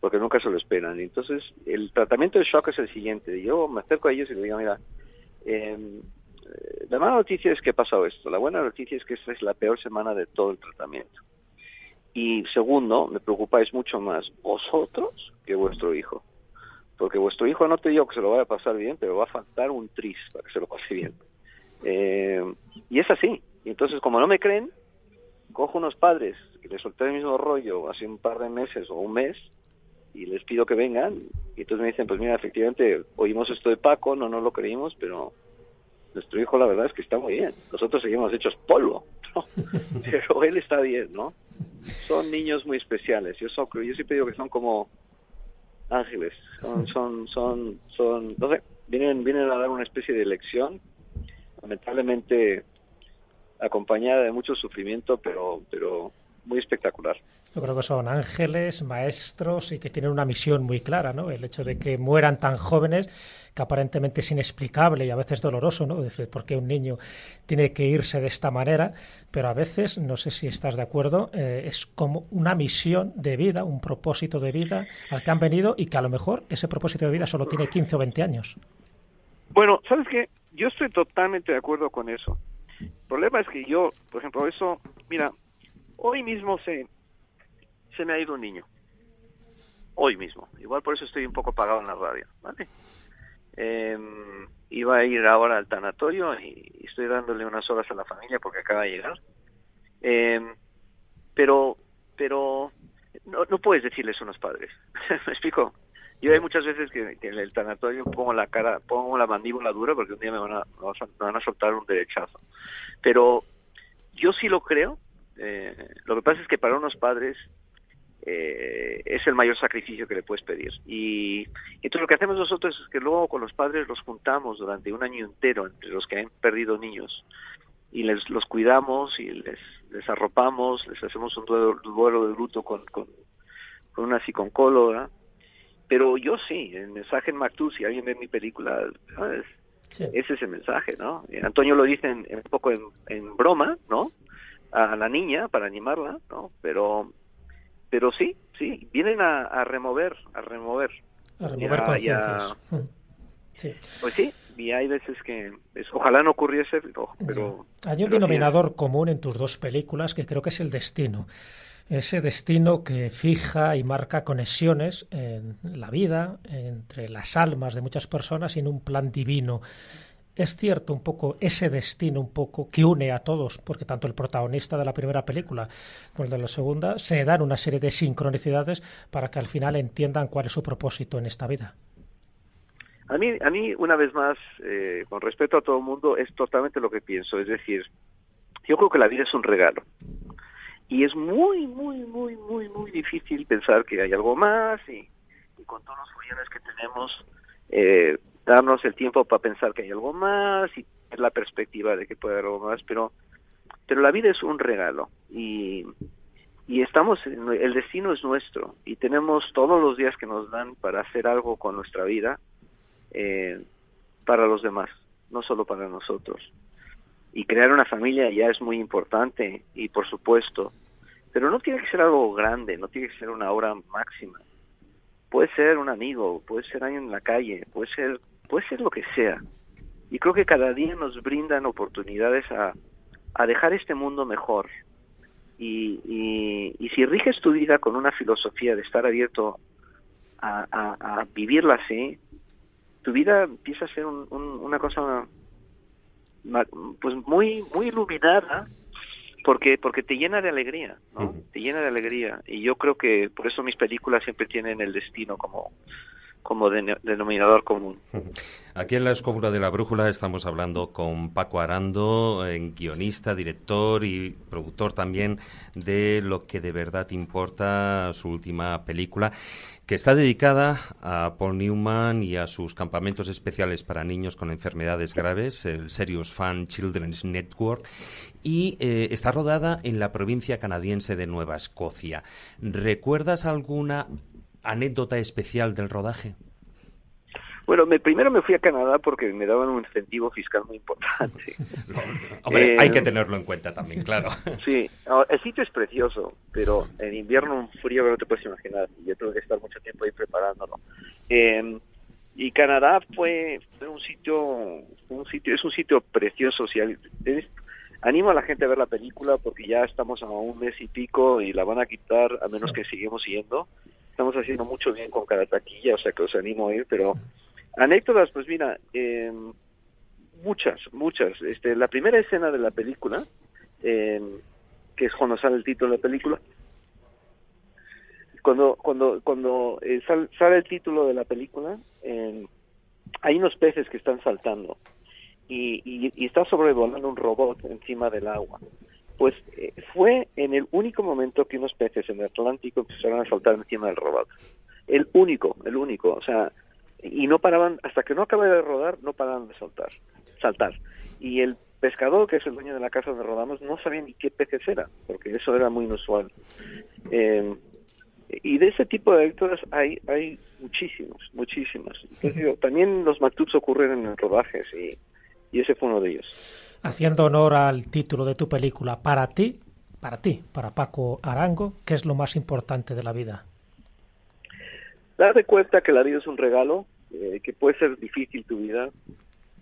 Porque nunca se lo esperan. Entonces, el tratamiento de shock es el siguiente. Yo me acerco a ellos y les digo, mira, em, eh, la mala noticia es que ha pasado esto. La buena noticia es que esta es la peor semana de todo el tratamiento. Y segundo, me preocupáis mucho más vosotros que vuestro hijo. Porque vuestro hijo no te digo que se lo vaya a pasar bien, pero va a faltar un tris para que se lo pase bien. Eh, y es así. Y entonces, como no me creen, cojo unos padres y les solté el mismo rollo hace un par de meses o un mes y les pido que vengan. Y entonces me dicen, pues mira, efectivamente, oímos esto de Paco, no nos lo creímos, pero nuestro hijo la verdad es que está muy bien. Nosotros seguimos hechos polvo, <laughs> pero él está bien, ¿no? Son niños muy especiales. Yo, yo siempre digo que son como ángeles. Son, son, son, son, no sé, vienen, vienen a dar una especie de lección, lamentablemente acompañada de mucho sufrimiento, pero, pero muy espectacular. Yo creo que son ángeles, maestros y que tienen una misión muy clara, ¿no? El hecho de que mueran tan jóvenes, que aparentemente es inexplicable y a veces doloroso, ¿no? Es decir, ¿por qué un niño tiene que irse de esta manera? Pero a veces, no sé si estás de acuerdo, eh, es como una misión de vida, un propósito de vida al que han venido y que a lo mejor ese propósito de vida solo tiene 15 o 20 años. Bueno, ¿sabes qué? Yo estoy totalmente de acuerdo con eso. El problema es que yo, por ejemplo, eso, mira, Hoy mismo se, se me ha ido un niño. Hoy mismo. Igual por eso estoy un poco apagado en la radio. ¿vale? Em, iba a ir ahora al tanatorio y, estoy dándole unas horas a la familia porque acaba de llegar. Em, pero pero no, puedes decirles a unos padres. <laughs> ¿Me explico? Yo hay muchas veces que, en el tanatorio pongo la cara, pongo la mandíbula dura porque un día me van a, me van a soltar un derechazo. Pero yo sí lo creo eh, lo que pasa es que para unos padres eh, es el mayor sacrificio que le puedes pedir. Y entonces lo que hacemos nosotros es que luego con los padres los juntamos durante un año entero entre los que han perdido niños y les, los cuidamos y les, les arropamos, les hacemos un duelo, de bruto con, con, una psicóloga. Pero yo sí, el mensaje en Mactú, si alguien ve mi película, ¿sabes? Ese es el mensaje, ¿no? Antonio lo dice un poco en, broma, ¿no? a la niña para animarla, ¿no? Pero, pero sí, sí, vienen a, remover, a remover. A remover conciencias. <laughs> Sí. Pues sí, y hay veces que ojalá no ocurriese, pero... Hay un denominador común en tus dos películas que creo que es el destino. Ese destino que fija y marca conexiones en la vida, entre las almas de muchas personas y en un plan divino es cierto un poco ese destino un poco que une a todos, porque tanto el protagonista de la primera película como el de la segunda se dan una serie de sincronicidades para que al final entiendan cuál es su propósito en esta vida. A mí, a mí una vez más, eh, con respeto a todo el mundo, es totalmente lo que pienso. Es decir, yo creo que la vida es un regalo. Y es muy, muy, muy, muy, muy difícil pensar que hay algo más y, con todos los millones que tenemos, eh, darnos el tiempo para pensar que hay algo más y tener la perspectiva de que puede haber algo más, pero, pero la vida es un regalo y, y estamos, el destino es nuestro y tenemos todos los días que nos dan para hacer algo con nuestra vida eh, para los demás, no solo para nosotros. Y crear una familia ya es muy importante y por supuesto, pero no tiene que ser algo grande, no tiene que ser una hora máxima puede ser un amigo, puede ser alguien en la calle, puede ser puede ser lo que sea. Y creo que cada día nos brindan oportunidades a, a dejar este mundo mejor. Y, y, si riges tu vida con una filosofía de estar abierto a, a, vivirla así, tu vida empieza a ser un, una cosa pues muy muy iluminada porque porque te llena de alegría ¿no? te llena de alegría y yo creo que por eso mis películas siempre tienen el destino como como denominador común. <laughs> Aquí en la Escópula de la Brújula estamos hablando con Paco Arando, eh, guionista, director y productor también de lo que de verdad importa su última película, que está dedicada a Paul Newman y a sus campamentos especiales para niños con enfermedades graves, el Serious Fan Children's Network, y eh, está rodada en la provincia canadiense de Nueva Escocia. ¿Recuerdas alguna anécdota especial del rodaje? Bueno, primero me fui a Canadá porque me daban un incentivo fiscal muy importante. <laughs> hay que eh, tenerlo en cuenta también, claro. <laughs> Sí, el sitio es precioso, pero en invierno un frío que no te puedes imaginar. Y yo tuve que estar mucho tiempo ahí preparándolo. Em, y Canadá fue, un sitio, un sitio, es un sitio precioso. animo a la gente a ver la película porque ya estamos a un mes y pico y la van a quitar a menos que sigamos yendo estamos haciendo mucho bien con cada taquilla, o sea que os animo a ir, pero anécdotas, pues mira, em, muchas, muchas. Este, la primera escena de la película, em, que es cuando sale el título de la película, cuando cuando cuando eh, sale el título de la película, em, hay unos peces que están saltando y está sobrevolando un robot encima del agua pues eh, fue en el único momento que unos peces en el Atlántico empezaron a saltar encima del rodado. El único, el único, o sea, y no paraban, hasta que no acababa de rodar, no paraban de saltar, saltar. Y el pescador, que es el dueño de la casa de rodamos, no sabía ni qué peces era, porque eso era muy inusual. Eh, y de ese tipo de lecturas hay, hay muchísimos, muchísimos. también los matutos ocurren en rodajes y ese fue uno de ellos haciendo honor al título de tu película, para ti, para ti, para Paco Arango, ¿qué es lo más importante de la vida? Darte cuenta que la vida es un regalo, eh, que puede ser difícil tu vida,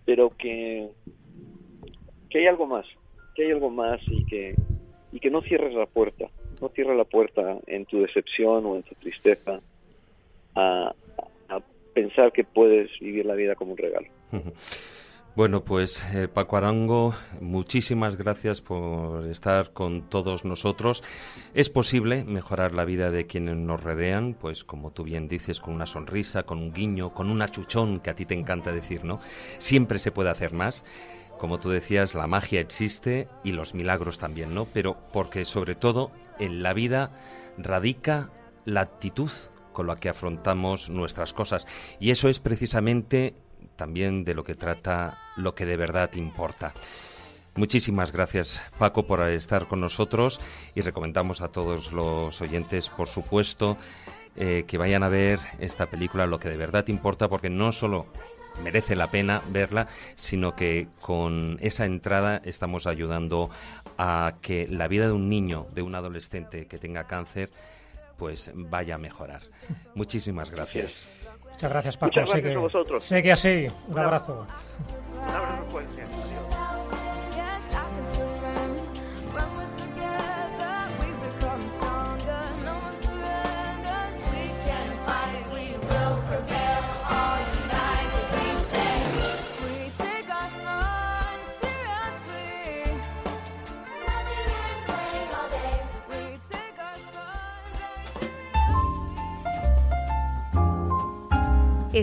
pero que, que hay algo más, que hay algo más y que, y que no cierres la puerta, no cierres la puerta en tu decepción o en tu tristeza a, pensar que puedes vivir la vida como un regalo. <laughs> Bueno, pues eh, Paco Arango, muchísimas gracias por estar con todos nosotros. Es posible mejorar la vida de quienes nos rodean, pues como tú bien dices, con una sonrisa, con un guiño, con un achuchón que a ti te encanta decir, ¿no? Siempre se puede hacer más. Como tú decías, la magia existe y los milagros también, ¿no? Pero porque sobre todo en la vida radica la actitud con la que afrontamos nuestras cosas. Y eso es precisamente también de lo que trata lo que de verdad importa. Muchísimas gracias Paco por estar con nosotros y recomendamos a todos los oyentes, por supuesto, eh, que vayan a ver esta película Lo que de verdad importa, porque no solo merece la pena verla, sino que con esa entrada estamos ayudando a que la vida de un niño, de un adolescente que tenga cáncer, pues vaya a mejorar. Muchísimas gracias. Muchas gracias, Paco. sé que, así. Un abrazo.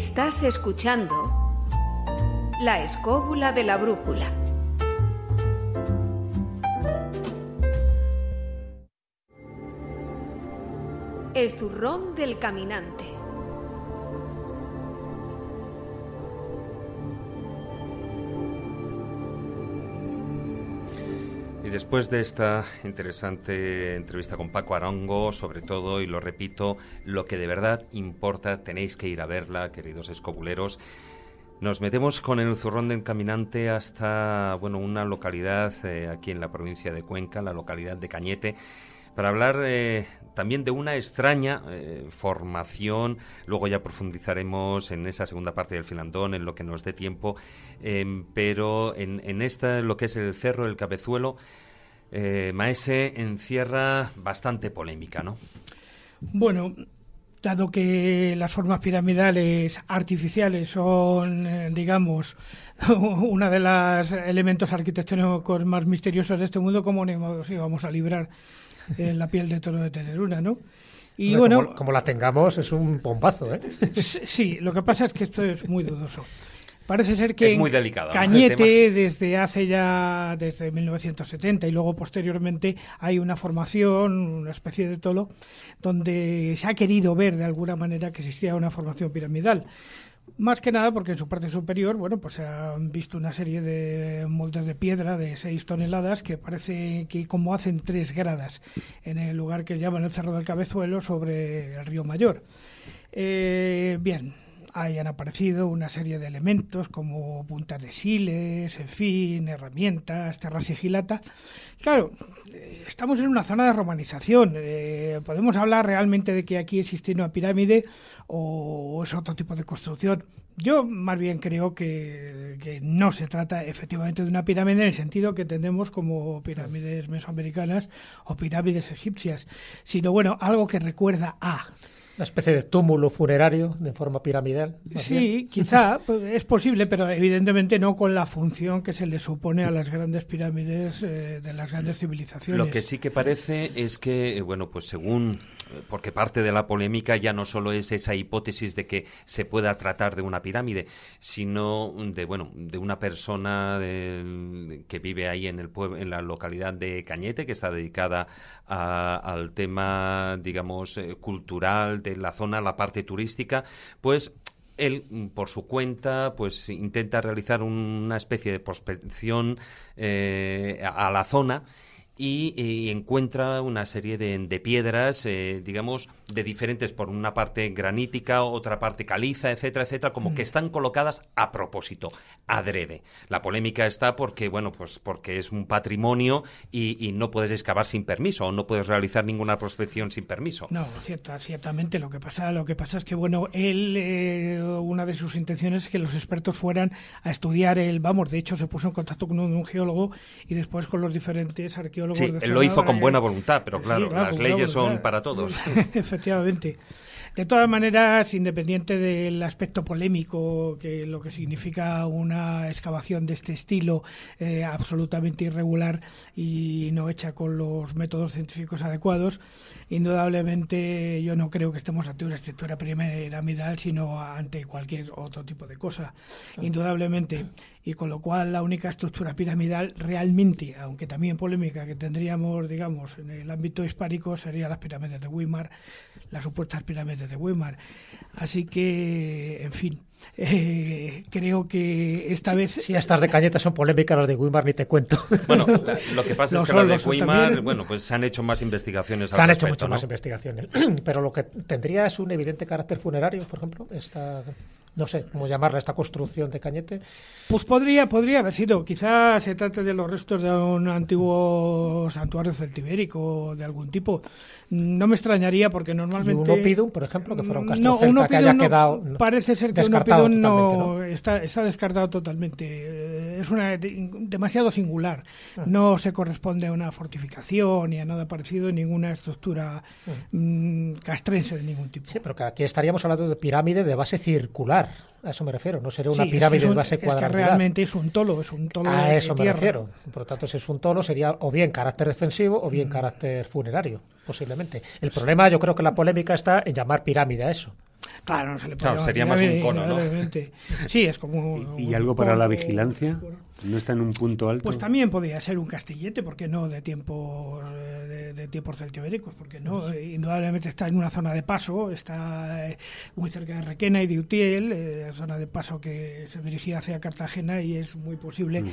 Estás escuchando La escóbula de la brújula. El zurrón del caminante. Y después de esta interesante entrevista con Paco Arango, sobre todo, y lo repito, lo que de verdad importa, tenéis que ir a verla, queridos escobuleros. Nos metemos con el zurrón del caminante hasta bueno, una localidad eh, aquí en la provincia de Cuenca, la localidad de Cañete para hablar eh, también de una extraña eh, formación. Luego ya profundizaremos en esa segunda parte del filandón, en lo que nos dé tiempo. Em, pero en, en esta, lo que es el cerro del cabezuelo, eh, Maese encierra bastante polémica, ¿no? Bueno, dado que las formas piramidales artificiales son, digamos, <laughs> uno de los elementos arquitectónicos más misteriosos de este mundo, ¿cómo nos íbamos a librar en la piel de toro de Teneruna, ¿no? Y bueno, como, la tengamos es un pompazo, ¿eh? Sí, lo que pasa es que esto es muy dudoso. Parece ser que Cañete desde hace ya desde 1970 y luego posteriormente hay una formación, una especie de tolo donde se ha querido ver de alguna manera que existía una formación piramidal. Más que nada porque en su parte superior, bueno, pues se han visto una serie de moldes de piedra de seis toneladas que parece que como hacen tres gradas en el lugar que llaman el Cerro del Cabezuelo sobre el río Mayor. Eh, bien, hayan aparecido una serie de elementos como puntas de siles, en fin, herramientas, terra sigilata. Claro, eh, estamos en una zona de romanización. Eh, podemos hablar realmente de que aquí existe una pirámide o es otro tipo de construcción. Yo más bien creo que, que, no se trata efectivamente de una pirámide en el sentido que tenemos como pirámides mesoamericanas o pirámides egipcias, sino bueno, algo que recuerda a... Una especie de túmulo funerario de forma piramidal. Sí, quizá <laughs> pues, es posible, pero evidentemente no con la función que se le supone a las grandes pirámides eh, de las grandes civilizaciones. Lo que sí que parece es que, eh, bueno, pues según, eh, porque parte de la polémica ya no solo es esa hipótesis de que se pueda tratar de una pirámide, sino de, bueno, de una persona que vive ahí en, el en la localidad de Cañete, que está dedicada al tema, digamos, cultural, la zona, la parte turística, pues él por su cuenta pues intenta realizar una especie de prospección eh, a la zona y, eh, encuentra una serie de, de piedras, eh, digamos, de diferentes, por una parte granítica, otra parte caliza, etcétera, etcétera, como que mm. están colocadas a propósito, adrede. La polémica está porque, bueno, pues porque es un patrimonio y, no puedes excavar sin permiso o no puedes realizar ninguna prospección sin permiso. No, cierta, ciertamente. Lo que pasa, lo que pasa es que, bueno, él, eh, una de sus intenciones es que los expertos fueran a estudiar el, vamos, de hecho se puso en contacto con un, un geólogo y después con los diferentes arqueólogos sí, él lo hizo con buena voluntad, pero claro, las leyes son para todos. <laughs> Efectivamente. De todas maneras, independiente del aspecto polémico, que lo que significa una excavación de este estilo eh, absolutamente irregular y no hecha con los métodos científicos adecuados, indudablemente yo no creo que estemos ante una estructura piramidal, sino ante cualquier otro tipo de cosa, indudablemente. Y con lo cual la única estructura piramidal realmente, aunque también polémica, que tendríamos, digamos, en el ámbito hispánico serían las pirámides de Weimar, las supuestas pirámides de Weimar. Así que, en fin, eh, creo que esta vez. Si estas de Cañeta son polémicas, las de Weimar ni te cuento. Bueno, <laughs> lo que pasa es que las de Guimar, bueno, pues se han hecho más investigaciones. Se han hecho muchas más investigaciones. <clears throat> Pero lo que tendría es un evidente carácter funerario, por ejemplo, esta no sé cómo llamarla, esta construcción de Cañete? Pues podría, podría haber sido. Quizás se trate de los restos de un antiguo santuario celtibérico de algún tipo. No me extrañaría porque normalmente... un opidum, por ejemplo, que fuera un castro no, que haya no, quedado Parece ser que un no, está, descartado totalmente. Eh, es una demasiado singular. Ah. No se corresponde a una fortificación ni a nada parecido, ninguna estructura ah. mm, castrense de ningún tipo. Sí, pero que aquí estaríamos hablando de pirámide de base circular. A eso me refiero, no sería una pirámide es base cuadrada. Es que realmente es un tolo, es un tolo. A eso me refiero. Por lo tanto, si es un tolo, sería o bien carácter defensivo o bien mm. carácter funerario, posiblemente. El problema, yo creo que la polémica está en llamar pirámide a eso. Claro, no se le puede sería más un cono, ¿no? Sí, es como. ¿Y, algo para la vigilancia? ¿No está en un punto alto? Pues también podría ser un castillete, ¿por qué no de tiempos, eh, de, de tiempos porque no, eh, indudablemente está en una zona de paso, está eh, muy cerca de Requena y de Utiel, zona de paso que se dirigía hacia Cartagena y es muy posible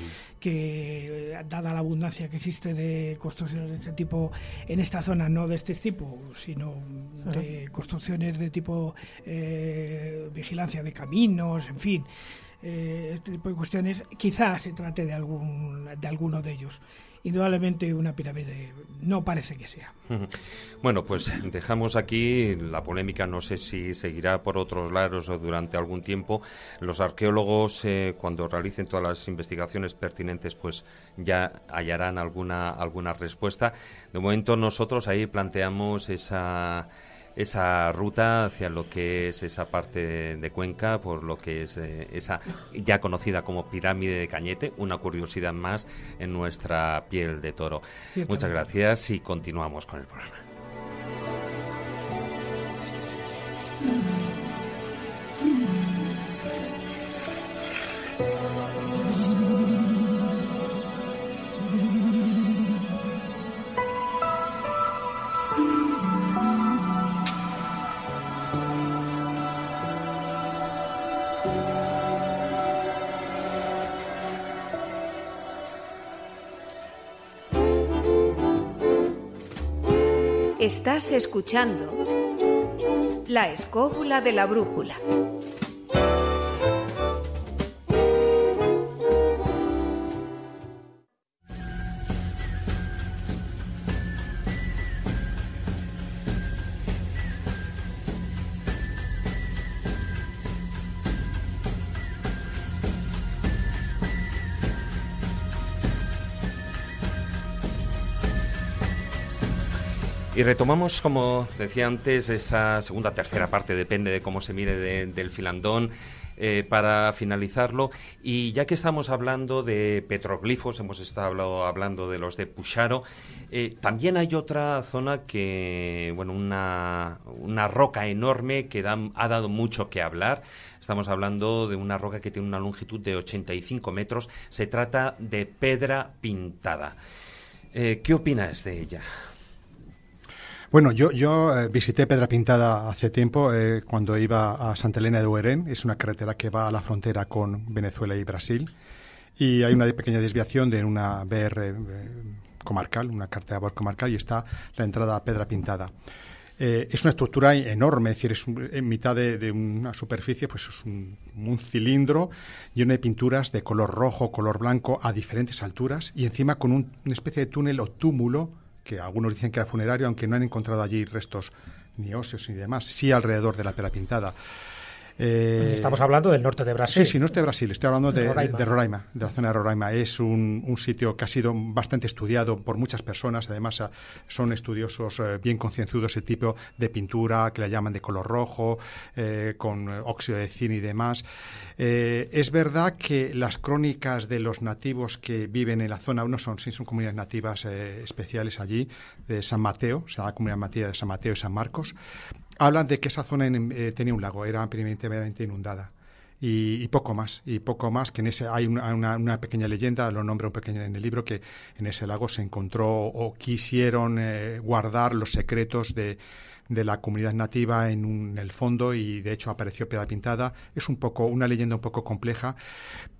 que, dada la abundancia que existe de construcciones de este tipo en esta zona, no de este tipo, sino de construcciones de tipo vigilancia de caminos, en fin. Eh, este tipo de cuestiones, quizás se trate de, algún, de alguno de ellos. Indudablemente una pirámide no parece que sea. <laughs> Bueno, pues dejamos aquí la polémica, no sé si seguirá por otros lados o durante algún tiempo. Los arqueólogos, eh, cuando realicen todas las investigaciones pertinentes, pues ya hallarán alguna, alguna respuesta. De momento nosotros ahí planteamos esa esa ruta hacia lo que es esa parte de Cuenca, por lo que es eh, esa ya conocida como pirámide de Cañete, una curiosidad más en nuestra piel de toro. Muchas gracias y continuamos con el programa. Estás escuchando La Escóbula de la Brújula. Y retomamos, como decía antes, esa segunda, tercera parte, depende de cómo se mire del filandón. Eh, para finalizarlo. Y ya que estamos hablando de petroglifos, hemos estado hablando de los de Pucharo, eh, también hay otra zona que, bueno, una, roca enorme que ha dado mucho que hablar. Estamos hablando de una roca que tiene una longitud de 85 metros. Se trata de Pedra Pintada. Eh, ¿Qué opinas de ella? Bueno, yo, yo eh, visité Pedra Pintada hace tiempo eh, cuando iba a Santa Elena de Uerén. Es una carretera que va a la frontera con Venezuela y Brasil. Y hay una pequeña desviación de una BR eh, comarcal, una carretera comarcal, y está la entrada a Pedra Pintada. es una estructura enorme, es decir, es en mitad de, una superficie, pues es un, cilindro lleno de pinturas de color rojo, color blanco, a diferentes alturas, y encima con una especie de túnel o túmulo que algunos dicen que era funerario, aunque no han encontrado allí restos ni óseos ni demás, sí alrededor de la tela pintada. Eh, Estamos hablando del norte de Brasil. Sí, sí, norte de Brasil. Estoy hablando de, Roraima. de la zona de Roraima. Es un, sitio que ha sido bastante estudiado por muchas personas. Además, ah, son estudiosos eh, bien concienzudos ese tipo de pintura que la llaman de color rojo, eh, con óxido de zinc y demás. es verdad que las crónicas de los nativos que viven en la zona, uno son, sí, son comunidades nativas especiales allí, de San Mateo, o sea, la comunidad nativa de San Mateo y San Marcos, hablan de que esa zona eh, tenía un lago, era meramente inundada. Y, poco más, y poco más, que en ese hay una, pequeña leyenda, lo nombro un pequeño en el libro, que en ese lago se encontró o quisieron eh, guardar los secretos de, de la comunidad nativa en, el fondo y de hecho apareció piedra pintada. Es un poco una leyenda un poco compleja,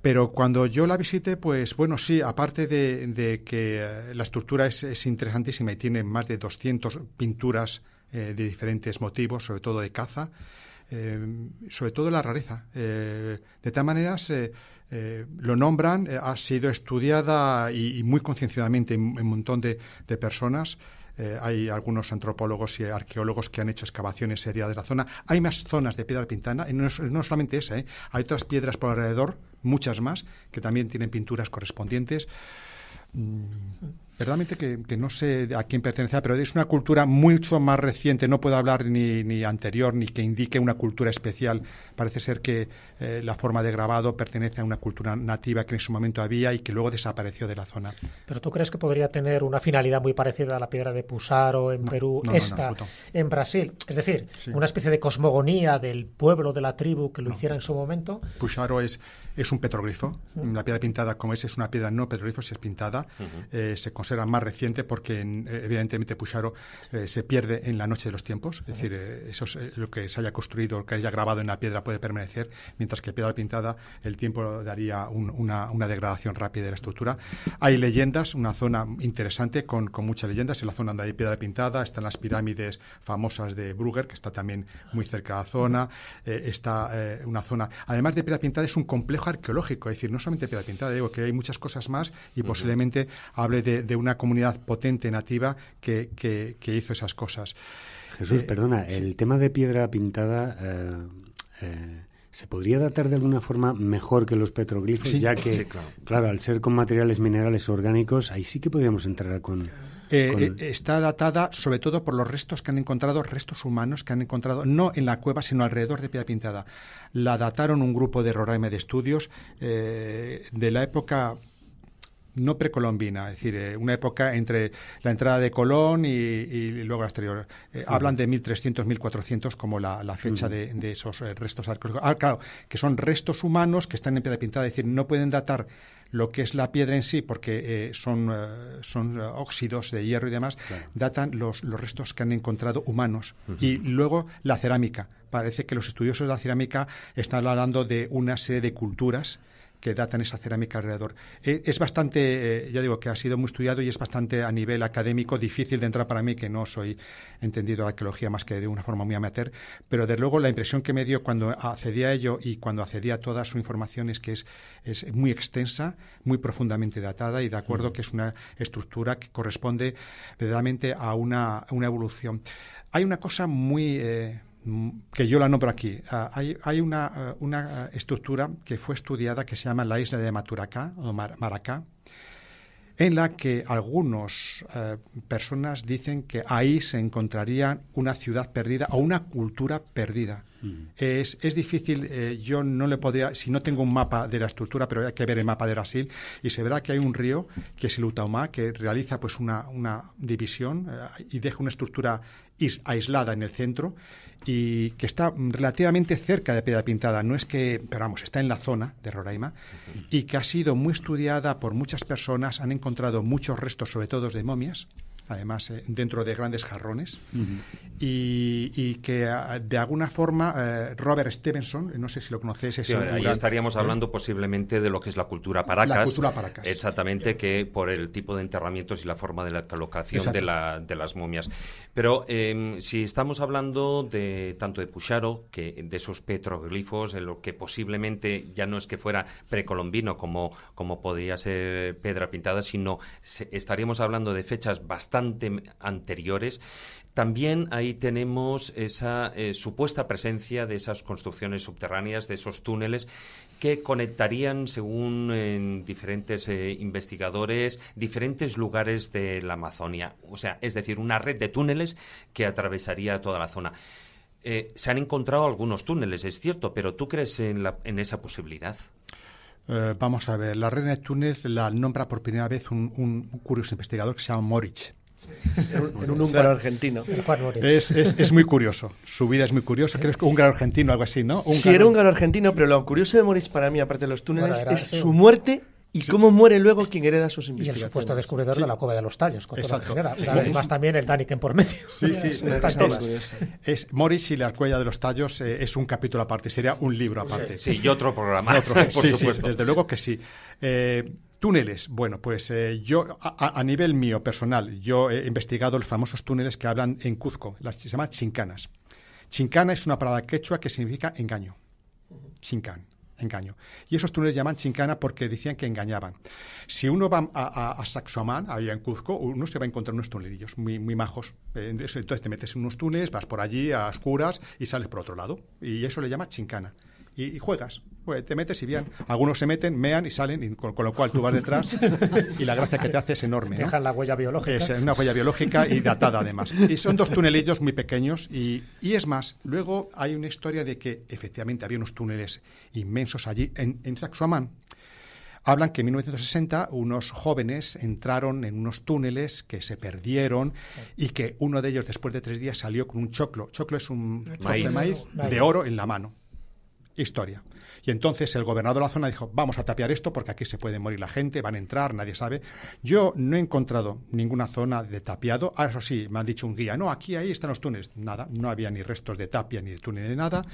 pero cuando yo la visité, pues bueno, sí, aparte de, que eh, la estructura es, es, interesantísima y tiene más de 200 pinturas eh, de diferentes motivos, sobre todo de caza, eh, sobre todo la rareza. Eh, de tal manera se, lo nombran, ha sido estudiada y, muy concienciadamente en un montón de, personas. hay algunos antropólogos y arqueólogos que han hecho excavaciones serias de la zona. Hay más zonas de piedra pintana, no, solamente esa, hay otras piedras por alrededor, muchas más, que también tienen pinturas correspondientes. Mm. Verdaderamente que, no sé a quién pertenece, pero es una cultura mucho más reciente, no puedo hablar ni, ni anterior, ni que indique una cultura especial. Parece ser que eh, la forma de grabado pertenece a una cultura nativa que en su momento había y que luego desapareció de la zona. ¿Pero tú crees que podría tener una finalidad muy parecida a la piedra de Pusaro en Perú, esta en Brasil? Es decir, una especie de cosmogonía del pueblo, de la tribu que lo hiciera en su momento. Pusaro es, es un petroglifo. La piedra pintada como es es una piedra no petroglifo, si es pintada. Eh, se considera más reciente porque eh, evidentemente Pusaro se pierde en la noche de los tiempos. Es decir, eso es lo que se haya construido, lo que haya grabado en la piedra puede permanecer mientras que piedra pintada el tiempo daría una, degradación rápida de la estructura. Hay leyendas, una zona interesante con, muchas leyendas, en la zona donde hay piedra pintada, están las pirámides famosas de Brugger, que está también muy cerca de la zona, eh, está eh, una zona, además de piedra pintada, es un complejo arqueológico, es decir, no solamente piedra pintada, digo que hay muchas cosas más y posiblemente hable de, una comunidad potente nativa que, hizo esas cosas. Jesús, eh, perdona, el tema de piedra pintada... ¿Se podría datar de alguna forma mejor que los petroglifos? ya que, claro. al ser con materiales minerales orgánicos, ahí sí que podríamos entrar con, eh, eh, Está datada sobre todo por los restos que han encontrado, restos humanos que han encontrado, no en la cueva, sino alrededor de Piedra Pintada. La dataron un grupo de Roraima de Estudios eh, de la época no precolombina, es decir, eh, una época entre la entrada de Colón y, y luego exterior. Eh, hablan de 1300, 1400 como la, fecha de, esos eh, restos arqueológicos. Ah, claro, que son restos humanos que están en piedra pintada, es decir, no pueden datar lo que es la piedra en sí, porque son, son óxidos de hierro y demás, datan los, los, restos que han encontrado humanos. Y luego la cerámica. Parece que los estudiosos de la cerámica están hablando de una serie de culturas que datan esa cerámica alrededor. Eh, es bastante, eh, ya digo, que ha sido muy estudiado y es bastante a nivel académico difícil de entrar para mí, que no soy entendido de arqueología más que de una forma muy amateur, pero desde luego la impresión que me dio cuando accedí a ello y cuando accedí a toda su información es que es, muy extensa, muy profundamente datada y de acuerdo que es una estructura que corresponde verdaderamente a una, evolución. Hay una cosa muy... Eh, Mm, que yo la nombro aquí. Ah, hay, una, ah, ah, estructura que fue estudiada que se llama la isla de Maturacá o Maracá, en la que algunas eh, personas dicen que ahí se encontraría una ciudad perdida o una cultura perdida. Mm. Es, difícil, eh, yo no le podría, si no tengo un mapa de la estructura, pero hay que ver el mapa de Brasil, y se verá que hay un río, que es el Utaumá, que realiza pues una, división eh, y deja una estructura aislada en el centro, y que está relativamente cerca de Piedra Pintada, no es que, pero vamos, está en la zona de Roraima, y que ha sido muy estudiada por muchas personas, han encontrado muchos restos, sobre todo de momias, además eh, dentro de grandes jarrones, y, que ah, de alguna forma eh, Robert Stevenson, no sé si lo conoces es estaríamos hablando posiblemente de lo que es la cultura Paracas, la cultura Paracas. exactamente que por el tipo de enterramientos y la forma de la colocación de, las momias. Pero em, si estamos hablando de tanto de Pucharo, que de esos petroglifos, de lo que posiblemente ya no es que fuera precolombino como, como podía ser Pedra pintada, sino estaríamos hablando de fechas bastante bastante anteriores, también ahí tenemos esa eh, supuesta presencia de esas construcciones subterráneas, de esos túneles que conectarían, según diferentes eh, investigadores, diferentes lugares de la Amazonia. O sea, es decir, una red de túneles que atravesaría toda la zona. Eh, se han encontrado algunos túneles, es cierto, pero ¿tú crees en, esa posibilidad? vamos a ver, la red de túneles la nombra por primera vez un, un curioso investigador que se llama Morich en un húngaro argentino. Es, muy curioso. Su vida es muy curiosa. Creo que húngaro argentino, algo así, ¿no? Húngaro. Sí, era húngaro argentino, pero lo curioso de Morris para mí, aparte de los túneles, es su muerte y cómo muere luego quien hereda sus investigaciones. Y el supuesto descubridor de la cueva de los tallos. Con Exacto. que además también el Daniken por medio. Sí, sí, <laughs> es, es, Morris y la cueva de los tallos eh, es un capítulo aparte, sería un libro aparte. Sí, y otro programa, <laughs> por supuesto. desde luego que sí. Eh, Túneles. Bueno, pues eh, yo, a, nivel mío personal, yo he investigado los famosos túneles que hablan en Cuzco, las se llaman chincanas. Chincana es una palabra quechua que significa engaño. Chincan, engaño. Y esos túneles llaman chincana porque decían que engañaban. Si uno va a, a, allá en Cuzco, uno se va a encontrar unos túnelillos muy, muy majos. Entonces te metes en unos túneles, vas por allí a oscuras y sales por otro lado. Y eso le llama chincana. y juegas, pues te metes y bien. Algunos se meten, mean y salen, y con, lo cual tú vas detrás <laughs> y la gracia que te hace es enorme. Dejan la huella biológica. Es una huella biológica y datada además. <laughs> Y son dos tunelillos muy pequeños y, es más, luego hay una historia de que efectivamente había unos túneles inmensos allí en, en Saxoamán. Hablan que en 1960 unos jóvenes entraron en unos túneles que se perdieron y que uno de ellos después de tres días salió con un choclo. Choclo es un maíz de oro en la mano historia. Y entonces el gobernador de la zona dijo, vamos a tapiar esto porque aquí se puede morir la gente, van a entrar, nadie sabe. Yo no he encontrado ninguna zona de tapiado. Ah eso sí, me han dicho un guía, no, aquí, ahí están los túneles. Nada, no había ni restos de tapia, ni de túneles ni nada.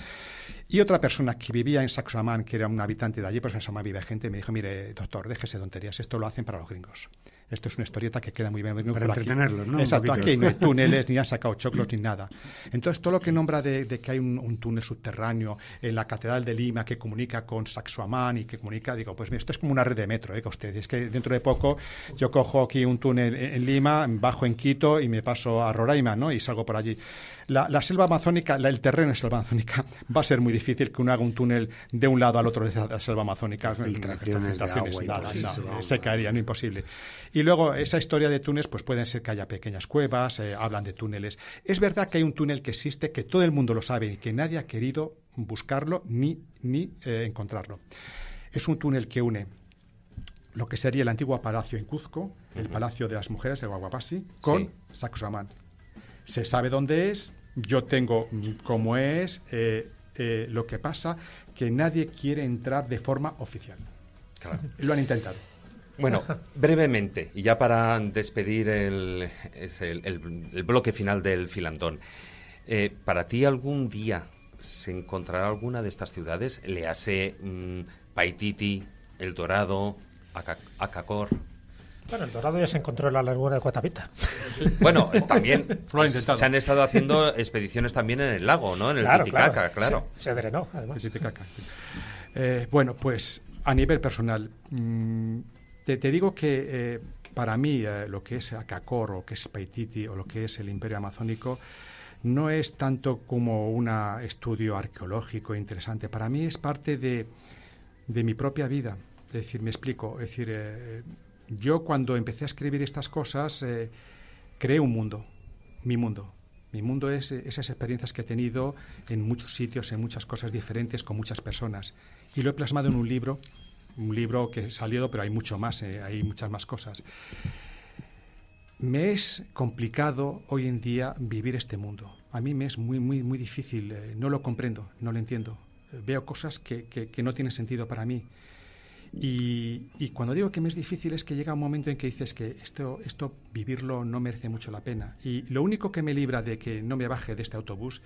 Y otra persona que vivía en Saxonamán, que era un habitante de allí, pues en llama vive gente, me dijo, mire, doctor, déjese tonterías, esto lo hacen para los gringos. Esto es una historieta que queda muy bien. Para entretenerlos, ¿no? Exacto, aquí no hay <laughs> túneles, ni han sacado choclos, ni nada. Entonces, todo lo que nombra de, que hay un, túnel subterráneo en la Catedral de Lima que comunica con Saxoamán y que comunica, digo, pues esto es como una red de metro, ¿eh? Que ustedes, es que dentro de poco yo cojo aquí un túnel en Lima, bajo en Quito y me paso a Roraima, ¿no? Y salgo por allí la, selva amazónica, el terreno de selva amazónica, <laughs> va a ser muy difícil que uno haga un túnel de un lado al otro de la selva amazónica. se caería, no imposible. Y luego, esa historia de túneles, pues pueden ser que haya pequeñas cuevas, eh, hablan de túneles. Es verdad que hay un túnel que existe, que todo el mundo lo sabe y que nadie ha querido buscarlo ni, ni eh, encontrarlo. Es un túnel que une lo que sería el antiguo palacio en Cuzco, el Palacio de las Mujeres, de Guaguapasi, con Sacusamán. Se sabe dónde es, yo tengo como es, eh, eh, lo que pasa que nadie quiere entrar de forma oficial. Lo han intentado. Bueno, brevemente, y ya para despedir el, bloque final del filandón, eh, ¿para ti algún día se encontrará alguna de estas ciudades? Le hace mm, Paititi, El Dorado, Acacor. Bueno, el Dorado ya se encontró en la laguna de Cuatapita. Bueno, también <laughs> se han estado haciendo expediciones también en el lago, ¿no? En el Titicaca, claro. Se, drenó, además. Titicaca. Eh, bueno, pues a nivel personal, mm, te, digo que eh, para mí eh, lo que es Acacor o que es Paititi o lo que es el Imperio Amazónico no es tanto como un estudio arqueológico interesante. Para mí es parte de, mi propia vida. Es decir, me explico. Es decir, yo cuando empecé a escribir estas cosas, eh, creé un mundo, mi mundo. Mi mundo es eh, esas experiencias que he tenido en muchos sitios, en muchas cosas diferentes, con muchas personas. Y lo he plasmado en un libro, un libro que ha salido, pero hay mucho más, eh, hay muchas más cosas. Me es complicado hoy en día vivir este mundo. A mí me es muy, muy, muy difícil. no lo comprendo, no lo entiendo. veo cosas que, no tienen sentido para mí. Y, cuando digo que me es difícil es que llega un momento en que dices que esto, esto vivirlo no merece mucho la pena. Y lo único que me libra de que no me baje de este autobús,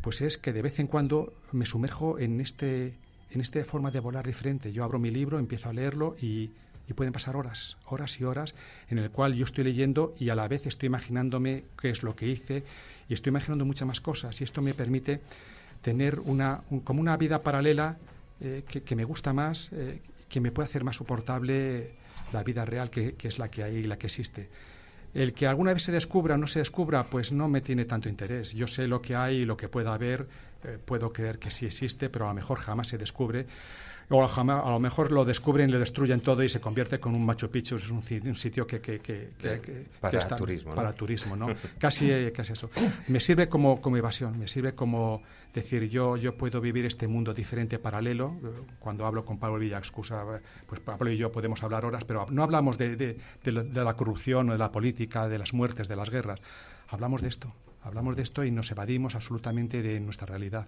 pues es que de vez en cuando me sumerjo en este en esta forma de volar diferente. Yo abro mi libro, empiezo a leerlo y, pueden pasar horas, horas y horas, en el cual yo estoy leyendo y a la vez estoy imaginándome qué es lo que hice y estoy imaginando muchas más cosas. Y esto me permite tener una, como una vida paralela eh, que, me gusta más eh, que me puede hacer más soportable la vida real que, es la que hay y la que existe. El que alguna vez se descubra o no se descubra, pues no me tiene tanto interés. Yo sé lo que hay y lo que pueda haber, eh, puedo creer que sí existe, pero a lo mejor jamás se descubre o a lo mejor lo descubren y lo destruyen todo y se convierte con un Machu Picchu, es un, sitio que, que, para turismo, para turismo, ¿no? <laughs> casi, casi eso. Me sirve como, como evasión, me sirve como decir yo yo puedo vivir este mundo diferente paralelo. Cuando hablo con Pablo excusa, pues Pablo y yo podemos hablar horas, pero no hablamos de, la corrupción o de la política, de las muertes, de las guerras. Hablamos de esto, hablamos de esto y nos evadimos absolutamente de nuestra realidad.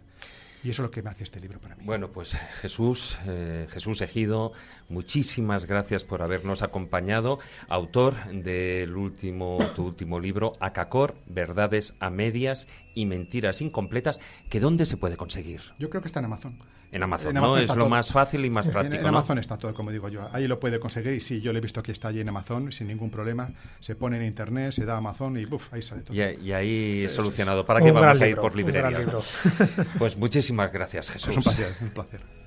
Y eso es lo que me hace este libro para mí. Bueno, pues eh, Jesús, eh, Jesús Ejido, muchísimas gracias por habernos acompañado. Autor del último, tu último libro, Acacor, Verdades a Medias y Mentiras Incompletas, que dónde se puede conseguir. Yo creo que está en Amazon. En Amazon, ¿no? Es lo más fácil y más práctico. En, Amazon está todo, como digo yo. Ahí lo puede conseguir y sí, yo le he visto que está allí en Amazon sin ningún problema. Se pone en Internet, se da Amazon y buf, ahí sale todo. Y, ahí es, solucionado. ¿Para qué vamos a ir por librería? <laughs> pues muchísimas gracias, Jesús. un placer. Un placer.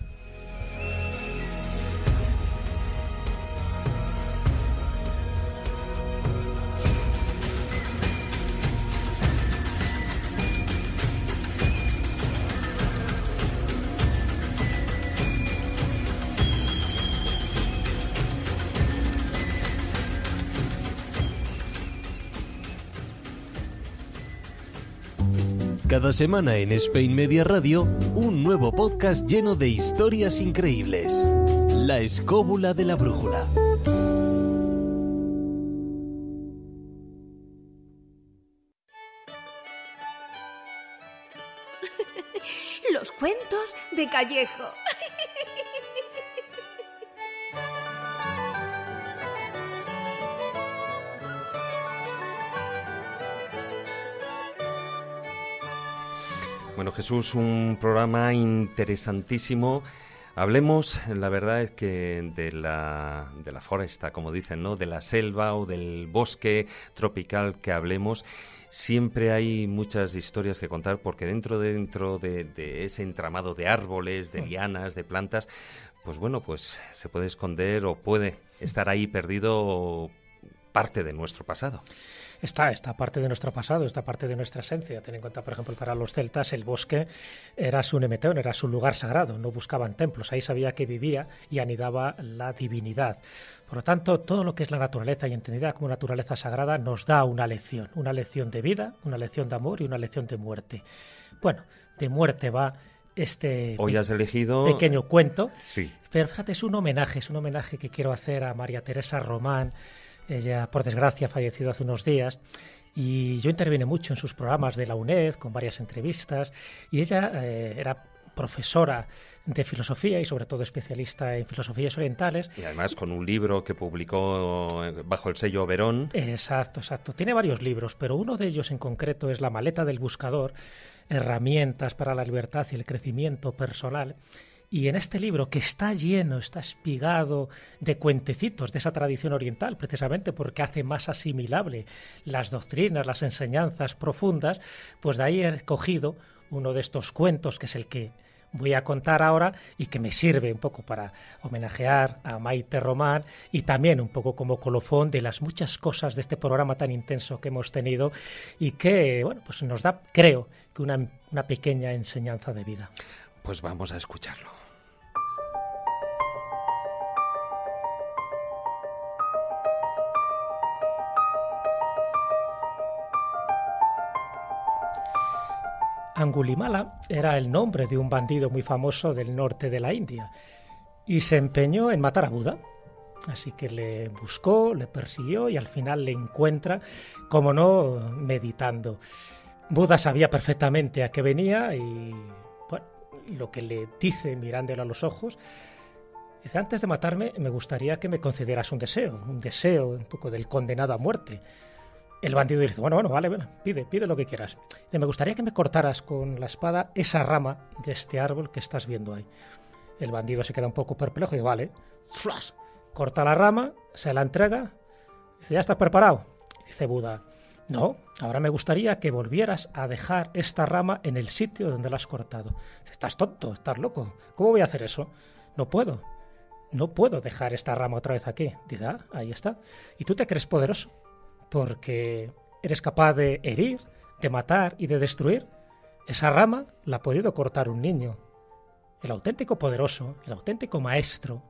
Cada semana en Spain Media Radio, un nuevo podcast lleno de historias increíbles. La escóbula de la brújula. <laughs> Los cuentos de Callejo. Jesús, un programa interesantísimo. Hablemos, la verdad es que de la, de la foresta, como dicen, ¿no? De la selva o del bosque tropical que hablemos siempre hay muchas historias que contar porque dentro dentro de, de, ese entramado de árboles, de mm. lianas, de plantas, pues bueno, pues se puede esconder o puede estar ahí perdido parte de nuestro pasado está esta parte de nuestro pasado, esta parte de nuestra esencia. Ten en cuenta, por ejemplo, para los celtas el bosque era su nemeteón, era su lugar sagrado, no buscaban templos, ahí sabía que vivía y anidaba la divinidad. Por lo tanto, todo lo que es la naturaleza y entendida como naturaleza sagrada nos da una lección, una lección de vida, una lección de amor y una lección de muerte. Bueno, de muerte va este pequeño cuento. Sí. Pero fíjate, es un homenaje, es un homenaje que quiero hacer a María Teresa Román, ella, por desgracia, ha fallecido hace unos días y yo intervine mucho en sus programas de la UNED, con varias entrevistas, y ella eh, era profesora de filosofía y sobre todo especialista en filosofías orientales. Y además con un libro que publicó eh, bajo el sello Verón. Exacto, exacto. Tiene varios libros, pero uno de ellos en concreto es La maleta del buscador, herramientas para la libertad y el crecimiento personal y en este libro, que está lleno, está espigado de cuentecitos de esa tradición oriental, precisamente porque hace más asimilable las doctrinas, las enseñanzas profundas, pues de ahí he cogido uno de estos cuentos, que es el que voy a contar ahora y que me sirve un poco para homenajear a Maite Román y también un poco como colofón de las muchas cosas de este programa tan intenso que hemos tenido y que, bueno, pues nos da, creo, que una, una pequeña enseñanza de vida. Pues vamos a escucharlo. Angulimala era el nombre de un bandido muy famoso del norte de la India y se empeñó en matar a Buda. Así que le buscó, le persiguió y al final le encuentra, como no, meditando. Buda sabía perfectamente a qué venía y lo que le dice mirándolo a los ojos. Dice, antes de matarme me gustaría que me concedieras un deseo, un deseo un poco del condenado a muerte. El bandido dice, bueno, bueno, vale, pide, pide lo que quieras. Dice, me gustaría que me cortaras con la espada esa rama de este árbol que estás viendo ahí. El bandido se queda un poco perplejo y vale, corta la rama, se la entrega, dice, ya estás preparado. Dice Buda, no, ahora me gustaría que volvieras a dejar esta rama en el sitio donde la has cortado. Estás tonto, estás loco. ¿Cómo voy a hacer eso? No puedo. No puedo dejar esta rama otra vez aquí. Dice, ahí está. Y tú te crees poderoso porque eres capaz de herir, de matar y de destruir. Esa rama la ha podido cortar un niño. El auténtico poderoso, el auténtico maestro,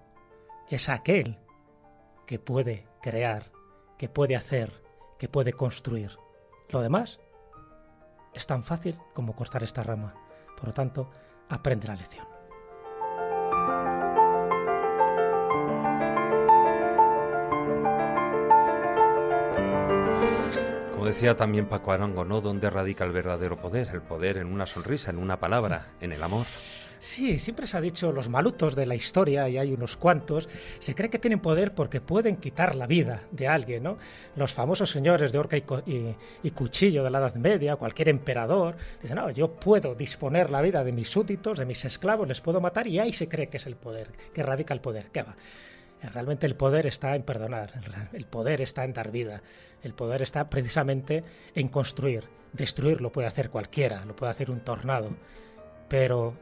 es aquel que puede crear, que puede hacer que puede construir. Lo demás es tan fácil como cortar esta rama. Por lo tanto, aprende la lección. Como decía también Paco Arango, ¿no? ¿Dónde radica el verdadero poder? El poder en una sonrisa, en una palabra, en el amor. Sí, siempre se ha dicho los malutos de la historia, y hay unos cuantos, se cree que tienen poder porque pueden quitar la vida de alguien, ¿no? Los famosos señores de orca y, cuchillo de la Edad Media, cualquier emperador, dicen, no, yo puedo disponer la vida de mis súbditos, de mis esclavos, les puedo matar, y ahí se cree que es el poder, que radica el poder. ¿Qué va? Eh, realmente el poder está en perdonar, el poder está en dar vida, el poder está precisamente en construir. Destruir lo puede hacer cualquiera, lo puede hacer un tornado, pero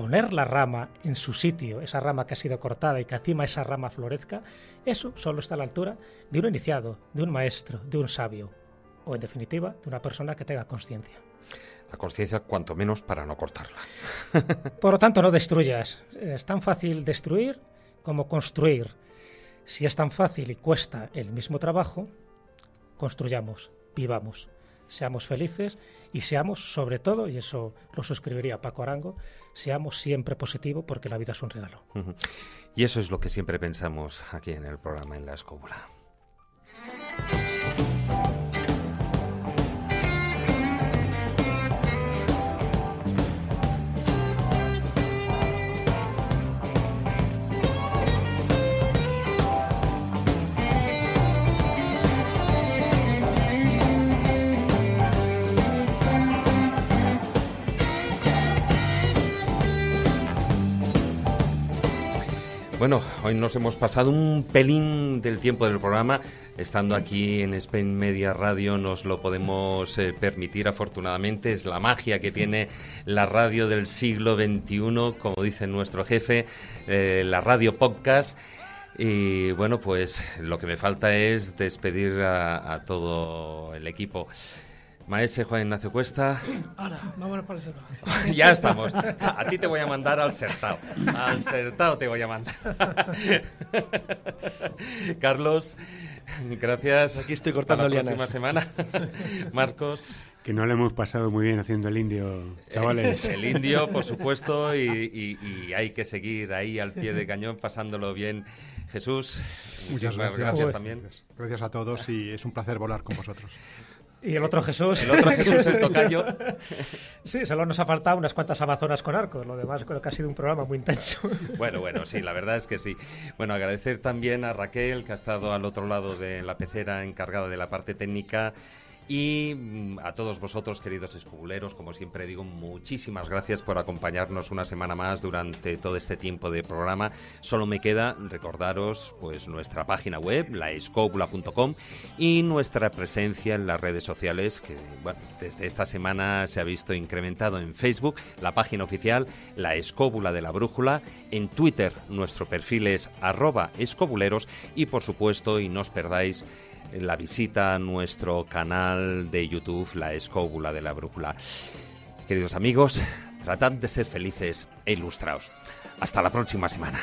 poner la rama en su sitio, esa rama que ha sido cortada y que encima esa rama florezca, eso solo está a la altura de un iniciado, de un maestro, de un sabio, o en definitiva, de una persona que tenga conciencia. La conciencia, cuanto menos, para no cortarla. <laughs> Por lo tanto, no destruyas. Es tan fácil destruir como construir. Si es tan fácil y cuesta el mismo trabajo, construyamos, vivamos seamos felices y seamos, sobre todo, y eso lo suscribiría Paco Arango, seamos siempre positivos porque la vida es un regalo. Y eso es lo que siempre pensamos aquí en el programa En la Escóbula. Bueno, hoy nos hemos pasado un pelín del tiempo del programa. Estando aquí en Spain Media Radio nos lo podemos eh, permitir, afortunadamente. Es la magia que tiene la radio del siglo XXI, como dice nuestro jefe, eh, la radio podcast. Y bueno, pues lo que me falta es despedir a todo el equipo. Maese Juan Ignacio Cuesta. Ahora, vámonos para el <laughs> ya estamos. A ti te voy a mandar al Sertao. Al Sertao te voy a mandar. <laughs> Carlos, gracias. Aquí estoy cortando Hasta la próxima semana. <laughs> Marcos. Que no lo hemos pasado muy bien haciendo el indio, chavales. El, indio, por supuesto, y, hay que seguir ahí al pie de cañón pasándolo bien. Jesús, muchas gracias también. Gracias a todos y es un placer volar con vosotros. Y el otro Jesús. El otro Jesús, el <laughs> tocayo. sí, solo nos ha faltado unas cuantas amazonas con arcos. Lo demás creo que ha sido un programa muy intenso. <laughs> bueno, bueno, sí, la verdad es que sí. Bueno, agradecer también a Raquel, que ha estado al otro lado de la pecera encargada de la parte técnica. Y mm, a todos vosotros, queridos escobuleros, como siempre digo, muchísimas gracias por acompañarnos una semana más durante todo este tiempo de programa. Solo me queda recordaros pues nuestra página web, laescobula.com, y nuestra presencia en las redes sociales, que desde esta semana se ha visto incrementado en Facebook, la página oficial, la escóbula de la brújula, en Twitter nuestro perfil es arroba escobuleros y por supuesto, y no os perdáis la visita a nuestro canal de YouTube, La Escóbula de la Brújula. Queridos amigos, tratad de ser felices e ilustraos. Hasta la próxima semana.